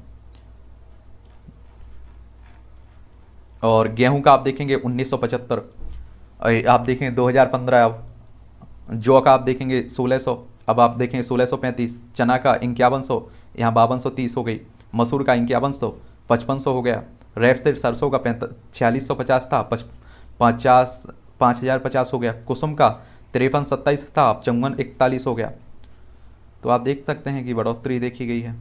और गेहूं का आप देखेंगे 1975 आप देखें 2015 अब जौ का आप देखेंगे 1600 अब आप देखें 1635 चना का इक्यावन सौ यहाँ बावन सौ तीस हो गई मसूर का इक्यावन सौ पचपन सौ हो गया रेफ्ते सरसों का पैंत छियालीस सौ पचास था पच पचास पाँच हज़ार पचास हो गया कुसुम का तिरपन सत्ताईस था अब चौवन इकतालीस हो गया तो आप देख सकते हैं कि बढ़ोतरी देखी गई है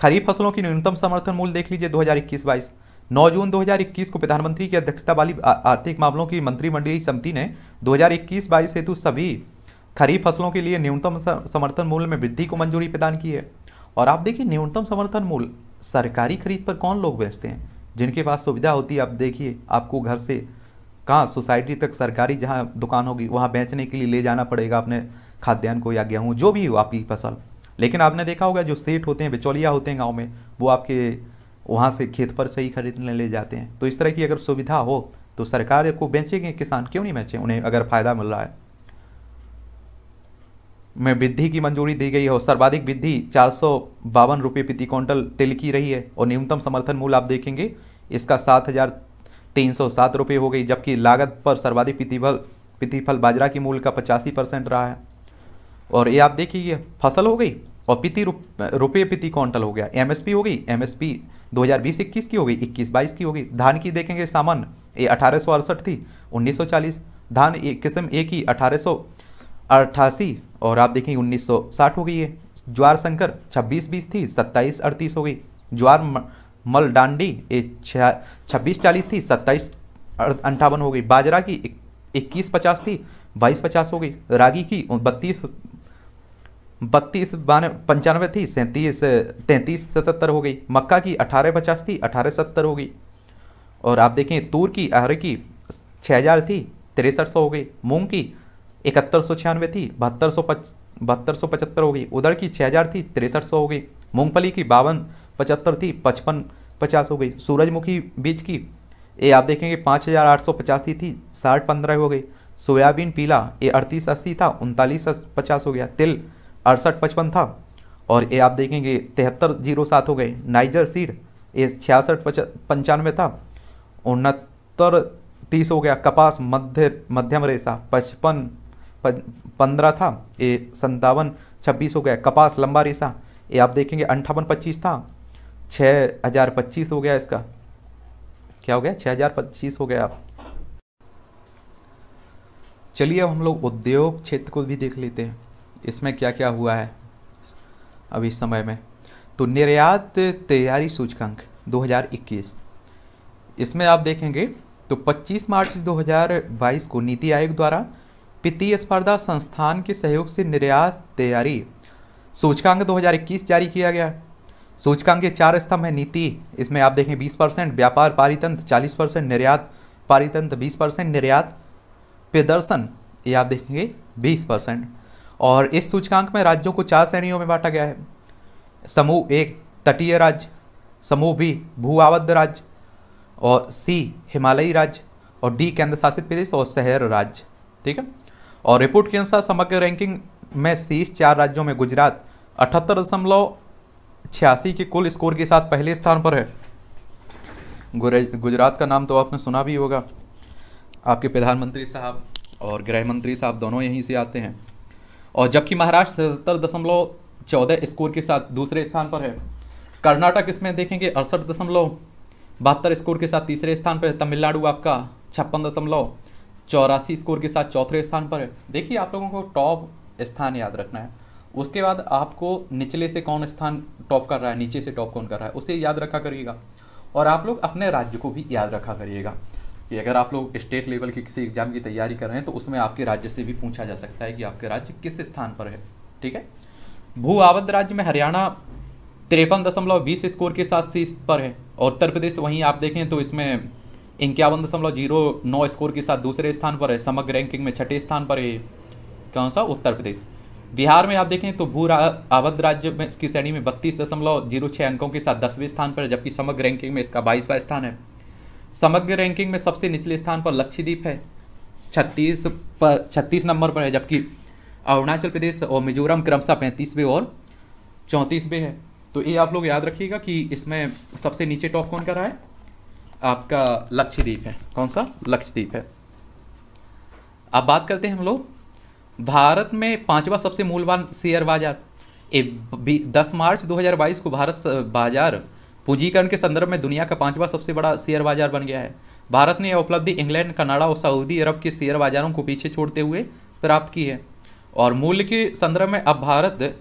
खरीफ फसलों की न्यूनतम समर्थन मूल्य देख लीजिए इक्कीस बाईस 9 जून 2021 को प्रधानमंत्री की अध्यक्षता वाली आर्थिक मामलों की मंत्रिमंडलीय समिति ने 2021 बाईस हेतु सभी खरीफ फसलों के लिए न्यूनतम समर्थन मूल्य में वृद्धि को मंजूरी प्रदान की है और आप देखिए न्यूनतम समर्थन मूल्य सरकारी खरीद पर कौन लोग बेचते हैं जिनके पास सुविधा होती है आप देखिए आपको घर से कहाँ सोसाइटी तक सरकारी जहाँ दुकान होगी वहाँ बेचने के लिए ले जाना पड़ेगा अपने खाद्यान्न को या गेहूँ जो भी हो आपकी फसल लेकिन आपने देखा होगा जो सेठ होते हैं बिचौलिया होते हैं गाँव में वो आपके वहाँ से खेत पर सही खरीदने ले जाते हैं तो इस तरह की अगर सुविधा हो तो सरकार को बेचेंगे किसान क्यों नहीं बेचें उन्हें अगर फ़ायदा मिल रहा है में वृद्धि की मंजूरी दी गई हो सर्वाधिक वृद्धि चार सौ बावन रुपये प्रति क्विंटल तिल की रही है और न्यूनतम समर्थन मूल्य आप देखेंगे इसका सात हज़ार तीन सौ सात रुपये हो गई जबकि लागत पर सर्वाधिक प्रतिफल प्रतिफल बाजरा की मूल्य का पचासी परसेंट रहा है और ये आप देखिए फसल हो गई और प्रति रुपये प्रति क्विंटल हो गया पी हो गई पी दो हज़ार बीस इक्कीस की होगी इक्कीस बाईस की होगी धान की देखेंगे सामान ये अठारह सौ अड़सठ थी उन्नीस सौ चालीस धान एक किस्म ए की अठारह सौ अट्ठासी और आप देखेंगे उन्नीस सौ साठ हो गई है ज्वार शंकर छब्बीस बीस थी सत्ताईस अड़तीस हो गई ज्वार मल डांडी ये छब्बीस चालीस थी सत्ताईस अंठावन हो गई बाजरा की इक्कीस पचास थी बाईस पचास हो गई रागी की बत्तीस बत्तीस बान पंचानवे थी सैंतीस तैंतीस सतहत्तर हो गई मक्का की अठारह पचास थी अठारह सत्तर हो गई और आप देखें तूर की अहर की छः हज़ार थी तिरसठ सौ हो गई मूंग की इकहत्तर सौ छियानवे थी बहत्तर सौ पच बहत्तर सौ पचहत्तर हो गई उधर की छः हज़ार थी तिरसठ सौ हो गई मूंगफली की बावन पचहत्तर थी पचपन पचास हो गई सूरजमुखी बीज की ये आप देखेंगे पाँच हज़ार आठ सौ पचासी थी साठ पंद्रह हो गई सोयाबीन पीला ये अड़तीस अस्सी था उनतालीस पचास हो गया तिल अड़सठ पचपन था और ये आप देखेंगे तिहत्तर जीरो सात हो गए नाइजर सीड ये छियासठ पंचानवे था उनहत्तर तीस हो गया कपास मध्य मध्यम रेसा पचपन पंद्रह था ये संतावन छब्बीस हो गया कपास लंबा रेसा ये आप देखेंगे अंठावन पच्चीस था छः हज़ार पच्चीस हो गया इसका क्या हो गया छः हज़ार पच्चीस हो गया आप चलिए अब हम लोग उद्योग क्षेत्र को भी देख लेते हैं इसमें क्या क्या हुआ है अभी इस समय में तो निर्यात तैयारी सूचकांक 2021 इसमें आप देखेंगे तो 25 मार्च 2022 को नीति आयोग द्वारा वित्तीय स्पर्धा संस्थान के सहयोग से निर्यात तैयारी सूचकांक 2021 जारी किया गया सूचकांक के चार स्तंभ है नीति इसमें आप देखें 20 परसेंट व्यापार पारितंत्र 40 परसेंट निर्यात पारितंत्र 20 परसेंट निर्यात प्रदर्शन ये आप देखेंगे 20 परसेंट और इस सूचकांक में राज्यों को चार श्रेणियों में बांटा गया है समूह एक तटीय राज्य समूह बी भू आबद्ध राज्य और सी हिमालयी राज्य और डी केंद्र शासित प्रदेश और शहर राज्य ठीक है और रिपोर्ट के अनुसार समग्र रैंकिंग में शीर्ष चार राज्यों में गुजरात अठहत्तर दशमलव छियासी के कुल स्कोर के साथ पहले स्थान पर है गुजरात का नाम तो आपने सुना भी होगा आपके प्रधानमंत्री साहब और गृह मंत्री साहब दोनों यहीं से आते हैं और जबकि महाराष्ट्र सतहत्तर दशमलव चौदह स्कोर के साथ दूसरे स्थान पर है कर्नाटक इसमें देखेंगे अड़सठ दशमलव बहत्तर स्कोर के साथ तीसरे स्थान पर है तमिलनाडु आपका छप्पन दशमलव चौरासी स्कोर के साथ चौथे स्थान पर है देखिए आप लोगों को टॉप स्थान याद रखना है उसके बाद आपको निचले से कौन स्थान टॉप कर रहा है नीचे से टॉप कौन कर रहा है उसे याद रखा करिएगा और आप लोग अपने राज्य को भी याद रखा करिएगा कि अगर आप लोग स्टेट लेवल के किसी एग्जाम की तैयारी कर रहे हैं तो उसमें आपके राज्य से भी पूछा जा सकता है कि आपके राज्य किस स्थान पर है ठीक है भू आवध राज्य में हरियाणा तिरपन दशमलव बीस स्कोर के साथ शीर्ष पर है और उत्तर प्रदेश वहीं आप देखें तो इसमें इक्यावन दशमलव जीरो नौ स्कोर के साथ दूसरे स्थान पर है समग्र रैंकिंग में छठे स्थान पर है कौन सा उत्तर प्रदेश बिहार में आप देखें तो भू अवध राज्य में इसकी श्रेणी में बत्तीस दशमलव जीरो छः अंकों के साथ दसवें स्थान पर है जबकि समग्र रैंकिंग में इसका बाईसवा स्थान है समग्र रैंकिंग में सबसे निचले स्थान पर लक्षद्वीप है छत्तीस पर छत्तीस नंबर पर है जबकि अरुणाचल प्रदेश और मिजोरम क्रमशः पैंतीसवें और चौंतीसवें है तो ये आप लोग याद रखिएगा कि इसमें सबसे नीचे टॉप कौन कर रहा है आपका लक्षद्वीप है कौन सा लक्षद्वीप है अब बात करते हैं हम लोग भारत में पांचवा सबसे मूलवान शेयर बाजार ए, दस मार्च 2022 को भारत बाजार पूंजीकरण के संदर्भ में दुनिया का पांचवा सबसे बड़ा शेयर बाजार बन गया है भारत ने यह उपलब्धि इंग्लैंड कनाडा और सऊदी अरब के शेयर बाजारों को पीछे छोड़ते हुए प्राप्त की है और मूल्य के संदर्भ में अब भारत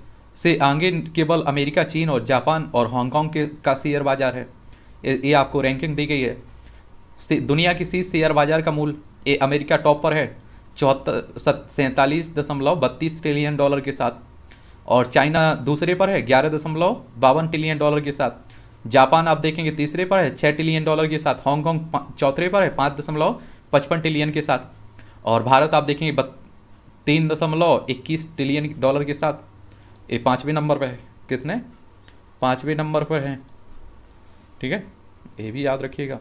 से आगे केवल अमेरिका चीन और जापान और हांगकांग के का शेयर बाजार है ये आपको रैंकिंग दी गई है दुनिया की सी शेयर बाजार का मूल ये अमेरिका टॉप पर है चौहत्तर सैंतालीस दशमलव बत्तीस ट्रिलियन डॉलर के साथ और चाइना दूसरे पर है ग्यारह दशमलव बावन ट्रिलियन डॉलर के साथ जापान आप देखेंगे तीसरे पर है छः ट्रिलियन डॉलर के साथ हांगकॉन्ग चौथे पर है पाँच दशमलव पचपन ट्रिलियन के साथ और भारत आप देखेंगे तीन दशमलव इक्कीस ट्रिलियन डॉलर के साथ ये पाँचवें नंबर पर है कितने पाँचवें नंबर पर है ठीक है ये भी याद रखिएगा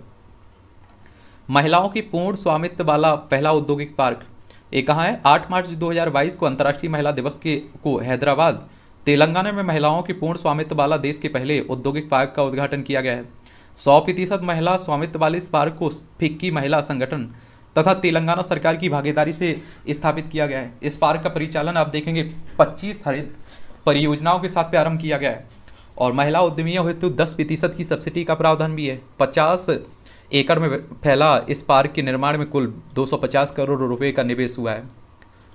महिलाओं की पूर्ण स्वामित्व वाला पहला औद्योगिक पार्क ये कहाँ है आठ मार्च 2022 को अंतर्राष्ट्रीय महिला दिवस के को हैदराबाद तेलंगाना में महिलाओं की पूर्ण स्वामित्व वाला देश के पहले औद्योगिक पार्क का उद्घाटन किया गया है सौ प्रतिशत महिला स्वामित्व वाले इस पार्क को फिक्की महिला संगठन तथा तेलंगाना सरकार की भागीदारी से स्थापित किया गया है इस पार्क का परिचालन आप देखेंगे पच्चीस हरित परियोजनाओं के साथ प्रारंभ किया गया है और महिला उद्यमियों हेतु दस प्रतिशत की सब्सिडी का प्रावधान भी है पचास एकड़ में फैला इस पार्क के निर्माण में कुल दो करोड़ रुपये का निवेश हुआ है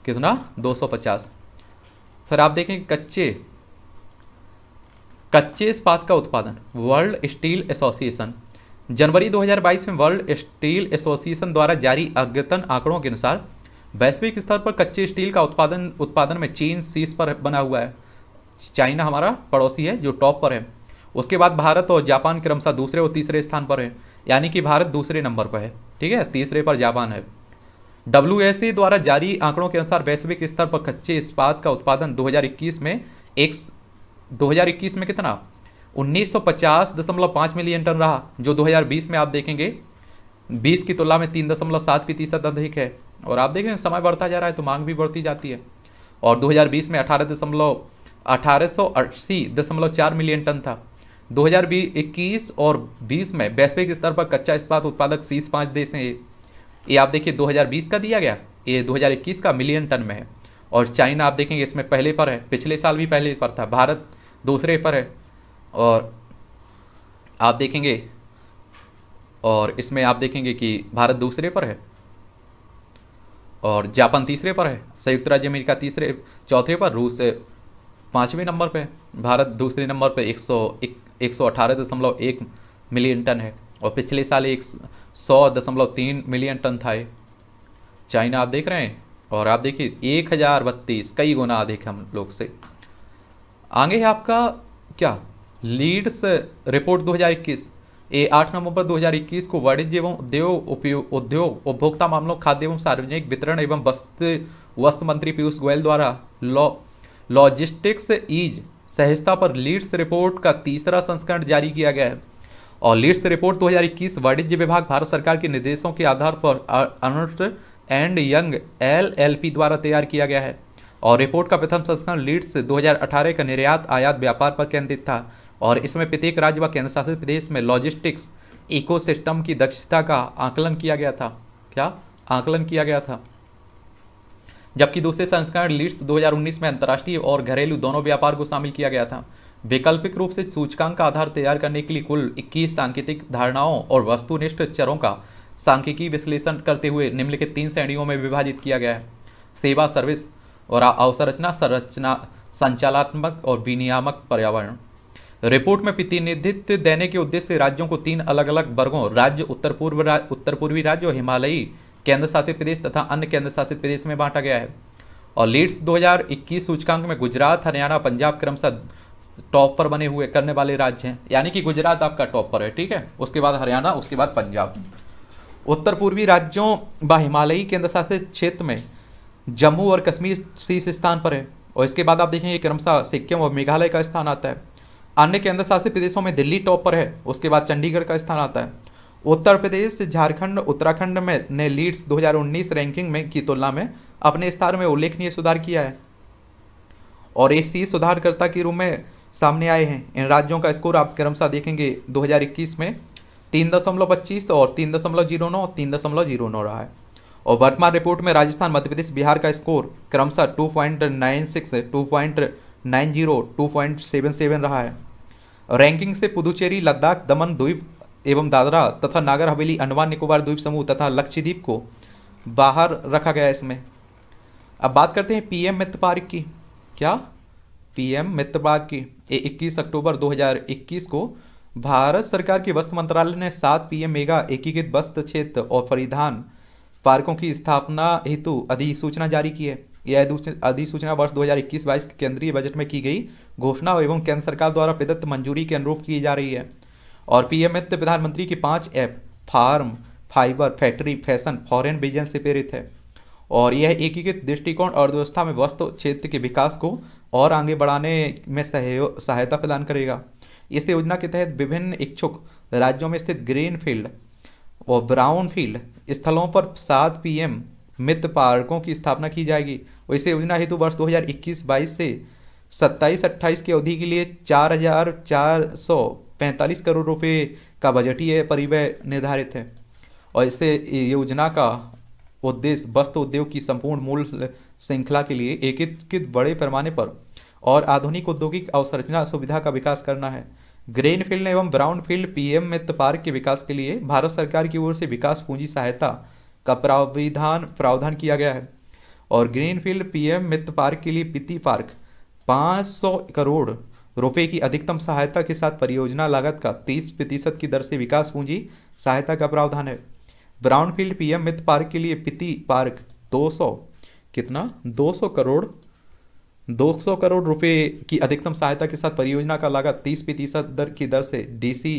कितना दो फिर आप देखें कच्चे कच्चे इस्पात का उत्पादन वर्ल्ड स्टील एसोसिएशन जनवरी 2022 में वर्ल्ड स्टील एसोसिएशन द्वारा जारी अद्यतन आंकड़ों के अनुसार वैश्विक स्तर पर कच्चे स्टील का उत्पादन उत्पादन में चीन सीस पर बना हुआ है चाइना हमारा पड़ोसी है जो टॉप पर है उसके बाद भारत और जापान क्रमशः दूसरे और तीसरे स्थान पर है यानी कि भारत दूसरे नंबर पर है ठीक है तीसरे पर जापान है डब्ल्यू द्वारा जारी आंकड़ों के अनुसार वैश्विक स्तर पर कच्चे इस्पात का उत्पादन 2021 में एक 2021 में कितना 1950.5 मिलियन टन रहा जो 2020 में आप देखेंगे 20 की तुलना में तीन दशमलव सात प्रतिशत अधिक है और आप देखेंगे समय बढ़ता जा रहा है तो मांग भी बढ़ती जाती है और 2020 में अठारह दशमलव अठारह मिलियन टन था 2021 और 20 में वैश्विक स्तर पर कच्चा इस्पात उत्पादक सीस पाँच देश हैं ये आप देखिए 2020 का दिया गया ये 2021 का मिलियन टन में है और चाइना आप देखेंगे इसमें पहले पर है पिछले साल भी पहले पर था भारत दूसरे पर है और आप देखेंगे और इसमें आप देखेंगे कि भारत दूसरे पर है और जापान तीसरे पर है संयुक्त राज्य अमेरिका तीसरे चौथे पर रूस पाँचवें नंबर पर भारत दूसरे नंबर पर एक सौ एक सौ अठारह दशमलव एक मिलियन टन है और पिछले साल एक सौ दशमलव तीन मिलियन टन था चाइना आप देख रहे हैं और आप देखिए एक हज़ार बत्तीस कई गुना अधिक हम लोग से आगे है आपका क्या लीड्स रिपोर्ट 2021 ए आठ नवंबर इक्कीस को वाणिज्य एवं उद्योग उद्योग उपभोक्ता मामलों खाद्य एवं सार्वजनिक वितरण एवं वस्त्र वस्त्र मंत्री पीयूष गोयल द्वारा लॉ लॉजिस्टिक्स ईज सहजता पर लीड्स रिपोर्ट का तीसरा संस्करण जारी किया गया है और लीड्स रिपोर्ट 2021 वाणिज्य विभाग भारत सरकार के निर्देशों के आधार पर अर्नस्ट एंड यंग एलएलपी द्वारा तैयार किया गया है और रिपोर्ट का प्रथम संस्करण लीड्स 2018 का निर्यात आयात व्यापार पर केंद्रित था और इसमें प्रत्येक राज्य व केंद्र शासित प्रदेश में लॉजिस्टिक्स इकोसिस्टम की दक्षता का आकलन किया गया था क्या आकलन किया गया था जबकि दूसरे संस्करण लीड्स 2019 में अंतर्राष्ट्रीय और घरेलू दोनों व्यापार को शामिल किया गया था वैकल्पिक रूप से सूचकांक का आधार तैयार करने के लिए कुल 21 सांकेतिक धारणाओं और वस्तुनिष्ठ चरों का सांख्यिकी विश्लेषण करते हुए निम्नलिखित तीन श्रेणियों में विभाजित किया गया है सेवा सर्विस और अवसंरचना संरचना संचालनात्मक और विनियामक पर्यावरण रिपोर्ट में प्रतिनिधित्व देने के उद्देश्य से राज्यों को तीन अलग अलग वर्गों राज्य उत्तर पूर्व रा, उत्तर पूर्वी राज्य और हिमालयी केंद्र शासित प्रदेश तथा अन्य केंद्र शासित प्रदेश में बांटा गया है और लीड्स 2021 सूचकांक में गुजरात हरियाणा पंजाब क्रमशः टॉप पर बने हुए करने वाले राज्य हैं यानी कि गुजरात आपका टॉप पर है ठीक है उसके बाद हरियाणा उसके बाद पंजाब उत्तर पूर्वी राज्यों व हिमालयी केंद्र शासित क्षेत्र में जम्मू और कश्मीर शीर्ष स्थान पर है और इसके बाद आप देखेंगे क्रमशः सिक्किम और मेघालय का स्थान आता है अन्य केंद्र शासित प्रदेशों में दिल्ली टॉप पर है उसके बाद चंडीगढ़ का स्थान आता है उत्तर प्रदेश झारखंड उत्तराखंड में ने लीड्स 2019 रैंकिंग में की तुलना में अपने स्थान में उल्लेखनीय सुधार किया है और इसी सुधारकर्ता के रूप में सामने आए हैं इन राज्यों का स्कोर आप क्रमशः देखेंगे 2021 में तीन दशमलव पच्चीस और तीन दशमलव जीरो नौ तीन दशमलव जीरो नौ रहा है और वर्तमान रिपोर्ट में राजस्थान मध्य प्रदेश बिहार का स्कोर क्रमशः two point nine six two point nine zero two point seven seven रहा है रैंकिंग से पुदुचेरी लद्दाख दमन द्वीप एवं दादरा तथा नागर हवेली अंडमान निकोबार द्वीप समूह तथा लक्षद्वीप को बाहर रखा गया इसमें अब बात करते हैं पीएम मित्र पार्क की क्या पीएम मित्र पार्क की 21 अक्टूबर 2021 को भारत सरकार के वस्त्र मंत्रालय ने सात पीएम मेगा एकीकृत वस्त्र क्षेत्र और परिधान पार्कों की स्थापना हेतु अधिसूचना जारी की है यह अधिसूचना वर्ष 2021 हजार के केंद्रीय बजट में की गई घोषणा एवं केंद्र सरकार द्वारा प्रदत्त मंजूरी के अनुरूप की जा रही है और पीएम एम प्रधानमंत्री की पाँच F farm fibre factory fashion foreign business से प्रेरित है और यह एकीकृत दृष्टिकोण अर्थव्यवस्था में वस्तु क्षेत्र के विकास को और आगे बढ़ाने में सहयोग सहायता प्रदान करेगा इस योजना के तहत विभिन्न इच्छुक राज्यों में स्थित ग्रीन फील्ड और ब्राउन फील्ड स्थलों पर सात पीएम मित्र पार्कों की स्थापना की जाएगी और इस योजना हेतु वर्ष 2021-22 से 27-28 की अवधि के लिए चार हजार चार सौ पैंतालीस करोड़ रुपये का बजटीय परिवय निर्धारित है और इससे योजना का उद्देश्य वस्त्र उद्योग की संपूर्ण मूल श्रृंखला के लिए एकीकृत बड़े पैमाने पर और आधुनिक औद्योगिक अवसंरचना सुविधा का विकास करना है ग्रेन फील्ड एवं brownfield PM Mitra park के विकास के लिए भारत सरकार की ओर से विकास पूंजी सहायता का प्राविधान प्रावधान किया गया है और greenfield PM Mitra park के लिए पिति पार्क 500 करोड़ रुपए की अधिकतम सहायता के साथ परियोजना लागत का 30 प्रतिशत की दर से विकास पूंजी सहायता का प्रावधान है ब्राउनफील्ड पीएम मित्र पार्क के लिए पिति पार्क 200 कितना 200 करोड़ 200 करोड़ रुपए की अधिकतम सहायता के साथ परियोजना का लागत 30 प्रतिशत दर की दर से डीसी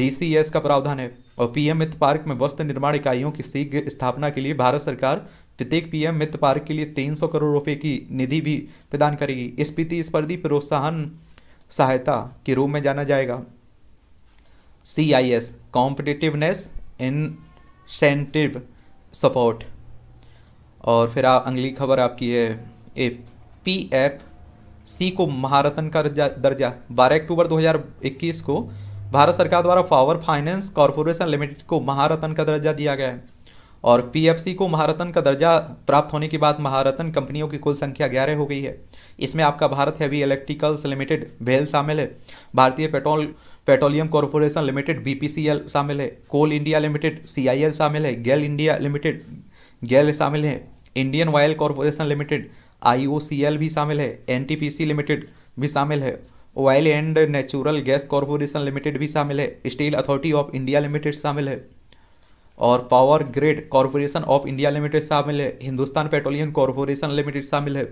डीसीएस का प्रावधान है और पीएम मित्र पार्क में वस्त्र निर्माण इकाइयों की शीघ्र स्थापना के लिए भारत सरकार प्रत्येक पीएम मित्र पार्क के लिए 300 करोड़ रुपए की निधि भी प्रदान करेगी इस प्रतिस्पर्धी प्रोत्साहन सहायता के रूप में जाना जाएगा C I S competitiveness incentive support और फिर आप अगली खबर आपकी है ए पी एफ सी को महारत्न का दर्जा 12 अक्टूबर 2021 को भारत सरकार द्वारा पावर फाइनेंस कॉरपोरेशन लिमिटेड को महारत्न का दर्जा दिया गया है और पी को महारतन का दर्जा प्राप्त होने के बाद महारतन कंपनियों की कुल संख्या ग्यारह हो गई है इसमें आपका भारत हैवी इलेक्ट्रिकल्स लिमिटेड भेल शामिल है भारतीय petrol petroleum corporation limited B शामिल है कोल इंडिया लिमिटेड सी शामिल है गेल इंडिया लिमिटेड गेल शामिल है Indian oil corporation limited I भी शामिल है एन लिमिटेड भी शामिल है oil and natural gas corporation limited भी शामिल है steel authority of India limited शामिल है और power grid corporation of India limited शामिल है हिंदुस्तान पेट्रोलियम कॉरपोरेशन लिमिटेड शामिल है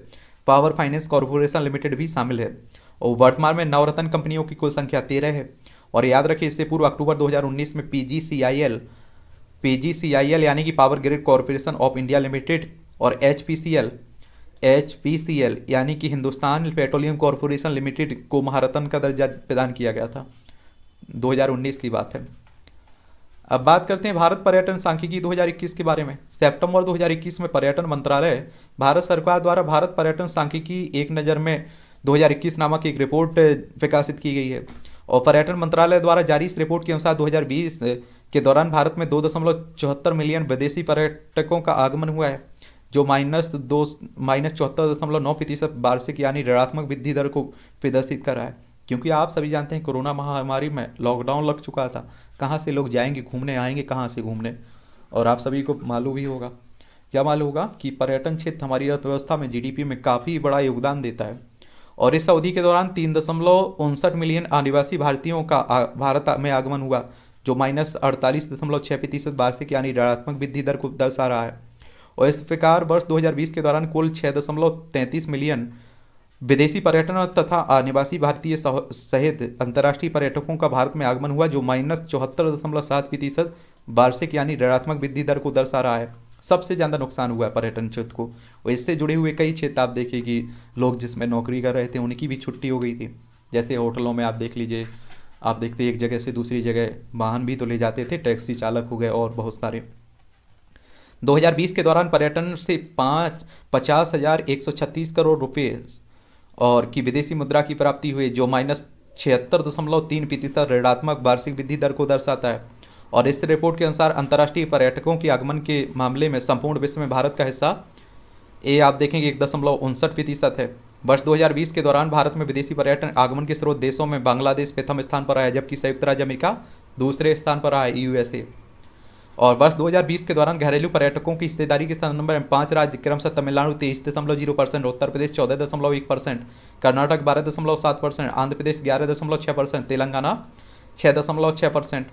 पावर फाइनेंस कॉरपोरेशन लिमिटेड भी शामिल है और वर्तमान में नवरत्न कंपनियों की कुल संख्या तेरह है और याद रखिए इससे पूर्व अक्टूबर 2019 में पीजीसीआईएल पीजीसीआईएल यानी कि power grid corporation of India limited और एच एचपीसीएल यानी कि हिंदुस्तान पेट्रोलियम कॉरपोरेशन लिमिटेड को महारत्न का दर्जा प्रदान किया गया था 2019 की बात है अब बात करते हैं भारत पर्यटन सांख्यिकी 2021 के बारे में सितंबर 2021 में पर्यटन मंत्रालय भारत सरकार द्वारा भारत पर्यटन सांख्यिकी एक नज़र में 2021 नामक एक रिपोर्ट विकासित की गई है और पर्यटन मंत्रालय द्वारा जारी इस रिपोर्ट के अनुसार 2020 के दौरान भारत में दो दशमलव चौहत्तर मिलियन विदेशी पर्यटकों का आगमन हुआ है जो माइनस दो माइनस चौहत्तर दशमलव नौ प्रतिशत वार्षिक यानी ऋणात्मक वृद्धि दर को प्रदर्शित कर रहा है क्योंकि आप सभी जानते हैं कोरोना महामारी में लॉकडाउन लग चुका था कहाँ से लोग जाएंगे घूमने आएंगे कहाँ से घूमने और आप सभी को मालूम ही होगा क्या मालूम होगा कि पर्यटन क्षेत्र हमारी अर्थव्यवस्था में जीडीपी में काफ़ी बड़ा योगदान देता है और इस अवधि के दौरान तीन दशमलव उनसठ मिलियन आदिवासी भारतीयों का भारत में आगमन हुआ जो माइनस अड़तालीस दशमलव छः प्रतिशत वार्षिक यानी ऋणात्मक वृद्धि दर को दर्शा रहा है और इस प्रकार वर्ष 2020 के दौरान कुल छः दशमलव तैंतीस मिलियन विदेशी पर्यटन तथा अनिवासी भारतीय सहित अंतर्राष्ट्रीय पर्यटकों का भारत में आगमन हुआ जो माइनस चौहत्तर दशमलव सात प्रतिशत वार्षिक यानी ऋणात्मक वृद्धि दर को दर्शा रहा है सबसे ज़्यादा नुकसान हुआ है पर्यटन क्षेत्र को और इससे जुड़े हुए कई क्षेत्र आप देखिए कि लोग जिसमें नौकरी कर रहे थे उनकी भी छुट्टी हो गई थी जैसे होटलों में आप देख लीजिए आप देखते एक जगह से दूसरी जगह वाहन भी तो ले जाते थे टैक्सी चालक हो गए और बहुत सारे 2020 के दौरान पर्यटन से पाँच पचास हज़ार एक सौ छत्तीस करोड़ रुपये और कि विदेशी मुद्रा की प्राप्ति हुई जो माइनस छिहत्तर दशमलव तीन प्रतिशत ऋणात्मक वार्षिक वृद्धि दर को दर्शाता है और इस रिपोर्ट के अनुसार अंतर्राष्ट्रीय पर्यटकों के आगमन के मामले में संपूर्ण विश्व में भारत का हिस्सा ये आप देखेंगे एक दशमलव उनसठ प्रतिशत है वर्ष 2020 के दौरान भारत में विदेशी पर्यटन आगमन के स्रोत देशों में बांग्लादेश प्रथम स्थान पर आया जबकि संयुक्त राज्य अमेरिका दूसरे स्थान पर आया यूएसए और वर्ष 2020 के दौरान घरेलू पर्यटकों की हिस्सेदारी के स्थान नंबर पाँच राज्य से तमिलनाडु तेईस दशमलव जीरो परसेंट उत्तर प्रदेश चौदह दशमलव एक परसेंट कर्नाटक बारह दशमलव सात परसेंट आंध्र प्रदेश ग्यारह दशमलव छः परसेंट तेलंगाना छः दशमलव छः परसेंट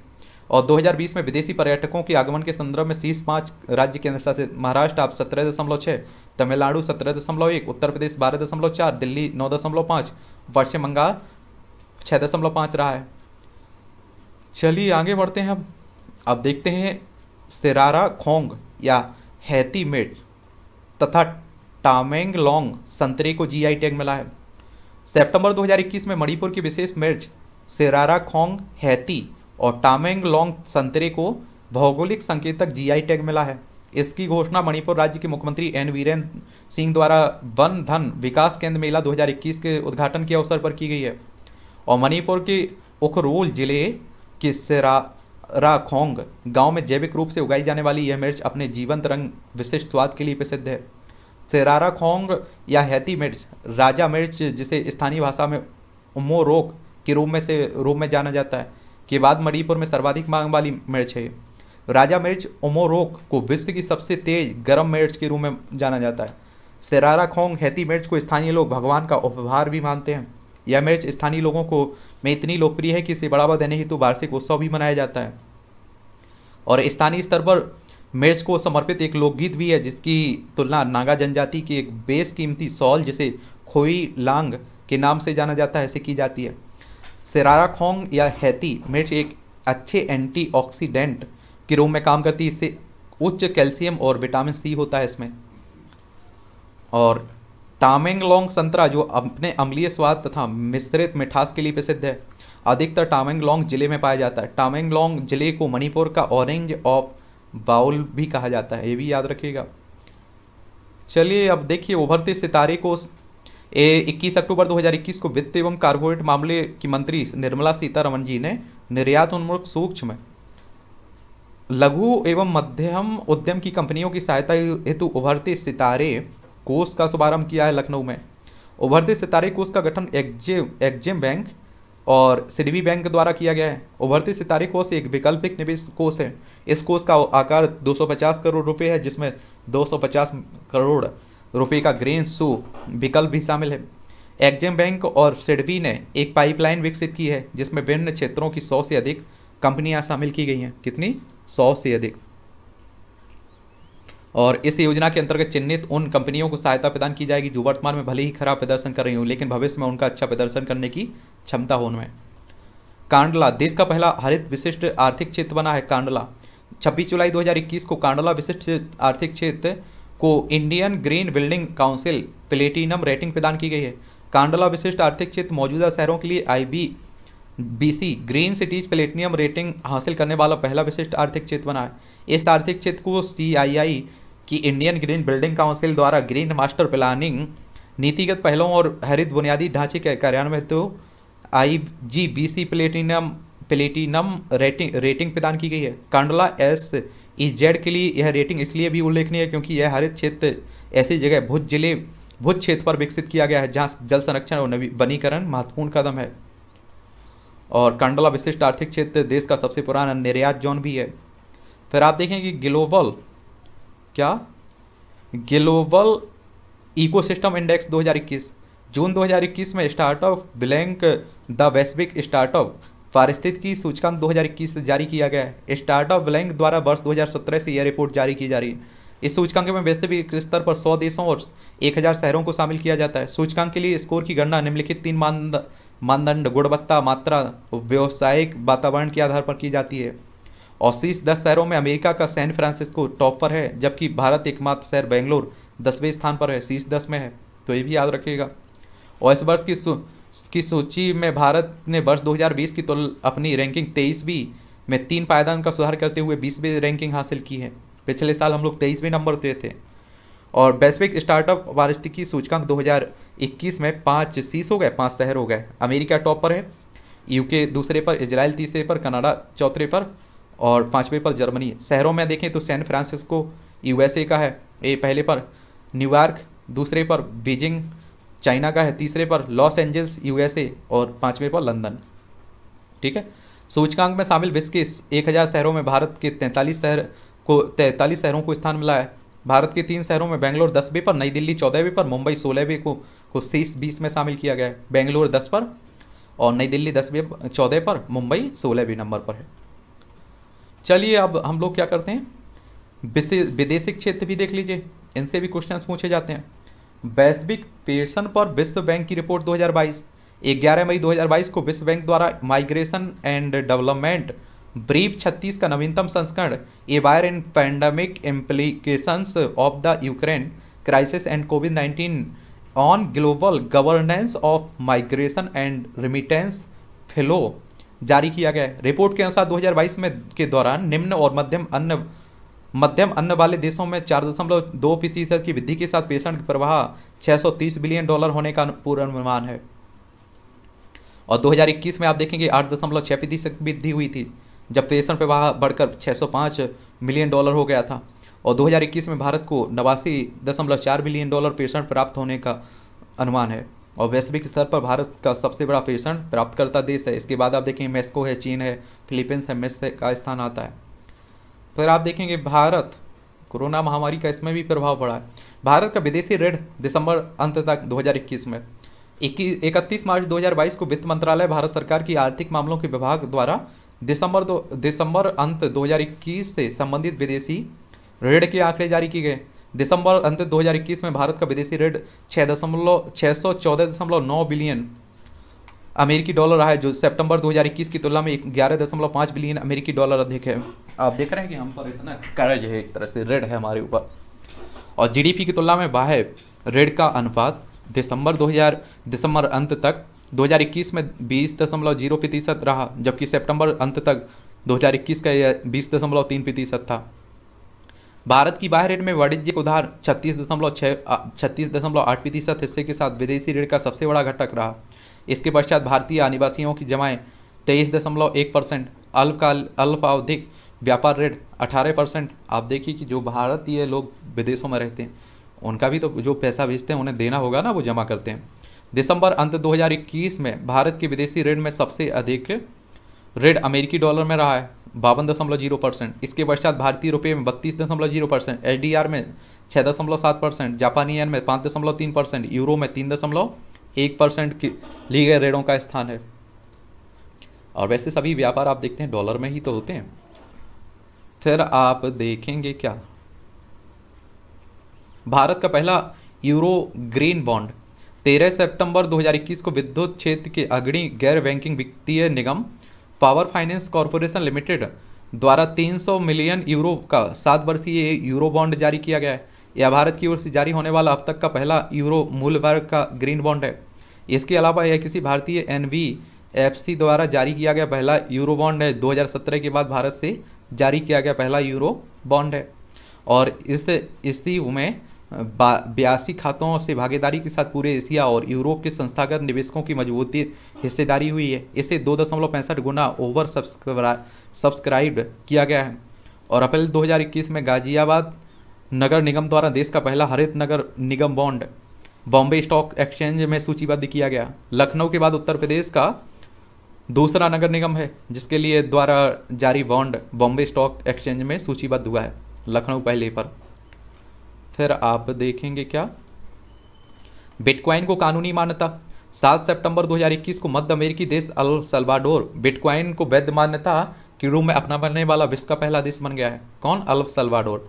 और 2020 में विदेशी पर्यटकों के आगमन के संदर्भ में शीर्ष पाँच राज्य अनुसार से महाराष्ट्र आप सत्रह दशमलव छः तमिलनाडु सत्रह दशमलव एक उत्तर प्रदेश बारह दशमलव चार दिल्ली नौ दशमलव पाँच पश्चिम बंगाल छः दशमलव पाँच रहा है चलिए आगे बढ़ते हैं अब अब देखते हैं सेरारा खोंग या हैती मेट तथा टामेंगलोंग संतरे को जीआई टैग मिला है सितंबर 2021 में मणिपुर की विशेष मिर्च सेरारा खोंग हैती और टामेंगलोंग संतरे को भौगोलिक संकेतक जीआई टैग मिला है इसकी घोषणा मणिपुर राज्य के मुख्यमंत्री एन वीरेन सिंह द्वारा वन धन विकास केंद्र मेला 2021 के उद्घाटन के अवसर पर की गई है और मणिपुर के उखरूल जिले के सेरा राखोंग गांव में जैविक रूप से उगाई जाने वाली यह मिर्च अपने जीवंत रंग विशिष्ट स्वाद के लिए प्रसिद्ध है सेरारा खोंग या हैती मिर्च राजा मिर्च जिसे स्थानीय भाषा में उमो रोक के रूप में से रूप में जाना जाता है के बाद मणिपुर में सर्वाधिक मांग वाली मिर्च है राजा मिर्च उमोरोक को विश्व की सबसे तेज गर्म मिर्च के रूप में जाना जाता है सेरारा खोंग हैती मिर्च को स्थानीय लोग भगवान का उपहार भी मानते हैं यह मिर्च स्थानीय लोगों को में इतनी लोकप्रिय है कि इसे बढ़ावा देने हेतु वार्षिक उत्सव भी मनाया जाता है और स्थानीय स्तर पर मिर्च को समर्पित एक लोकगीत भी है जिसकी तुलना नागा जनजाति की एक कीमती सॉल जिसे खोई लांग के नाम से जाना जाता है ऐसे की जाती है सेरारा खोंग या हैती मिर्च एक अच्छे एंटीऑक्सीडेंट के रूप में काम करती है इससे उच्च कैल्शियम और विटामिन सी होता है इसमें और टामेंगलोंग संतरा जो अपने अम्लीय स्वाद तथा मिश्रित मिठास के लिए प्रसिद्ध है अधिकतर टामेंगलोंग जिले में पाया जाता है टामेंगलोंग जिले को मणिपुर का ऑरेंज ऑफ बाउल भी कहा जाता है ये भी याद रखिएगा चलिए अब देखिए उभरते सितारे को ए 21 अक्टूबर 2021 को वित्त एवं कार्पोरेट मामले की मंत्री निर्मला सीतारमन जी ने निर्यात उन्मुख सूक्ष्म लघु एवं मध्यम उद्यम की कंपनियों की सहायता हेतु उभरते सितारे कोष का शुभारंभ किया है लखनऊ में उभरते सितारे कोष का गठन एग्जेम एक्जेम बैंक और सिडवी बैंक द्वारा किया गया है उभरते सितारे कोष एक वैकल्पिक निवेश कोष है इस कोष का आकार 250 करोड़ रुपए है जिसमें 250 करोड़ रुपए का ग्रीन शू विकल्प भी शामिल है एग्जेम बैंक और सिडवी ने एक पाइपलाइन विकसित की है जिसमें विभिन्न क्षेत्रों की सौ से अधिक कंपनियाँ शामिल की गई हैं कितनी सौ से अधिक और इस योजना के अंतर्गत चिन्हित उन कंपनियों को सहायता प्रदान की जाएगी जो वर्तमान में भले ही खराब प्रदर्शन कर रही हूँ लेकिन भविष्य में उनका अच्छा प्रदर्शन करने की क्षमता हो उनमें कांडला देश का पहला हरित विशिष्ट आर्थिक क्षेत्र बना है कांडला 26 जुलाई 2021 को कांडला विशिष्ट आर्थिक क्षेत्र को Indian Green Building Council platinum rating प्रदान की गई है कांडला विशिष्ट आर्थिक क्षेत्र मौजूदा शहरों के लिए I B BC green cities platinum rating हासिल करने वाला पहला विशिष्ट आर्थिक क्षेत्र बना है इस आर्थिक क्षेत्र को सी आई आई कि इंडियन ग्रीन बिल्डिंग काउंसिल द्वारा ग्रीन मास्टर प्लानिंग नीतिगत पहलों और हरित बुनियादी ढांचे के कार्यान्वयन तो I G B C platinum platinum rating rating प्रदान की गई है कांडला एस ई जेड के लिए यह रेटिंग इसलिए भी उल्लेखनीय है क्योंकि यह हरित क्षेत्र ऐसी जगह भुज जिले भुज क्षेत्र पर विकसित किया गया है जहाँ जल संरक्षण और वनीकरण महत्वपूर्ण कदम है और कांडला विशिष्ट आर्थिक क्षेत्र देश का सबसे पुराना निर्यात जोन भी है फिर आप देखें कि ग्लोबल क्या ग्लोबल इकोसिस्टम इंडेक्स 2021 जून 2021 में स्टार्टअप ब्लैंक द वैश्विक स्टार्टअप की सूचकांक 2021 जारी किया गया है स्टार्टअप ब्लैंक द्वारा वर्ष 2017 से यह रिपोर्ट जारी की जा रही है इस सूचकांक में वैश्विक स्तर पर 100 देशों और 1000 शहरों को शामिल किया जाता है सूचकांक के लिए स्कोर की गणना निम्नलिखित तीन मानदंड मानदंड गुणवत्ता मात्रा व्यावसायिक वातावरण के आधार पर की जाती है और शीर्ष दस शहरों में अमेरिका का सैन फ्रांसिस्को टॉप पर है जबकि भारत एकमात्र शहर बेंगलोर दसवें स्थान पर है शीर्ष दस में है तो ये भी याद रखिएगा और इस वर्ष की सू, की सूची में भारत ने वर्ष 2020 की तुल तो अपनी रैंकिंग तेईसवीं में तीन पायदान का सुधार करते हुए बीसवीं रैंकिंग हासिल की है पिछले साल हम लोग तेईसवें नंबर पे थे और वैश्विक स्टार्टअप वारिस्तिकी सूचकांक 2021 में पाँच शीस हो गए पाँच शहर हो गए अमेरिका टॉप पर है यूके दूसरे पर इसराइल तीसरे पर कनाडा चौथे पर और पाँचवें पर जर्मनी शहरों में देखें तो सैन फ्रांसिस्को यूएसए का है ए पहले पर न्यूयॉर्क दूसरे पर बीजिंग चाइना का है तीसरे पर लॉस एंजल्स यूएसए और पाँचवें पर लंदन ठीक है सूचकांक में शामिल विश्व के एक हज़ार शहरों में भारत के तैंतालीस शहर को तैंतालीस शहरों को स्थान मिला है भारत के तीन शहरों में बेंगलोर दसवें पर नई दिल्ली चौदहवें पर मुंबई सोलहवें को को शीस बीस में शामिल किया गया है बेंगलोर दस पर और नई दिल्ली दसवें चौदह पर मुंबई सोलहवें नंबर पर है चलिए अब हम लोग क्या करते हैं विदेशिक क्षेत्र भी देख लीजिए इनसे भी क्वेश्चन पूछे जाते हैं वैश्विक पेशन पर विश्व बैंक की रिपोर्ट 2022 ग्यारह मई 2022 को विश्व बैंक द्वारा माइग्रेशन एंड डेवलपमेंट ब्रीफ छत्तीस का नवीनतम संस्करण a year in pandemic implications of the Ukraine crisis and Covid 19 on global governance of migration and remittance flows जारी किया गया है रिपोर्ट के अनुसार 2022 में के दौरान निम्न और मध्यम अन्न मध्यम अन्न वाले देशों में चार दशमलव दो फीसद की वृद्धि के साथ पेशेंट प्रवाह 630 बिलियन डॉलर होने का पूर्वानुमान है और 2021 में आप देखेंगे आठ दशमलव छः फीसद वृद्धि हुई थी जब पेशेंट प्रवाह बढ़कर छः मिलियन डॉलर हो गया था और दो में भारत को नवासी दशमलव चार बिलियन डॉलर पेशेंट प्राप्त होने का अनुमान है और वैश्विक स्तर पर भारत का सबसे बड़ा पेशन प्राप्त करता देश है इसके बाद आप देखेंगे मेस्को है चीन है फिलीपींस है मेस का स्थान आता है फिर तो आप देखेंगे भारत कोरोना महामारी का इसमें भी प्रभाव पड़ा है भारत का विदेशी ऋण दिसंबर अंत तक 2021 में इकतीस मार्च 2022 को वित्त मंत्रालय भारत सरकार की आर्थिक मामलों के विभाग द्वारा दिसंबर दो दिसंबर अंत 2021 से संबंधित विदेशी ऋण के आंकड़े जारी किए गए दिसंबर अंत 2021 में भारत का विदेशी ऋण छः दशमलव छः सौ चौदह दशमलव नौ बिलियन अमेरिकी डॉलर रहा है जो सितंबर 2021 की तुलना में ग्यारह दशमलव पाँच बिलियन अमेरिकी डॉलर अधिक है आप देख रहे हैं कि हम पर इतना कर्ज है एक तरह से ऋण है हमारे ऊपर और जीडीपी की तुलना में बाहर ऋण का अनुपात दिसंबर 2000 दिसंबर अंत तक 2021 में बीस दशमलव जीरो प्रतिशत रहा जबकि सेप्टंबर अंत तक दो का यह बीस दशमलव तीन प्रतिशत था भारत की बाहर ऋण में वाणिज्यिक उधार छत्तीस दशमलव छः छत्तीस दशमलव आठ प्रतिशत हिस्से के साथ विदेशी ऋण का सबसे बड़ा घटक रहा इसके पश्चात भारतीय आनिवासियों की जमाएँ तेईस दशमलव एक परसेंट अल्पकाल अल्पावधिक व्यापार ऋण अठारह परसेंट आप देखिए कि जो भारतीय लोग विदेशों में रहते हैं उनका भी तो जो पैसा भेजते हैं उन्हें देना होगा ना वो जमा करते हैं दिसंबर अंत 2021 में भारत के विदेशी ऋण में सबसे अधिक ऋण अमेरिकी डॉलर में रहा है बावन दशमलव जीरो परसेंट इसके पश्चात भारतीय रुपये में बत्तीस दशमलव zero percent H D R में छः दशमलव सात परसेंट जापानी एन में पाँच दशमलव तीन परसेंट यूरो में तीन दशमलव एक परसेंट की ली गए रेड़ों का स्थान है और वैसे सभी व्यापार आप देखते हैं डॉलर में ही तो होते हैं फिर आप देखेंगे क्या भारत का पहला यूरो ग्रीन बॉन्ड 13 सितंबर 2021 को विद्युत क्षेत्र के अग्रणी गैर बैंकिंग वित्तीय निगम पावर फाइनेंस कॉरपोरेशन लिमिटेड द्वारा 300 मिलियन यूरो का सात वर्षीय यूरो बॉन्ड जारी किया गया है यह भारत की ओर से जारी होने वाला अब तक का पहला यूरो मूल वर्ग का ग्रीन बॉन्ड है इसके अलावा यह किसी भारतीय एन द्वारा जारी किया गया पहला यूरो बॉन्ड है दो के बाद भारत से जारी किया गया पहला यूरो बॉन्ड है और इस इसी में बयासी खातों से भागीदारी के साथ पूरे एशिया और यूरोप के संस्थागत निवेशकों की मजबूती हिस्सेदारी हुई है इसे दो दशमलव पैंसठ गुना ओवर सब्सक्राइब किया गया है और अप्रैल 2021 में गाजियाबाद नगर निगम द्वारा देश का पहला हरित नगर निगम बॉन्ड बॉम्बे स्टॉक एक्सचेंज में सूचीबद्ध किया गया लखनऊ के बाद उत्तर प्रदेश का दूसरा नगर निगम है जिसके लिए द्वारा जारी बॉन्ड बॉम्बे स्टॉक एक्सचेंज में सूचीबद्ध हुआ है लखनऊ पहले पर फिर आप देखेंगे क्या बिटकॉइन को कानूनी मान्यता 7 सितंबर 2021 को मध्य अमेरिकी देश अल सलवाडोर बिटकॉइन को वैध मान्यता के रूप में अपना बनने वाला विश्व का पहला देश बन गया है कौन अल सलवाडोर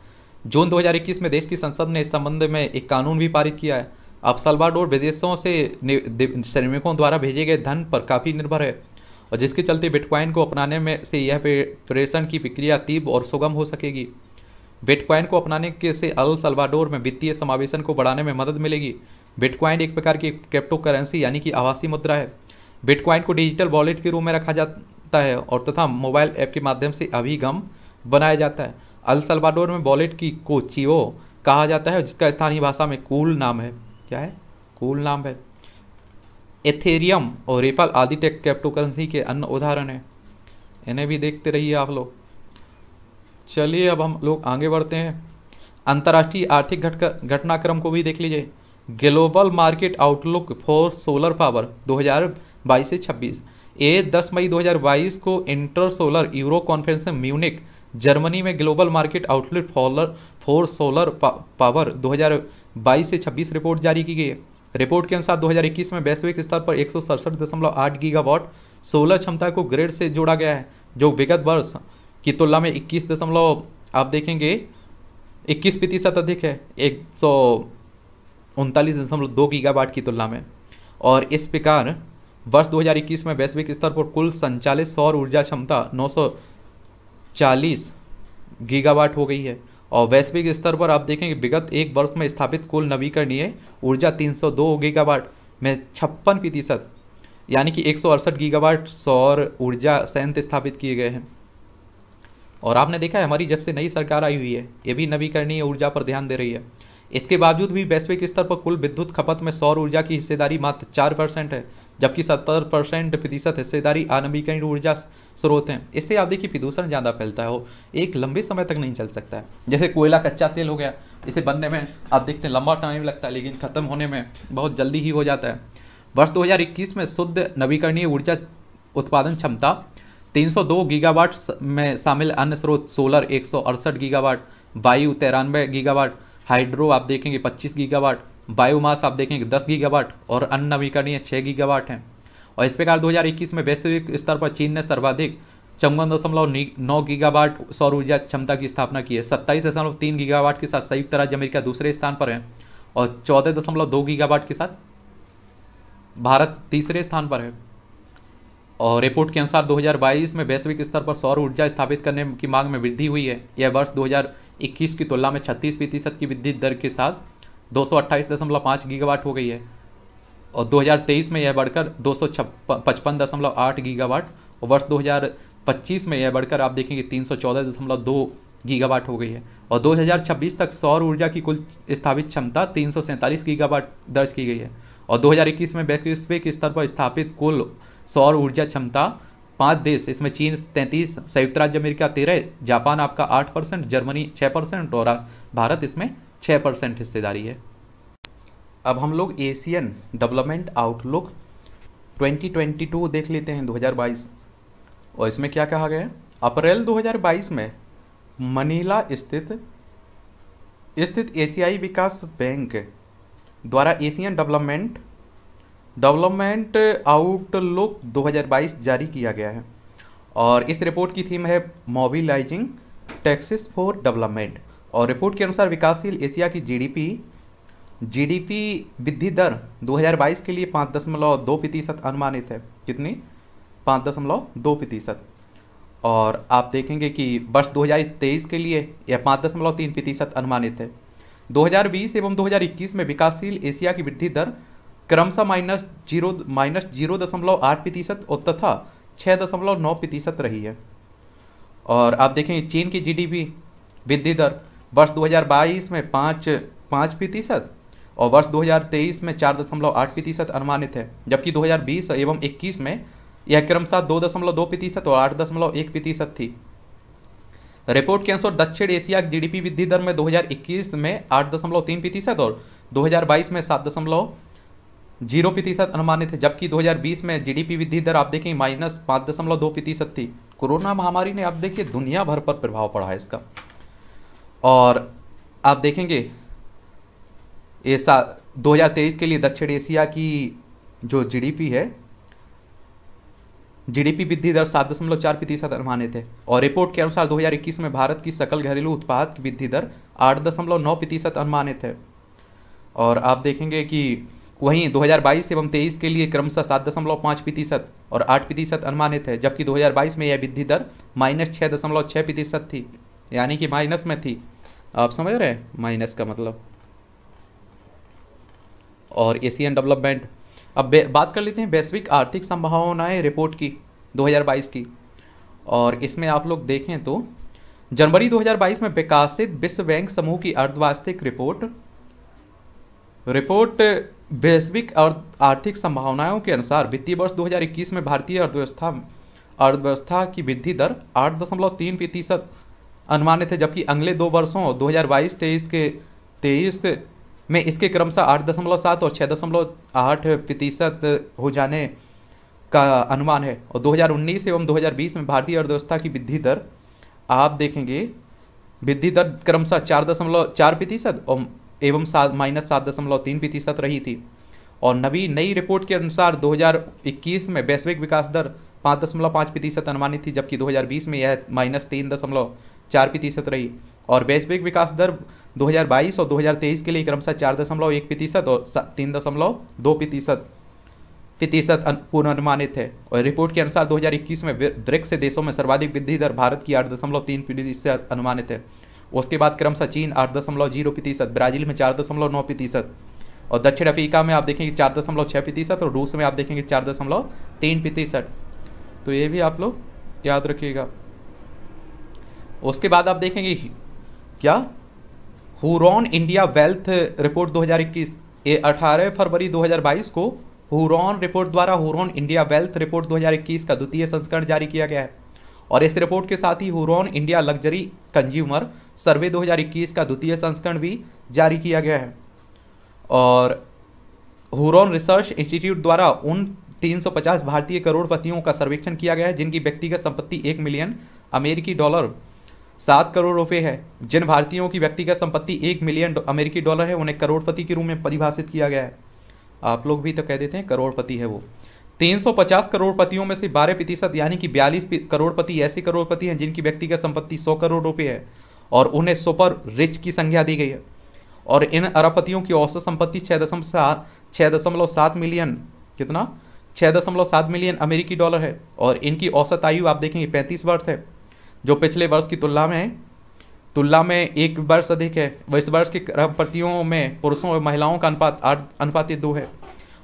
जून 2021 में देश की संसद ने इस संबंध में एक कानून भी पारित किया है अब सलवाडोर विदेशों से श्रमिकों द्वारा भेजे गए धन पर काफ़ी निर्भर है और जिसके चलते बिटकॉइन को अपनाने में से यह प्रेषण की प्रक्रिया तीव्र और सुगम हो सकेगी बिटकॉइन को अपनाने के से अल सल्वाडोर में वित्तीय समावेशन को बढ़ाने में मदद मिलेगी बिटकॉइन एक प्रकार की क्रिप्टो करेंसी यानी कि आवासीय मुद्रा है बिटकॉइन को डिजिटल वॉलेट के रूप में रखा जाता है और तथा मोबाइल ऐप के माध्यम से अभिगम बनाया जाता है अल सल्वाडोर में वॉलेट की को कहा जाता है जिसका स्थानीय भाषा में कूल नाम है क्या है कूल नाम है एथेरियम और रेपल आदि टेक क्रिप्टो करेंसी के अन्य उदाहरण हैं इन्हें भी देखते रहिए आप लोग चलिए अब हम लोग आगे बढ़ते हैं अंतर्राष्ट्रीय आर्थिक घटनाक्रम को भी देख लीजिए global market outlook for solar power 2022 से 26 ए 10 मई 2022 को इंटर सोलर यूरो कॉन्फ्रेंस में म्यूनिक जर्मनी में global market outlook fowler for solar power 2022 से 26 रिपोर्ट जारी की गई है रिपोर्ट के अनुसार 2021 में वैश्विक स्तर पर एक गीगावाट सोलर क्षमता को ग्रेड से जोड़ा गया है जो विगत वर्ष की तुलना में इक्कीस दशमलव आप देखेंगे इक्कीस प्रतिशत अधिक है एक सौ उनतालीस दशमलव दो गीगावाट की तुलना में और इस प्रकार वर्ष 2021 में वैश्विक स्तर पर कुल संचालित सौर ऊर्जा क्षमता 940 गीगावाट हो गई है और वैश्विक स्तर पर आप देखेंगे विगत एक वर्ष में स्थापित कुल नवीकरणीय ऊर्जा 302 गीगावाट में छप्पन प्रतिशत यानी कि एक गीगावाट सौर ऊर्जा संयंत्र स्थापित किए गए हैं और आपने देखा है हमारी जब से नई सरकार आई हुई है ये भी नवीकरणीय ऊर्जा पर ध्यान दे रही है इसके बावजूद भी वैश्विक स्तर पर कुल विद्युत खपत में सौर ऊर्जा की हिस्सेदारी मात्र चार परसेंट है जबकि सत्तर परसेंट प्रतिशत हिस्सेदारी अनवीकरण ऊर्जा स्रोत हैं इससे आप देखिए प्रदूषण ज़्यादा फैलता है वो एक लंबे समय तक नहीं चल सकता है जैसे कोयला कच्चा तेल हो गया इसे बनने में आप देखते हैं लंबा टाइम लगता है लेकिन ख़त्म होने में बहुत जल्दी ही हो जाता है वर्ष दो में शुद्ध नवीकरणीय ऊर्जा उत्पादन क्षमता 302 गीगावाट में शामिल अन्य स्रोत सोलर एक गीगावाट वायु तिरानवे गीगावाट हाइड्रो आप देखेंगे 25 गीगावाट बायोमास आप देखेंगे 10 गीगावाट और अन्य नवीकरणीय 6 गीगावाट हैं और इस प्रकार 2021 में वैश्विक स्तर पर चीन ने सर्वाधिक चौवन दशमलव नौ गीगावाट सौर ऊर्जा क्षमता की स्थापना की है सत्ताईस दशमलव तीन गीगावाट के साथ संयुक्त राज्य अमेरिका दूसरे स्थान पर है और चौदह दशमलव दो गीगावाट के साथ भारत तीसरे स्थान पर है और रिपोर्ट के अनुसार 2022 में वैश्विक स्तर पर सौर ऊर्जा स्थापित करने की मांग में वृद्धि हुई है यह वर्ष 2021 की तुलना में 36 प्रतिशत की वृद्धि दर के साथ दो गीगावाट हो गई है और 2023 में यह बढ़कर दो सौ गीगावाट और वर्ष 2025 में यह बढ़कर आप देखेंगे तीन गीगावाट हो गई है और 2026 तक सौर ऊर्जा की कुल स्थापित क्षमता तीन गीगावाट दर्ज की गई है और दो में वैश्विक स्तर पर स्थापित कुल सौर ऊर्जा क्षमता पांच देश इसमें चीन तैंतीस संयुक्त राज्य अमेरिका तेरह जापान आपका आठ परसेंट जर्मनी छः परसेंट और भारत इसमें छह परसेंट हिस्सेदारी है अब हम लोग एशियन डेवलपमेंट आउटलुक 2022 देख लेते हैं 2022 और इसमें क्या कहा गया अप्रैल 2022 में मनीला स्थित स्थित एशियाई विकास बैंक द्वारा एशियन डेवलपमेंट डेवलपमेंट आउटलुक 2022 जारी किया गया है और इस रिपोर्ट की थीम है मोबिलाइजिंग टैक्सेस फॉर डेवलपमेंट और रिपोर्ट के अनुसार विकासशील एशिया की जीडीपी जीडीपी वृद्धि दर 2022 के लिए पाँच दशमलव दो प्रतिशत अनुमानित है कितनी पाँच दशमलव दो प्रतिशत और आप देखेंगे कि वर्ष 2023 के लिए यह पाँच दशमलव तीन प्रतिशत अनुमानित है 2020 एवं 2021 में विकासशील एशिया की वृद्धि दर क्रमशः माइनस जीरो माइनस जीरो दशमलव आठ प्रतिशत और तथा छः दशमलव नौ प्रतिशत रही है और आप देखें चीन की जीडीपी वृद्धि दर वर्ष 2022 में पाँच पाँच प्रतिशत और वर्ष 2023 में चार दशमलव आठ प्रतिशत अनुमानित है जबकि 2020 एवं 21 में यह क्रमशः दो दशमलव दो प्रतिशत और आठ दशमलव एक प्रतिशत थी रिपोर्ट के अनुसार दक्षिण एशिया की जीडीपी वृद्धि दर में 2021 में आठ दशमलव तीन प्रतिशत और 2022 में सात दशमलव जीरो प्रतिशत अनुमानित है जबकि 2020 में जीडीपी वृद्धि दर आप देखें माइनस पाँच दशमलव दो प्रतिशत थी कोरोना महामारी ने आप देखिए दुनिया भर पर प्रभाव पड़ा है इसका और आप देखेंगे ऐसा 2023 के लिए दक्षिण एशिया की जो जीडीपी है जीडीपी वृद्धि दर सात दशमलव चार प्रतिशत अनुमानित है और रिपोर्ट के अनुसार दो में भारत की सकल घरेलू उत्पाद की वृद्धि दर आठ दशमलव नौ प्रतिशत अनुमानित है और आप देखेंगे कि वहीं 2022 एवं 23 के लिए क्रमशः सात दशमलव पाँच प्रतिशत और आठ प्रतिशत अनुमानित है जबकि 2022 में यह वृद्धि दर माइनस छः दशमलव छः प्रतिशत थी यानी कि माइनस में थी आप समझ रहे हैं माइनस का मतलब और एशियन डेवलपमेंट अब बात कर लेते हैं वैश्विक आर्थिक संभावनाएं रिपोर्ट की 2022 की और इसमें आप लोग देखें तो जनवरी 2022 में विकासित विश्व बैंक समूह की अर्थवार्षिक रिपोर्ट रिपोर्ट वैश्विक और आर्थिक संभावनाओं के अनुसार वित्तीय वर्ष 2021 में भारतीय अर्थव्यवस्था अर्थव्यवस्था की वृद्धि दर आठ दशमलव तीन प्रतिशत अनुमानित है जबकि अगले दो वर्षों 2022-23 के 23 में इसके क्रमशः आठ दशमलव सात और छः दशमलव आठ प्रतिशत हो जाने का अनुमान है और 2019 एवं 2020 में भारतीय अर्थव्यवस्था की वृद्धि दर आप देखेंगे वृद्धि दर क्रमशः चार दशमलव चार प्रतिशत और एवं सात माइनस सात दशमलव तीन प्रतिशत रही थी और नवी नई रिपोर्ट के अनुसार 2021 में वैश्विक विकास दर पाँच दशमलव पाँच प्रतिशत अनुमानित थी जबकि 2020 में यह माइनस तीन दशमलव चार प्रतिशत रही और वैश्विक विकास दर 2022 और 2023 के लिए क्रमशः चार दशमलव एक प्रतिशत और तीन दशमलव दो प्रतिशत प्रतिशत पूर्वानुमानित है और रिपोर्ट के अनुसार 2021 में ब्रिक्स देशों में सर्वाधिक वृद्धि दर भारत की आठ दशमलव तीन प्रतिशत अनुमानित है उसके बाद क्रमशः चीन आठ दशमलव जीरो प्रतिशत ब्राज़ील में चार दशमलव नौ प्रतिशत और दक्षिण अफ्रीका में आप देखेंगे चार दशमलव छः प्रतिशत और रूस में आप देखेंगे चार दशमलव तीन प्रतिशत तो ये भी आप लोग याद रखिएगा उसके बाद आप देखेंगे क्या हुरॉन इंडिया वेल्थ रिपोर्ट 2021 ये अठारह फरवरी 2022 को हुरॉन रिपोर्ट द्वारा हुरॉन इंडिया वेल्थ रिपोर्ट 2021 का द्वितीय संस्करण जारी किया गया है और इस रिपोर्ट के साथ ही Hurun India luxury consumer survey 2021 का द्वितीय संस्करण भी जारी किया गया है और हुरॉन रिसर्च इंस्टीट्यूट द्वारा उन 350 भारतीय करोड़पतियों का सर्वेक्षण किया गया है जिनकी व्यक्तिगत संपत्ति एक मिलियन अमेरिकी डॉलर सात करोड़ रुपये है जिन भारतीयों की व्यक्तिगत संपत्ति एक मिलियन अमेरिकी डॉलर है उन्हें करोड़पति के रूप में परिभाषित किया गया है आप लोग भी तो कह देते हैं करोड़पति है वो 350 करोड़पतियों में से 12 प्रतिशत यानी कि 42 करोड़पति ऐसे करोड़पति हैं जिनकी व्यक्तिगत संपत्ति 100 करोड़ रुपए है और उन्हें सुपर रिच की संख्या दी गई है और इन अरबपतियों की औसत संपत्ति छः दशमलव सात छः दशमलव सात मिलियन कितना छः दशमलव सात मिलियन अमेरिकी डॉलर है और इनकी औसत आयु आप देखेंगे पैंतीस वर्ष है जो पिछले वर्ष की तुलना में तुलना में एक वर्ष अधिक है इस वर्ष के अरबपतियों में पुरुषों और महिलाओं का अनुपात आठ अनुपात दो है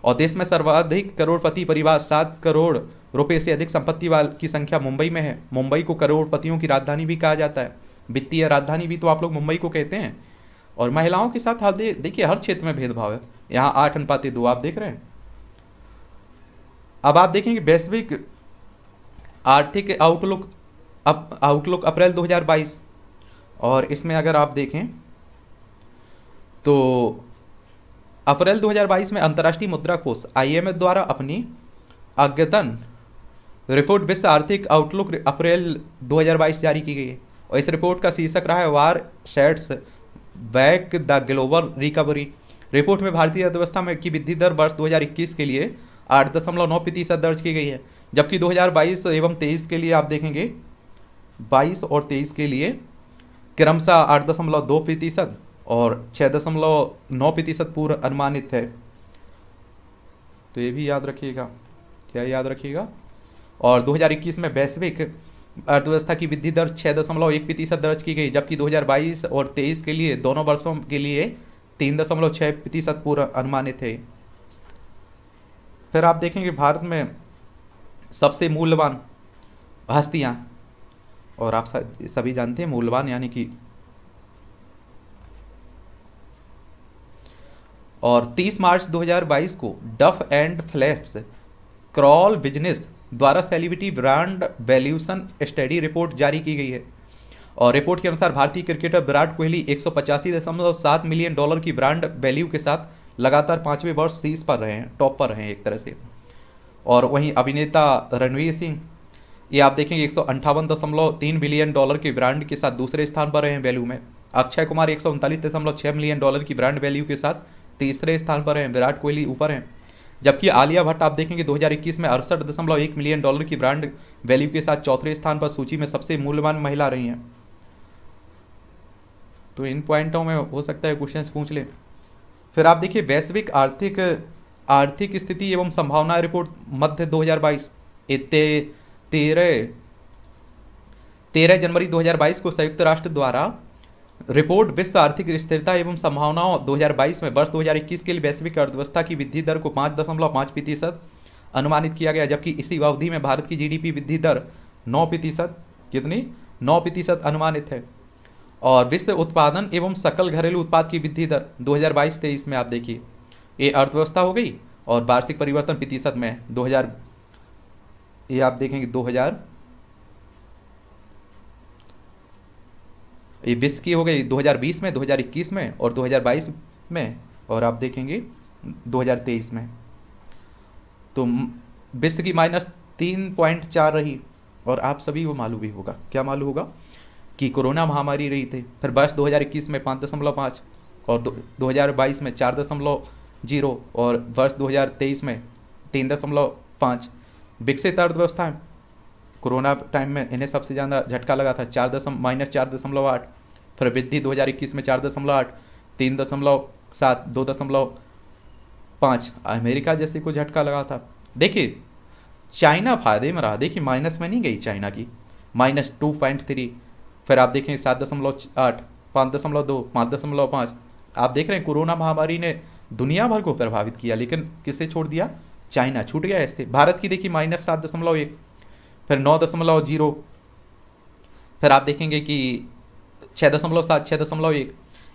और देश में सर्वाधिक करोड़पति परिवार सात करोड़ रुपए से अधिक संपत्ति वाल की संख्या मुंबई में है मुंबई को करोड़पतियों की राजधानी भी कहा जाता है वित्तीय राजधानी भी तो आप लोग मुंबई को कहते हैं और महिलाओं के साथ दे, देखिए हर क्षेत्र में भेदभाव है यहाँ आठ अनुपाति दो आप देख रहे हैं अब आप देखेंगे वैश्विक आर्थिक आउटलुक आउटलुक अप्रैल 2022 और इसमें अगर आप देखें तो अप्रैल 2022 में अंतर्राष्ट्रीय मुद्रा कोष आईएमएफ द्वारा अपनी अद्यतन रिपोर्ट विश्व आर्थिक आउटलुक अप्रैल 2022 जारी की गई है और इस रिपोर्ट का शीर्षक रहा है war sets back the global recovery report में भारतीय अर्थव्यवस्था में की वृद्धि दर वर्ष 2021 के लिए आठ दशमलव नौ प्रतिशत दर्ज की गई है जबकि 2022 एवं 23 के लिए आप देखेंगे 22 और 23 के लिए क्रमशः आठ दशमलव दो प्रतिशत और छः दशमलव नौ प्रतिशत पूर्व अनुमानित है तो ये भी याद रखिएगा क्या याद रखिएगा और 2021 में वैश्विक अर्थव्यवस्था की वृद्धि दर छः दशमलव एक प्रतिशत दर्ज की गई जबकि 2022 और 23 के लिए दोनों वर्षों के लिए तीन दशमलव छः प्रतिशत पूर्व अनुमानित है फिर आप देखेंगे भारत में सबसे मूल्यवान हस्तियाँ और आप सभी जानते हैं मूल्यवान यानी कि और 30 मार्च 2022 को Duff and Phelps Kroll business द्वारा celebrity brand valuation study report जारी की गई है और रिपोर्ट के अनुसार भारतीय क्रिकेटर विराट कोहली एक मिलियन डॉलर की ब्रांड वैल्यू के साथ लगातार पाँचवें वर्ष शीर्ष पर रहे हैं टॉप पर रहे हैं एक तरह से और वहीं अभिनेता रणवीर सिंह ये आप देखेंगे एक बिलियन डॉलर के ब्रांड के साथ दूसरे स्थान पर रहे हैं वैल्यू में अक्षय कुमार एक मिलियन डॉलर की ब्रांड वैल्यू के साथ तीसरे स्थान पर हैं विराट कोहली ऊपर हैं जबकि आलिया भट्ट आप देखेंगे 2021 में अड़सठ दशमलव एक मिलियन डॉलर की ब्रांड वैल्यू के साथ चौथे स्थान पर सूची में सबसे मूल्यवान महिला रही हैं तो इन पॉइंटों में हो सकता है क्वेश्चन पूछ लें फिर आप देखिए वैश्विक आर्थिक आर्थिक स्थिति एवं संभावना रिपोर्ट मध्य 2022 तेरह तेरह जनवरी 2022 को संयुक्त राष्ट्र द्वारा रिपोर्ट विश्व आर्थिक स्थिरता एवं संभावनाओं 2022 में वर्ष 2021 के लिए वैश्विक अर्थव्यवस्था की वृद्धि दर को पाँच दशमलव पाँच प्रतिशत अनुमानित किया गया जबकि इसी अवधि में भारत की जीडीपी वृद्धि दर नौ प्रतिशत कितनी नौ प्रतिशत अनुमानित है और विश्व उत्पादन एवं सकल घरेलू उत्पाद की वृद्धि दर दो हज़ार में आप देखिए ये अर्थव्यवस्था हो गई और वार्षिक परिवर्तन प्रतिशत में दो ये आप देखेंगे दो ये विश्व की हो गई 2020 में 2021 में और 2022 में और आप देखेंगे 2023 में तो विश्व की माइनस तीन पॉइंट चार रही और आप सभी को मालूम भी होगा क्या मालूम होगा कि कोरोना महामारी रही थी फिर वर्ष 2021 में पाँच दशमलव पाँच और दो हज़ार बाईस में चार दशमलव जीरो और वर्ष 2023 में तीन दशमलव पाँच विकसित अर्थव्यवस्थाएँ कोरोना टाइम में इन्हें सबसे ज़्यादा झटका लगा था चार दशम माइनस चार दशमलव आठ फिर वृद्धि दो हज़ार इक्कीस में चार दशमलव आठ तीन दशमलव सात दो दशमलव पाँच अमेरिका जैसे को झटका लगा था देखिए चाइना फायदे में रहा देखिए माइनस में नहीं गई चाइना की माइनस टू पॉइंट थ्री फिर आप देखें सात दशमलव आठ पाँच दशमलव दो पाँच दशमलव पाँच आप देख रहे हैं कोरोना महामारी ने दुनिया भर को प्रभावित किया लेकिन किसे छोड़ दिया चाइना छूट गया इससे भारत की देखिए माइनस सात दशमलव एक फिर नौ दशमलव जीरो फिर आप देखेंगे कि छः दशमलव सात छः दशमलव एक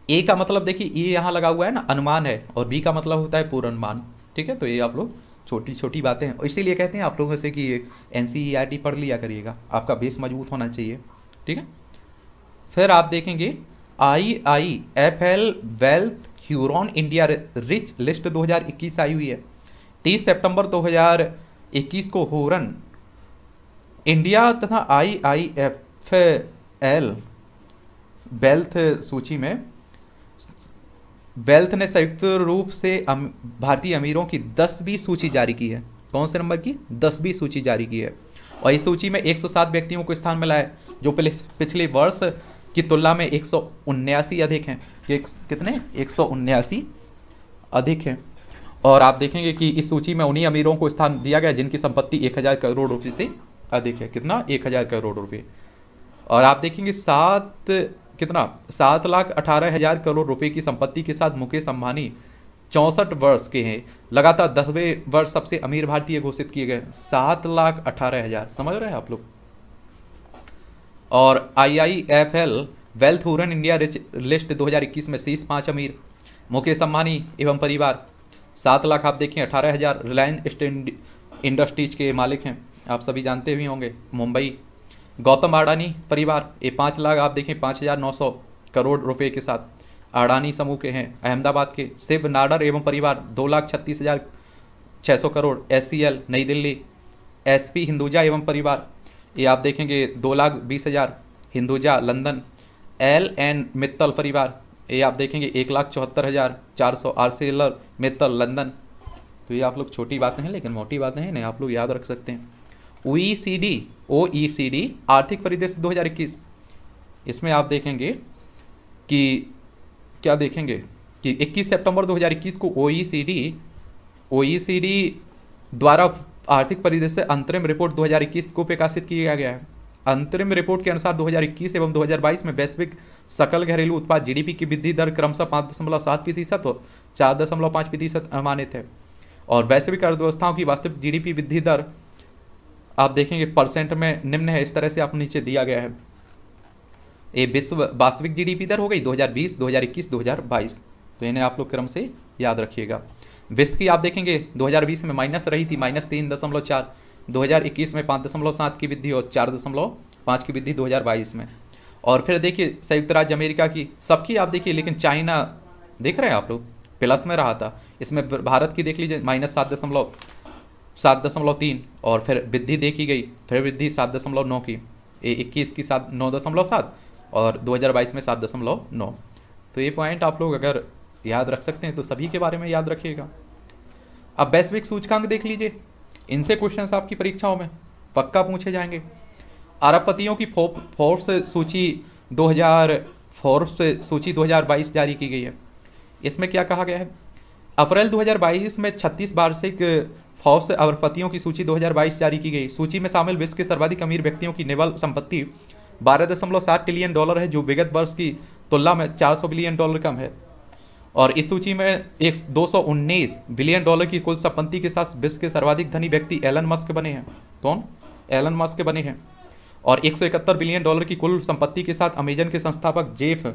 ए का मतलब देखिए ए यहाँ लगा हुआ है ना अनुमान है और बी का मतलब होता है पूर्ण अनुमान ठीक है तो ये आप लोग छोटी छोटी बातें हैं इसीलिए कहते हैं आप लोगों से कि एन सी e पढ़ लिया करिएगा आपका बेस मजबूत होना चाहिए ठीक है फिर आप देखेंगे I I F L wealth Hurun India rich list 2021 आई हुई है 30 सितंबर 2021 को हुरन इंडिया तथा I I F L wealth सूची में वेल्थ ने संयुक्त रूप से अम, भारतीय अमीरों की दसवीं सूची जारी की है कौन से नंबर की दसवीं सूची जारी की है और इस सूची में 107 व्यक्तियों को स्थान मिला है जो पिछले वर्ष की तुलना में एक अधिक हैं कि कितने एक अधिक हैं और आप देखेंगे कि इस सूची में उन्हीं अमीरों को स्थान दिया गया जिनकी संपत्ति 1000 करोड़ रुपये से अधिक है कितना एक हज़ार करोड़ रुपए और आप देखेंगे सात कितना सात लाख अठारह हज़ार करोड़ रुपए की संपत्ति के साथ मुकेश अंबानी चौंसठ वर्ष के हैं लगातार दसवें वर्ष सबसे अमीर भारतीय घोषित किए गए सात लाख अठारह हज़ार समझ रहे हैं आप लोग और IIFL wealth Hurun India list 2021 में शीर्ष पांच अमीर मुकेश अंबानी एवं परिवार सात लाख आप देखें अठारह हज़ार रिलायंस इंडस्ट्रीज के मालिक हैं आप सभी जानते भी होंगे मुंबई गौतम अडानी परिवार ये पाँच लाख आप देखें पाँच हज़ार नौ सौ करोड़ रुपए के साथ अडानी समूह के हैं अहमदाबाद के शिव नाडर एवं परिवार दो लाख छत्तीस हज़ार छः सौ करोड़ एस नई दिल्ली एस हिंदुजा एवं परिवार ये आप देखेंगे दो लाख बीस हज़ार Hinduja London L N Mittal परिवार ये आप देखेंगे एक लाख चौहत्तर हज़ार चार सौ एलर मित्तल लंदन तो ये आप लोग छोटी बातें हैं लेकिन मोटी बातें हैं नहीं आप लोग याद रख सकते हैं ओई सी e e आर्थिक परिदृश्य 2021 इसमें आप देखेंगे कि क्या देखेंगे कि 21 सितंबर 2021 को ओ ई e द्वारा आर्थिक परिदृश्य अंतरिम रिपोर्ट 2021 को प्रकाशित किया गया है अंतरिम रिपोर्ट के अनुसार 2021 एवं 2022 में वैश्विक सकल घरेलू उत्पाद जीडीपी की वृद्धि दर क्रमशः पाँच दशमलव सात प्रतिशत और चार दशमलव पाँच प्रतिशत अनुमानित है और वैश्विक अर्थव्यवस्थाओं की वास्तविक जीडीपी वृद्धि दर आप देखेंगे परसेंट में निम्न है इस तरह से आप नीचे दिया गया है ये विश्व वास्तविक जीडीपी दर हो गई 2020, 2021, 2022 तो इन्हें आप लोग क्रम से याद रखिएगा विश्व की आप देखेंगे 2020 में माइनस रही थी माइनस तीन दशमलव चार दो में पाँच दशमलव सात की वृद्धि और चार दशमलव पाँच की वृद्धि 2022 में और फिर देखिए संयुक्त राज्य अमेरिका की सबकी आप देखिए लेकिन चाइना देख रहे हैं आप लोग प्लस में रहा था इसमें भारत की देख लीजिए माइनस सात दशमलव सात दशमलव तीन और फिर वृद्धि देखी गई फिर वृद्धि सात दशमलव नौ की इक्कीस की सात नौ दशमलव सात और 2022 में सात दशमलव नौ तो ये पॉइंट आप लोग अगर याद रख सकते हैं तो सभी के बारे में याद रखिएगा अब वैश्विक सूचकांक देख लीजिए इनसे क्वेश्चन आपकी परीक्षाओं में पक्का पूछे जाएंगे अरबपतियों की फोर्स सूची हजार फोर्स सूची 2022 जारी की गई है इसमें क्या कहा गया है अप्रैल 2022 में 36 वार्षिक फौज अवरपतियों की सूची 2022 जारी की गई सूची में शामिल विश्व के सर्वाधिक अमीर व्यक्तियों की नेवल संपत्ति बारह दशमलव सात ट्रिलियन डॉलर है जो विगत वर्ष की तुलना में 400 बिलियन डॉलर कम है और इस सूची में एक दो बिलियन डॉलर की कुल संपत्ति के साथ विश्व के सर्वाधिक धनी व्यक्ति एलन मस्क बने हैं कौन एलन मस्क बने हैं और 171 बिलियन डॉलर की कुल संपत्ति के साथ अमेजन के संस्थापक जेफ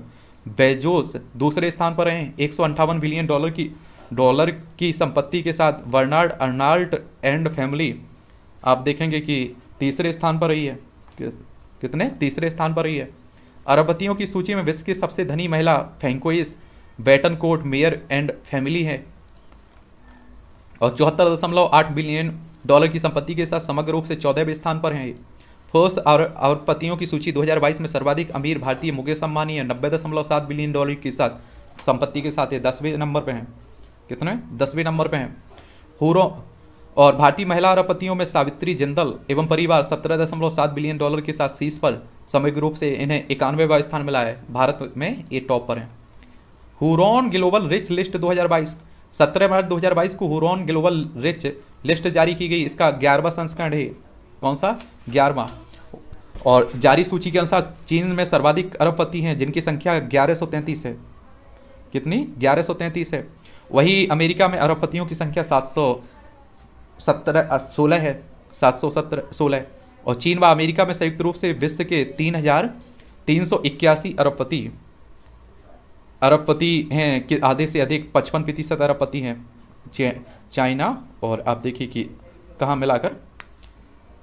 बेजोस दूसरे स्थान पर रहे हैं एक बिलियन डॉलर की डॉलर की संपत्ति के साथ वर्नार्ड अर्नाल्ट एंड फैमिली आप देखेंगे कि तीसरे स्थान पर रही है कितने तीसरे स्थान पर रही है अरबपतियों की सूची में विश्व की सबसे धनी महिला Francoise court Meyer and family है और चौहत्तर दशमलव आठ बिलियन डॉलर की संपत्ति के साथ समग्र रूप से चौदहवें स्थान पर हैं फोर्स और अरबपतियों की सूची 2022 में सर्वाधिक अमीर भारतीय मुकेश अंबानी है नब्बे दशमलव सात बिलियन डॉलर के साथ संपत्ति के साथ ये दसवें नंबर पर हैं कितने दसवें नंबर पे हैं हूरों और भारतीय महिला अरबपतियों में सावित्री जिंदल एवं परिवार सत्रह दशमलव सात बिलियन डॉलर के साथ शीर्ष पर समग्र रूप से इन्हें इक्यानवेवा स्थान मिला है भारत में ये टॉप पर हैं Hurun global rich list 2022 17 March 2022 को हुरॉन ग्लोबल रिच लिस्ट जारी की गई इसका ग्यारहवा संस्करण है कौन सा ग्यारहवा और जारी सूची के अनुसार चीन में सर्वाधिक अरबपति हैं जिनकी संख्या ग्यारह है कितनी ग्यारह है वही अमेरिका में अरबपतियों की संख्या सात सौ सत्रह सोलह है सात सौ सत्रह सोलह और चीन व अमेरिका में संयुक्त रूप से विश्व के तीन हजार तीन सौ इक्यासी अरबपति अरबपति हैं कि आधे से अधिक पचपन प्रतिशत अरबपति हैं चाइना और आप देखिए कि कहाँ मिलाकर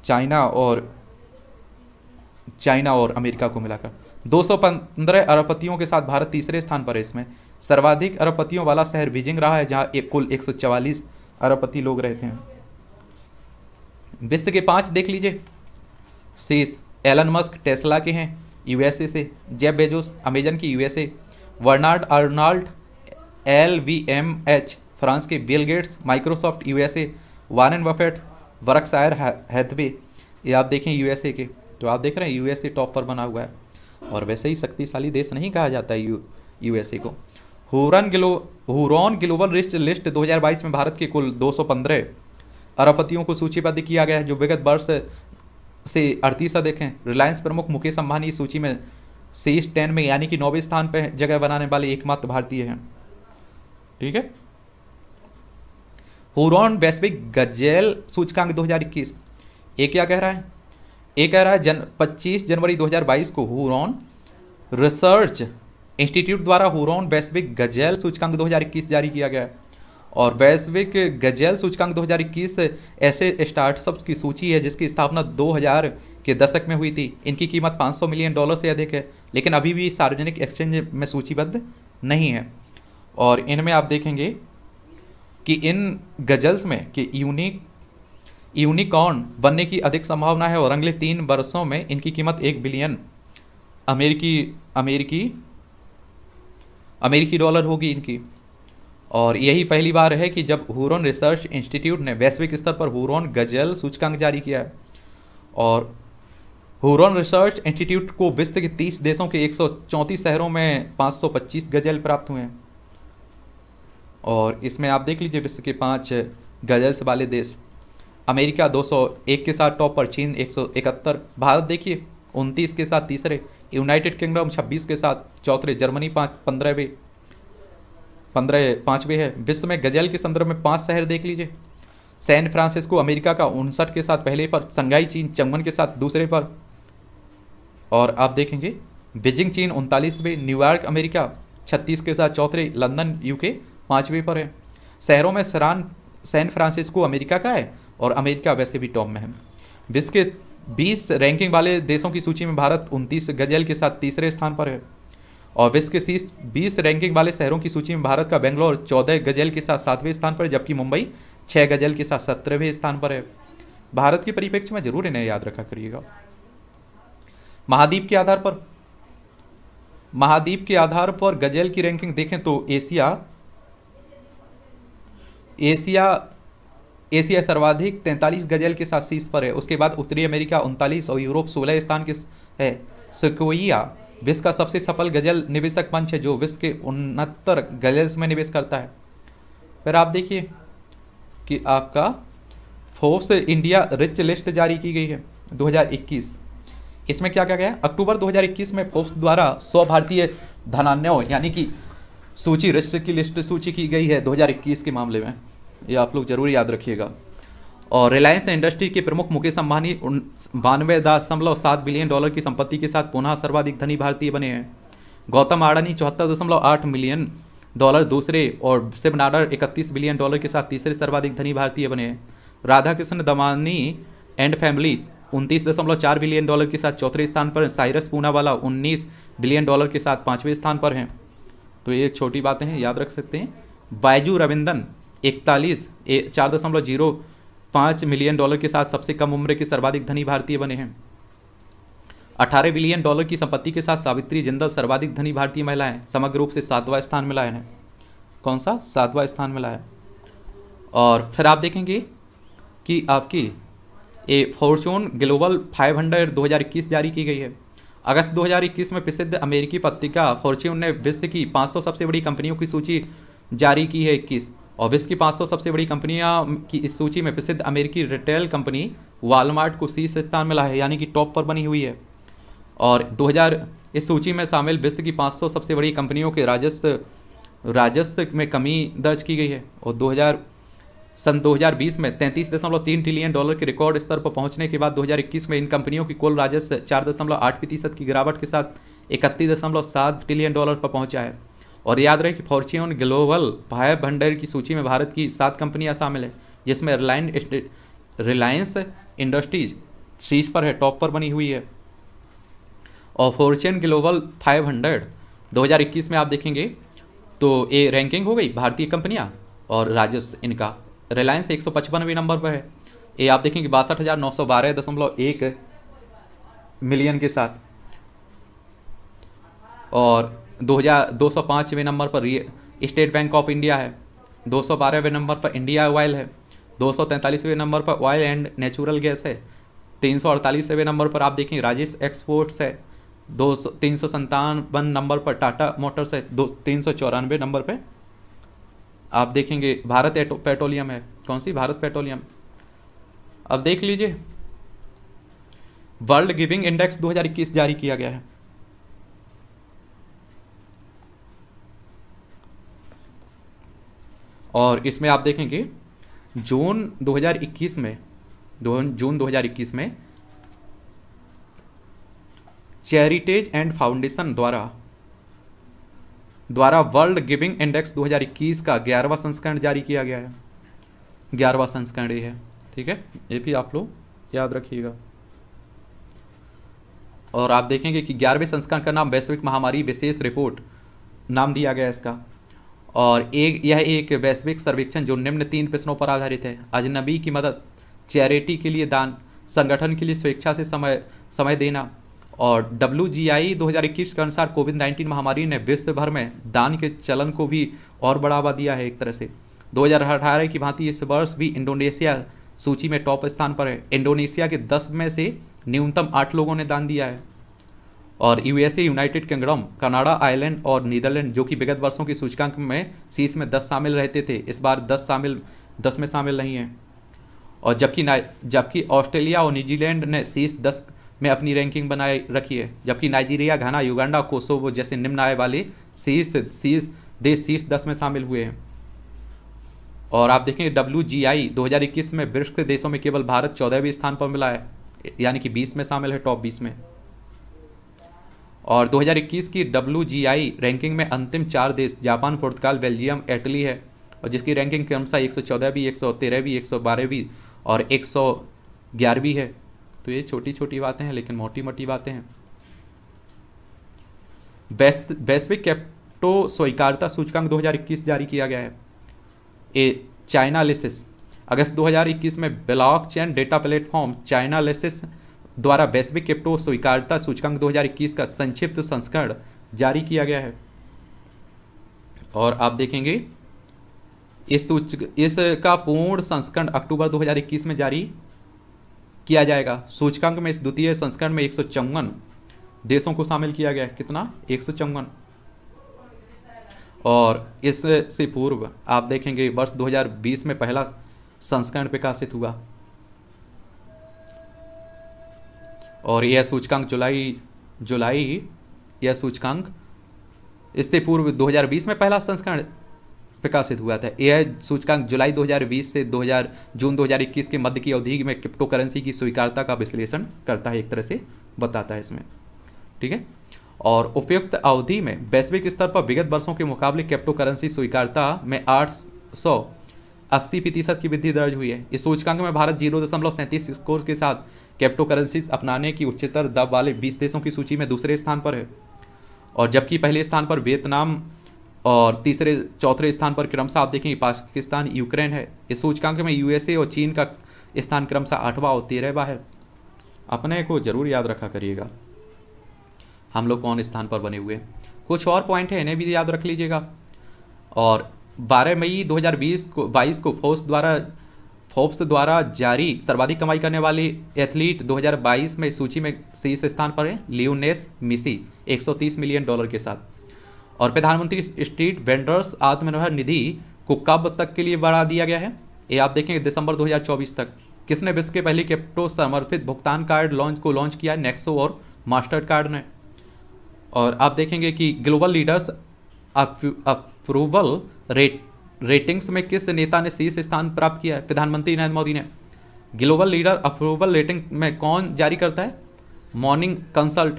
चाइना और चाइना और अमेरिका को मिलाकर 215 अरबपतियों के साथ भारत तीसरे स्थान पर है इसमें सर्वाधिक अरबपतियों वाला शहर बीजिंग रहा है जहाँ एक कुल एक अरबपति लोग रहते हैं विश्व के पांच देख लीजिए शीस एलन मस्क टेस्ला के हैं यूएसए से जेब बेजोस अमेजन की USA Bernard Arnault L V M H France के बिल गेट्स माइक्रोसॉफ्ट यूएसए एन वफेट वर्कसायर हैथवे ये आप देखें यूएसए के तो आप देख रहे हैं यूएसए टॉप पर बना हुआ है और वैसे ही शक्तिशाली देश नहीं कहा जाता है यू यूएसए को Hurun global Hurun global wrist list 2022 में भारत के कुल 215 अरबपतियों को सूचीबद्ध किया गया है जो विगत वर्ष से अड़तीसा देखें रिलायंस प्रमुख मुकेश अंबानी इस सूची में सीस टेन में यानी कि नौवें स्थान पर जगह बनाने वाले एकमात्र भारतीय हैं ठीक है हुरॉन वैश्विक गजेल सूचकांक इक्कीस ये क्या कह रहा है ये कह रहा है जन पच्चीस जनवरी 2022 को हुरॉन रिसर्च इंस्टीट्यूट द्वारा हुरोन वैश्विक गजैल सूचकांक 2021 जारी किया गया है और वैश्विक गजैल सूचकांक 2021 ऐसे स्टार्टअप्स की सूची है जिसकी स्थापना 2000 के दशक में हुई थी इनकी कीमत 500 मिलियन डॉलर से अधिक है लेकिन अभी भी सार्वजनिक एक्सचेंज में सूचीबद्ध नहीं है और इनमें आप देखेंगे कि इन गजल्स में कि यूनिक यूनिकॉर्न बनने की अधिक संभावना है और अगले तीन वर्षों में इनकी कीमत एक बिलियन अमेरिकी अमेरिकी अमेरिकी डॉलर होगी इनकी और यही पहली बार है कि जब हुरोन रिसर्च इंस्टीट्यूट ने वैश्विक स्तर पर हुरोन गजल सूचकांक जारी किया है और हुरोन रिसर्च इंस्टीट्यूट को विश्व के 30 देशों के 134 शहरों में 525 गजल प्राप्त हुए हैं और इसमें आप देख लीजिए विश्व के पाँच गजल्स वाले देश अमेरिका 201 के साथ टॉप पर चीन एक भारत देखिए उनतीस के साथ तीसरे यूनाइटेड किंगडम 26 के साथ चौथे जर्मनी पाँच पंद्रहवें पंद्रह पाँचवें है विश्व में गजल के संदर्भ में पांच शहर देख लीजिए सैन फ्रांसिस्को अमेरिका का उनसठ के साथ पहले पर संघाई चीन चंगवन के साथ दूसरे पर और आप देखेंगे बीजिंग चीन उनतालीसवें न्यूयॉर्क अमेरिका छत्तीस के साथ चौथे लंदन यूके पाँचवें पर है शहरों में सरान सैन फ्रांसिस्को अमेरिका का है और अमेरिका वैसे भी टॉप में है विश्व के 20 रैंकिंग वाले देशों की सूची में भारत उनतीस गजल के साथ तीसरे स्थान पर है और विश्व के शीर्ष बीस रैंकिंग वाले शहरों की सूची में भारत का बेंगलोर चौदह गजल के साथ सातवें स्थान पर जबकि मुंबई छः गजल के साथ सत्रहवें स्थान पर है भारत के परिप्रेक्ष्य में जरूर इन्हें याद रखा करिएगा महाद्वीप के आधार पर महाद्वीप के आधार पर गजल की रैंकिंग देखें तो एशिया एशिया एशिया सर्वाधिक 43 गजल के साथ शीर्ष पर है उसके बाद उत्तरी अमेरिका उनतालीस और यूरोप सोलह स्थान के है सिकोइया विश्व का सबसे सफल गजल निवेशक मंच है जो विश्व के उनहत्तर गजल्स में निवेश करता है फिर आप देखिए कि आपका फोर्स इंडिया रिच लिस्ट जारी की गई है 2021 इसमें क्या क्या गया अक्टूबर 2021 में फोर्स द्वारा सौ भारतीय धनान्य यानी कि सूची रिच की लिस्ट सूची की गई है 2021 के मामले में ये आप लोग जरूर याद रखिएगा और रिलायंस इंडस्ट्री के प्रमुख मुकेश अंबानी बानवे दशमलव सात बिलियन डॉलर की संपत्ति के साथ पुनः सर्वाधिक धनी भारतीय बने हैं गौतम आडानी चौहत्तर दशमलव आठ मिलियन डॉलर दूसरे और शिव नाडर इकतीस बिलियन डॉलर के साथ तीसरे सर्वाधिक धनी भारतीय बने हैं राधाकृष्ण दमानी एंड फैमिली उनतीस दशमलव चार बिलियन डॉलर के साथ चौथे स्थान पर साइरस पूनावाला उन्नीस बिलियन डॉलर के साथ पाँचवें स्थान पर हैं तो ये छोटी बातें हैं याद रख सकते हैं बायजू रविंदन इकतालीस चार दशमलव जीरो पाँच मिलियन डॉलर के साथ सबसे कम उम्र के सर्वाधिक धनी भारतीय बने हैं अठारह बिलियन डॉलर की संपत्ति के साथ सावित्री जिंदल सर्वाधिक धनी भारतीय महिलाएं समग्र रूप से सातवां स्थान में लाए हैं कौन सा सातवां स्थान में लाया और फिर आप देखेंगे कि आपकी ए फॉर्चून ग्लोबल 500 2021 जारी की गई है अगस्त 2021 में प्रसिद्ध अमेरिकी पत्रिका फॉर्च्यून ने विश्व की 500 सबसे बड़ी कंपनियों की सूची जारी की है इक्कीस और विश्व की 500 सबसे बड़ी कंपनियां की इस सूची में प्रसिद्ध अमेरिकी रिटेल कंपनी वालमार्ट को शीर्ष स्थान मिला है यानी कि टॉप पर बनी हुई है और 2000 इस सूची में शामिल विश्व की 500 सबसे बड़ी कंपनियों के राजस्व राजस्व में कमी दर्ज की गई है और 2000 सन 2020 में 33.3 ट्रिलियन डॉलर के रिकॉर्ड स्तर पर पहुंचने के बाद 2021 में इन कंपनियों की कुल राजस्व आठ प्रतिशत की गिरावट के साथ इकतीस ट्रिलियन डॉलर पर पहुंचा है और याद रहे कि फॉर्च्यून ग्लोबल फाइव भंडार की सूची में भारत की सात कंपनियां शामिल है जिसमें रिलायंस रिलायंस इंडस्ट्रीज शीर्ष पर है टॉप पर बनी हुई है और फॉर्च्यून ग्लोबल फाइव हंड्रेड दो में आप देखेंगे तो ये रैंकिंग हो गई भारतीय कंपनियाँ और राजस्व इनका रिलायंस एक सौ नंबर पर है ये आप देखेंगे बासठ हज़ार नौ सौ बारह दशमलव एक मिलियन के साथ और दो हज़ार दो सौ पाँचवें नंबर पर स्टेट बैंक ऑफ इंडिया है दो सौ बारहवें नंबर पर इंडिया ऑयल है दो सौ तैंतालीसवें नंबर पर ऑयल एंड नेचुरल गैस है तीन सौ अड़तालीसवें नंबर पर आप देखें राजेश एक्सपोर्ट्स है दो सौ तीन सौ संतानवन नंबर पर टाटा मोटर्स है दो तीन सौ चौरानवे नंबर पर आप देखेंगे भारत पेट्रोलियम है कौन सी भारत पेट्रोलियम अब देख लीजिए वर्ल्ड गिविंग इंडेक्स 2021 जारी किया गया है और इसमें आप देखेंगे जून 2021 में जून 2021 में चैरिटेज एंड फाउंडेशन द्वारा द्वारा वर्ल्ड गिविंग इंडेक्स 2021 का ग्यारहवा संस्करण जारी किया गया है ग्यारहवा संस्करण ये है ठीक है ये भी आप लोग याद रखिएगा और आप देखेंगे कि ग्यारहवें संस्करण का नाम वैश्विक महामारी विशेष रिपोर्ट नाम दिया गया इसका और एक यह एक वैश्विक सर्वेक्षण जो निम्न तीन प्रश्नों पर आधारित है अजनबी की मदद चैरिटी के लिए दान संगठन के लिए स्वेच्छा से समय समय देना और डब्ल्यू जी आई दो के अनुसार कोविड नाइन्टीन महामारी ने विश्व भर में दान के चलन को भी और बढ़ावा दिया है एक तरह से 2018 की भांति इस वर्ष भी इंडोनेशिया सूची में टॉप स्थान पर है इंडोनेशिया के दस में से न्यूनतम आठ लोगों ने दान दिया है और USA United Kingdom Canada Ireland और नीदरलैंड जो कि विगत वर्षों की सूचकांक में शीर्ष में दस शामिल रहते थे इस बार दस शामिल दस में शामिल नहीं हैं और जबकि जबकि ऑस्ट्रेलिया और न्यूजीलैंड ने शीर्ष दस में अपनी रैंकिंग बनाए रखी है जबकि नाइजीरिया घाना युगांडा कोसोवो जैसे निम्न आय वाले शीर्ष सीस देश शीर्ष दस में शामिल हुए हैं और आप देखें डब्ल्यू जी आई दो हज़ार इक्कीस में ब्रिक्स देशों में केवल भारत चौदहवें स्थान पर मिला है यानी कि बीस में शामिल है टॉप बीस में और 2021 की डब्ल्यू रैंकिंग में अंतिम चार देश जापान पुर्तगाल बेल्जियम इटली है और जिसकी रैंकिंग क्रमशः एक सौ चौदह भी एक सौ तेरह भी एक सौ बारह भी और एक सौ ग्यारह भी है तो ये छोटी छोटी बातें हैं लेकिन मोटी मोटी बातें हैं वैश्विक कैप्टो स्वीकारता सूचकांक 2021 जारी किया गया है ए चाइनालिसिस अगस्त 2021 में ब्लॉक डेटा प्लेटफॉर्म चाइनालिसिस द्वारा वैश्विक क्रिप्टो स्वीकारता सूचकांक 2021 का संक्षिप्त संस्करण जारी किया गया है और आप देखेंगे इस सूच इसका पूर्ण संस्करण अक्टूबर 2021 में जारी किया जाएगा सूचकांक में इस द्वितीय संस्करण में एक देशों को शामिल किया गया है कितना एक और इससे पूर्व आप देखेंगे वर्ष 2020 में पहला संस्करण प्रकाशित हुआ और यह सूचकांक जुलाई जुलाई यह सूचकांक इससे पूर्व 2020 में पहला संस्करण प्रकाशित हुआ था यह सूचकांक जुलाई 2020 से 2000 जून 2021 के मध्य की अवधि में क्रिप्टो करेंसी की स्वीकारता का विश्लेषण करता है एक तरह से बताता है इसमें ठीक है और उपयुक्त अवधि में वैश्विक स्तर पर विगत वर्षों के मुकाबले क्रिप्टो करेंसी स्वीकारता में आठ सौ अस्सी प्रतिशत की वृद्धि दर्ज हुई है इस सूचकांक में भारत जीरो दशमलव सैंतीस स्कोर के साथ क्रिप्टो करेंसी अपनाने की उच्चतर दब वाले 20 देशों की सूची में दूसरे स्थान पर है और जबकि पहले स्थान पर वियतनाम और तीसरे चौथे स्थान पर क्रमशः आप देखेंगे पाकिस्तान यूक्रेन है इस सूचकांक में यूएसए और चीन का स्थान क्रमशः आठवां और तेरहवा है अपने को जरूर याद रखा करिएगा हम लोग कौन स्थान पर बने हुए कुछ और पॉइंट है इन्हें भी याद रख लीजिएगा और 12 मई 2020 को 22 को फोर्स द्वारा फोर्ब्स द्वारा जारी सर्वाधिक कमाई करने वाली एथलीट 2022 में सूची में शीर्ष स्थान पर है लियोनेस मिसी 130 मिलियन डॉलर के साथ और प्रधानमंत्री स्ट्रीट वेंडर्स आत्मनिर्भर निधि को कब तक के लिए बढ़ा दिया गया है ये आप देखेंगे दिसंबर 2024 तक किसने विश्व के पहले क्रिप्टो समर्पित भुगतान कार्ड लॉन्च को लॉन्च किया नेक्सो और मास्टर कार्ड ने और आप देखेंगे कि global leaders approval rate ratings में किस नेता ने शीर्ष स्थान प्राप्त किया है प्रधानमंत्री नरेंद्र मोदी ने ग्लोबल लीडर अप्रूवल रेटिंग में कौन जारी करता है Morning Consult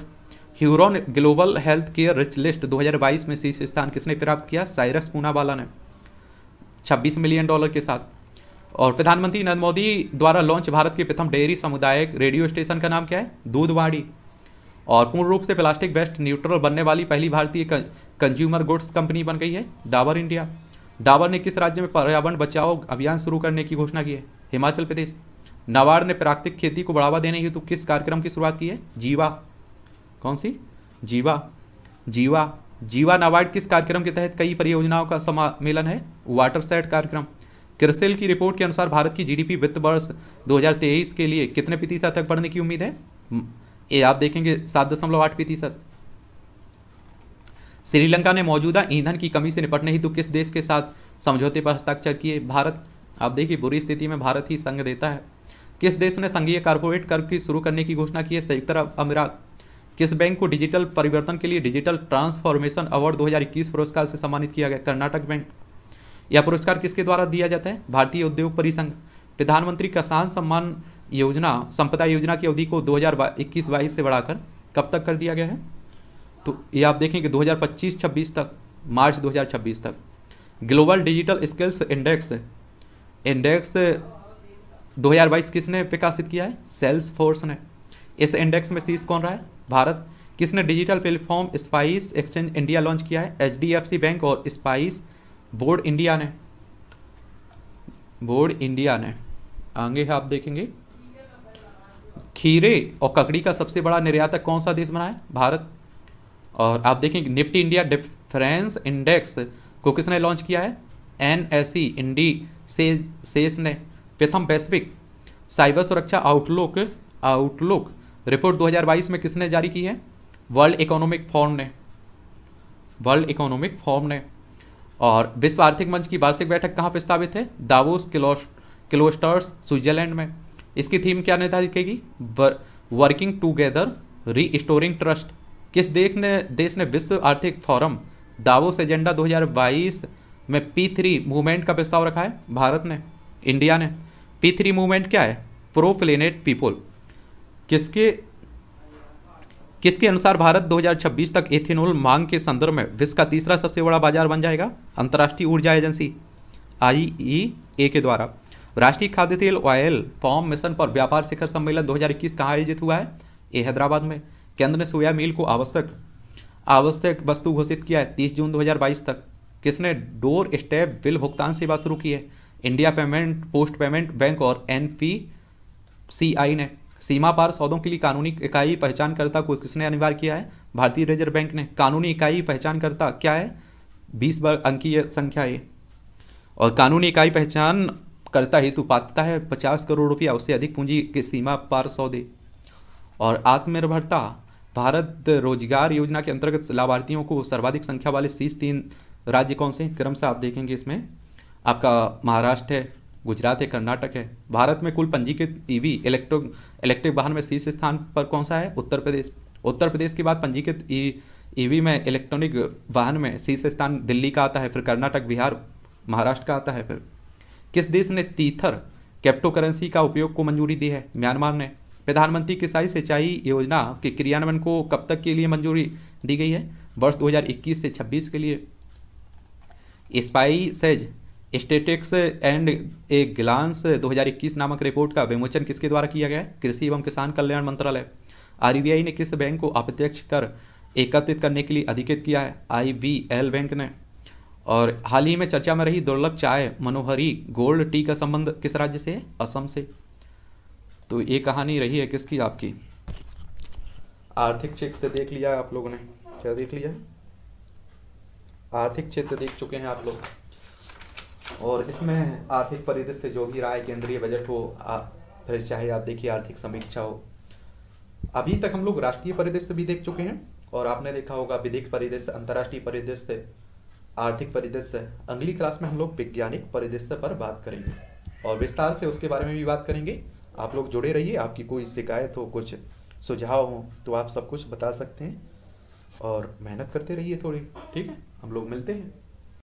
Hurun global health care rich list 2022 में शीर्ष स्थान किसने प्राप्त किया साइरस पूनावाला ने 26 मिलियन डॉलर के साथ और प्रधानमंत्री नरेंद्र मोदी द्वारा लॉन्च भारत के प्रथम डेयरी सामुदायिक रेडियो स्टेशन का नाम क्या है दूधवाड़ी और पूर्ण रूप से प्लास्टिक वेस्ट न्यूट्रल बनने वाली पहली भारतीय कंज्यूमर गुड्स कंपनी बन गई है डाबर इंडिया डाबर ने किस राज्य में पर्यावरण बचाओ अभियान शुरू करने की घोषणा की है हिमाचल प्रदेश नाबार्ड ने प्राकृतिक खेती को बढ़ावा देने हेतु किस कार्यक्रम की शुरुआत की है जीवा कौन सी जीवा जीवा जीवा नाबार्ड किस कार्यक्रम के तहत कई परियोजनाओं का सम्मेलन है वाटर सेट कार्यक्रम क्रिसेल की रिपोर्ट के अनुसार भारत की जीडीपी वित्त वर्ष 2023 के लिए कितने प्रतिशत तक बढ़ने की उम्मीद है ये आप देखेंगे सात दशमलव आठ प्रतिशत श्रीलंका ने मौजूदा ईंधन की कमी से निपटने हेतु किस देश के साथ समझौते पर हस्ताक्षर किए भारत आप देखिए बुरी स्थिति में भारत ही संघ देता है किस देश ने संघीय कारपोरेट कर की शुरू करने की घोषणा की है संयुक्त अरब अमीरात किस बैंक को डिजिटल परिवर्तन के लिए डिजिटल ट्रांसफॉर्मेशन अवार्ड 2021 पुरस्कार से सम्मानित किया गया कर्नाटक बैंक यह पुरस्कार किसके द्वारा दिया जाता है भारतीय उद्योग परिसंघ प्रधानमंत्री किसान सम्मान योजना संपदा योजना की अवधि को दो हजार से बढ़ाकर कब तक कर दिया गया है तो ये आप देखें कि 2025-26 तक मार्च 2026 तक global digital skills index index 2022 किसने विकासित किया है सेल्स फोर्स ने इस इंडेक्स में शीर्ष कौन रहा है भारत किसने digital platform spice exchange India launch किया है एच बैंक और स्पाइस बोर्ड इंडिया ने बोर्ड इंडिया ने आगे आप देखेंगे खीरे और ककड़ी का सबसे बड़ा निर्यातक कौन सा देश बना है भारत और आप देखेंगे निफ्टी इंडिया डिफरेंस इंडेक्स को किसने लॉन्च किया है N S C indices ने प्रथम वैश्विक साइबर सुरक्षा आउटलुक आउटलुक रिपोर्ट 2022 में किसने जारी की है वर्ल्ड इकोनॉमिक फोरम ने वर्ल्ड इकोनॉमिक फोरम ने और विश्व आर्थिक मंच की वार्षिक बैठक कहाँ प्रस्तावित है दावोस किलोस किलोस्टर्स स्विट्जरलैंड में इसकी थीम क्या निर्धारित करेगी working together restoring trust किस देश ने देश ने विश्व आर्थिक फोरम दावोस एजेंडा 2022 में पी थ्री मूवमेंट का प्रस्ताव रखा है भारत ने इंडिया ने पी थ्री मूवमेंट क्या है प्रो प्लेनेट पीपल किसके किसके अनुसार भारत 2026 तक एथेनॉल मांग के संदर्भ में विश्व का तीसरा सबसे बड़ा बाजार बन जाएगा अंतर्राष्ट्रीय ऊर्जा एजेंसी आई ए e के द्वारा राष्ट्रीय खाद्य तेल ऑयल फॉर्म मिशन पर व्यापार शिखर सम्मेलन 2021 कहाँ आयोजित हुआ है ये हैदराबाद में केंद्र ने सोया मील को आवश्यक आवश्यक वस्तु घोषित किया है तीस जून 2022 तक किसने डोर स्टेप बिल भुगतान सेवा शुरू की है India payment post payment bank और एन पी सी आई ने सीमा पार सौदों के लिए कानूनी इकाई पहचानकर्ता को किसने अनिवार्य किया है भारतीय रिजर्व बैंक ने कानूनी इकाई पहचानकर्ता क्या है बीस अंकीय संख्या ये और कानूनी इकाई पहचान करता हेतु पात्रता है पचास करोड़ रुपया उससे अधिक पूंजी के सीमा पार सौदे और आत्मनिर्भरता भारत रोजगार योजना के अंतर्गत लाभार्थियों को सर्वाधिक संख्या वाले शीर्ष तीन राज्य कौन से क्रम से आप देखेंगे इसमें आपका महाराष्ट्र है गुजरात है कर्नाटक है भारत में कुल पंजीकृत ईवी इलेक्ट्रो इलेक्ट्रिक वाहन में शीर्ष स्थान पर कौन सा है उत्तर प्रदेश उत्तर प्रदेश के बाद पंजीकृत ई e, ईवी e में इलेक्ट्रॉनिक वाहन में शीर्ष स्थान दिल्ली का आता है फिर कर्नाटक बिहार महाराष्ट्र का आता है फिर किस देश ने तीथर कैप्टो करेंसी का उपयोग को मंजूरी दी है म्यांमार ने प्रधानमंत्री किसाई सिंचाई योजना के क्रियान्वयन को कब तक के लिए मंजूरी दी गई है वर्ष 2021 से 26 के लिए spices statistics and a glance 2021 नामक रिपोर्ट का विमोचन किसके द्वारा किया गया कृषि एवं किसान कल्याण मंत्रालय आर ने किस बैंक को अप्रत्यक्ष कर एकत्रित करने के लिए अधिकृत किया है आई बैंक ने और हाल ही में चर्चा में रही दुर्लभ चाय मनोहरी गोल्ड टी का संबंध किस राज्य से असम से तो ये कहानी रही है किसकी आपकी आर्थिक क्षेत्र देख लिया आप लोगों ने क्या देख लिया आर्थिक क्षेत्र देख चुके हैं आप लोग और इसमें आर्थिक परिदृश्य जो भी राय केंद्रीय बजट हो फिर चाहे आप देखिए आर्थिक समीक्षा हो अभी तक हम लोग राष्ट्रीय परिदृश्य भी देख चुके हैं और आपने देखा होगा विधिक परिदृश्य अंतर्राष्ट्रीय परिदृश्य आर्थिक परिदृश्य अगली क्लास में हम लोग वैज्ञानिक परिदृश्य पर बात करेंगे और विस्तार से उसके बारे में भी बात करेंगे आप लोग जुड़े रहिए आपकी कोई शिकायत हो कुछ सुझाव हो तो आप सब कुछ बता सकते हैं और मेहनत करते रहिए थोड़ी ठीक है हम लोग मिलते हैं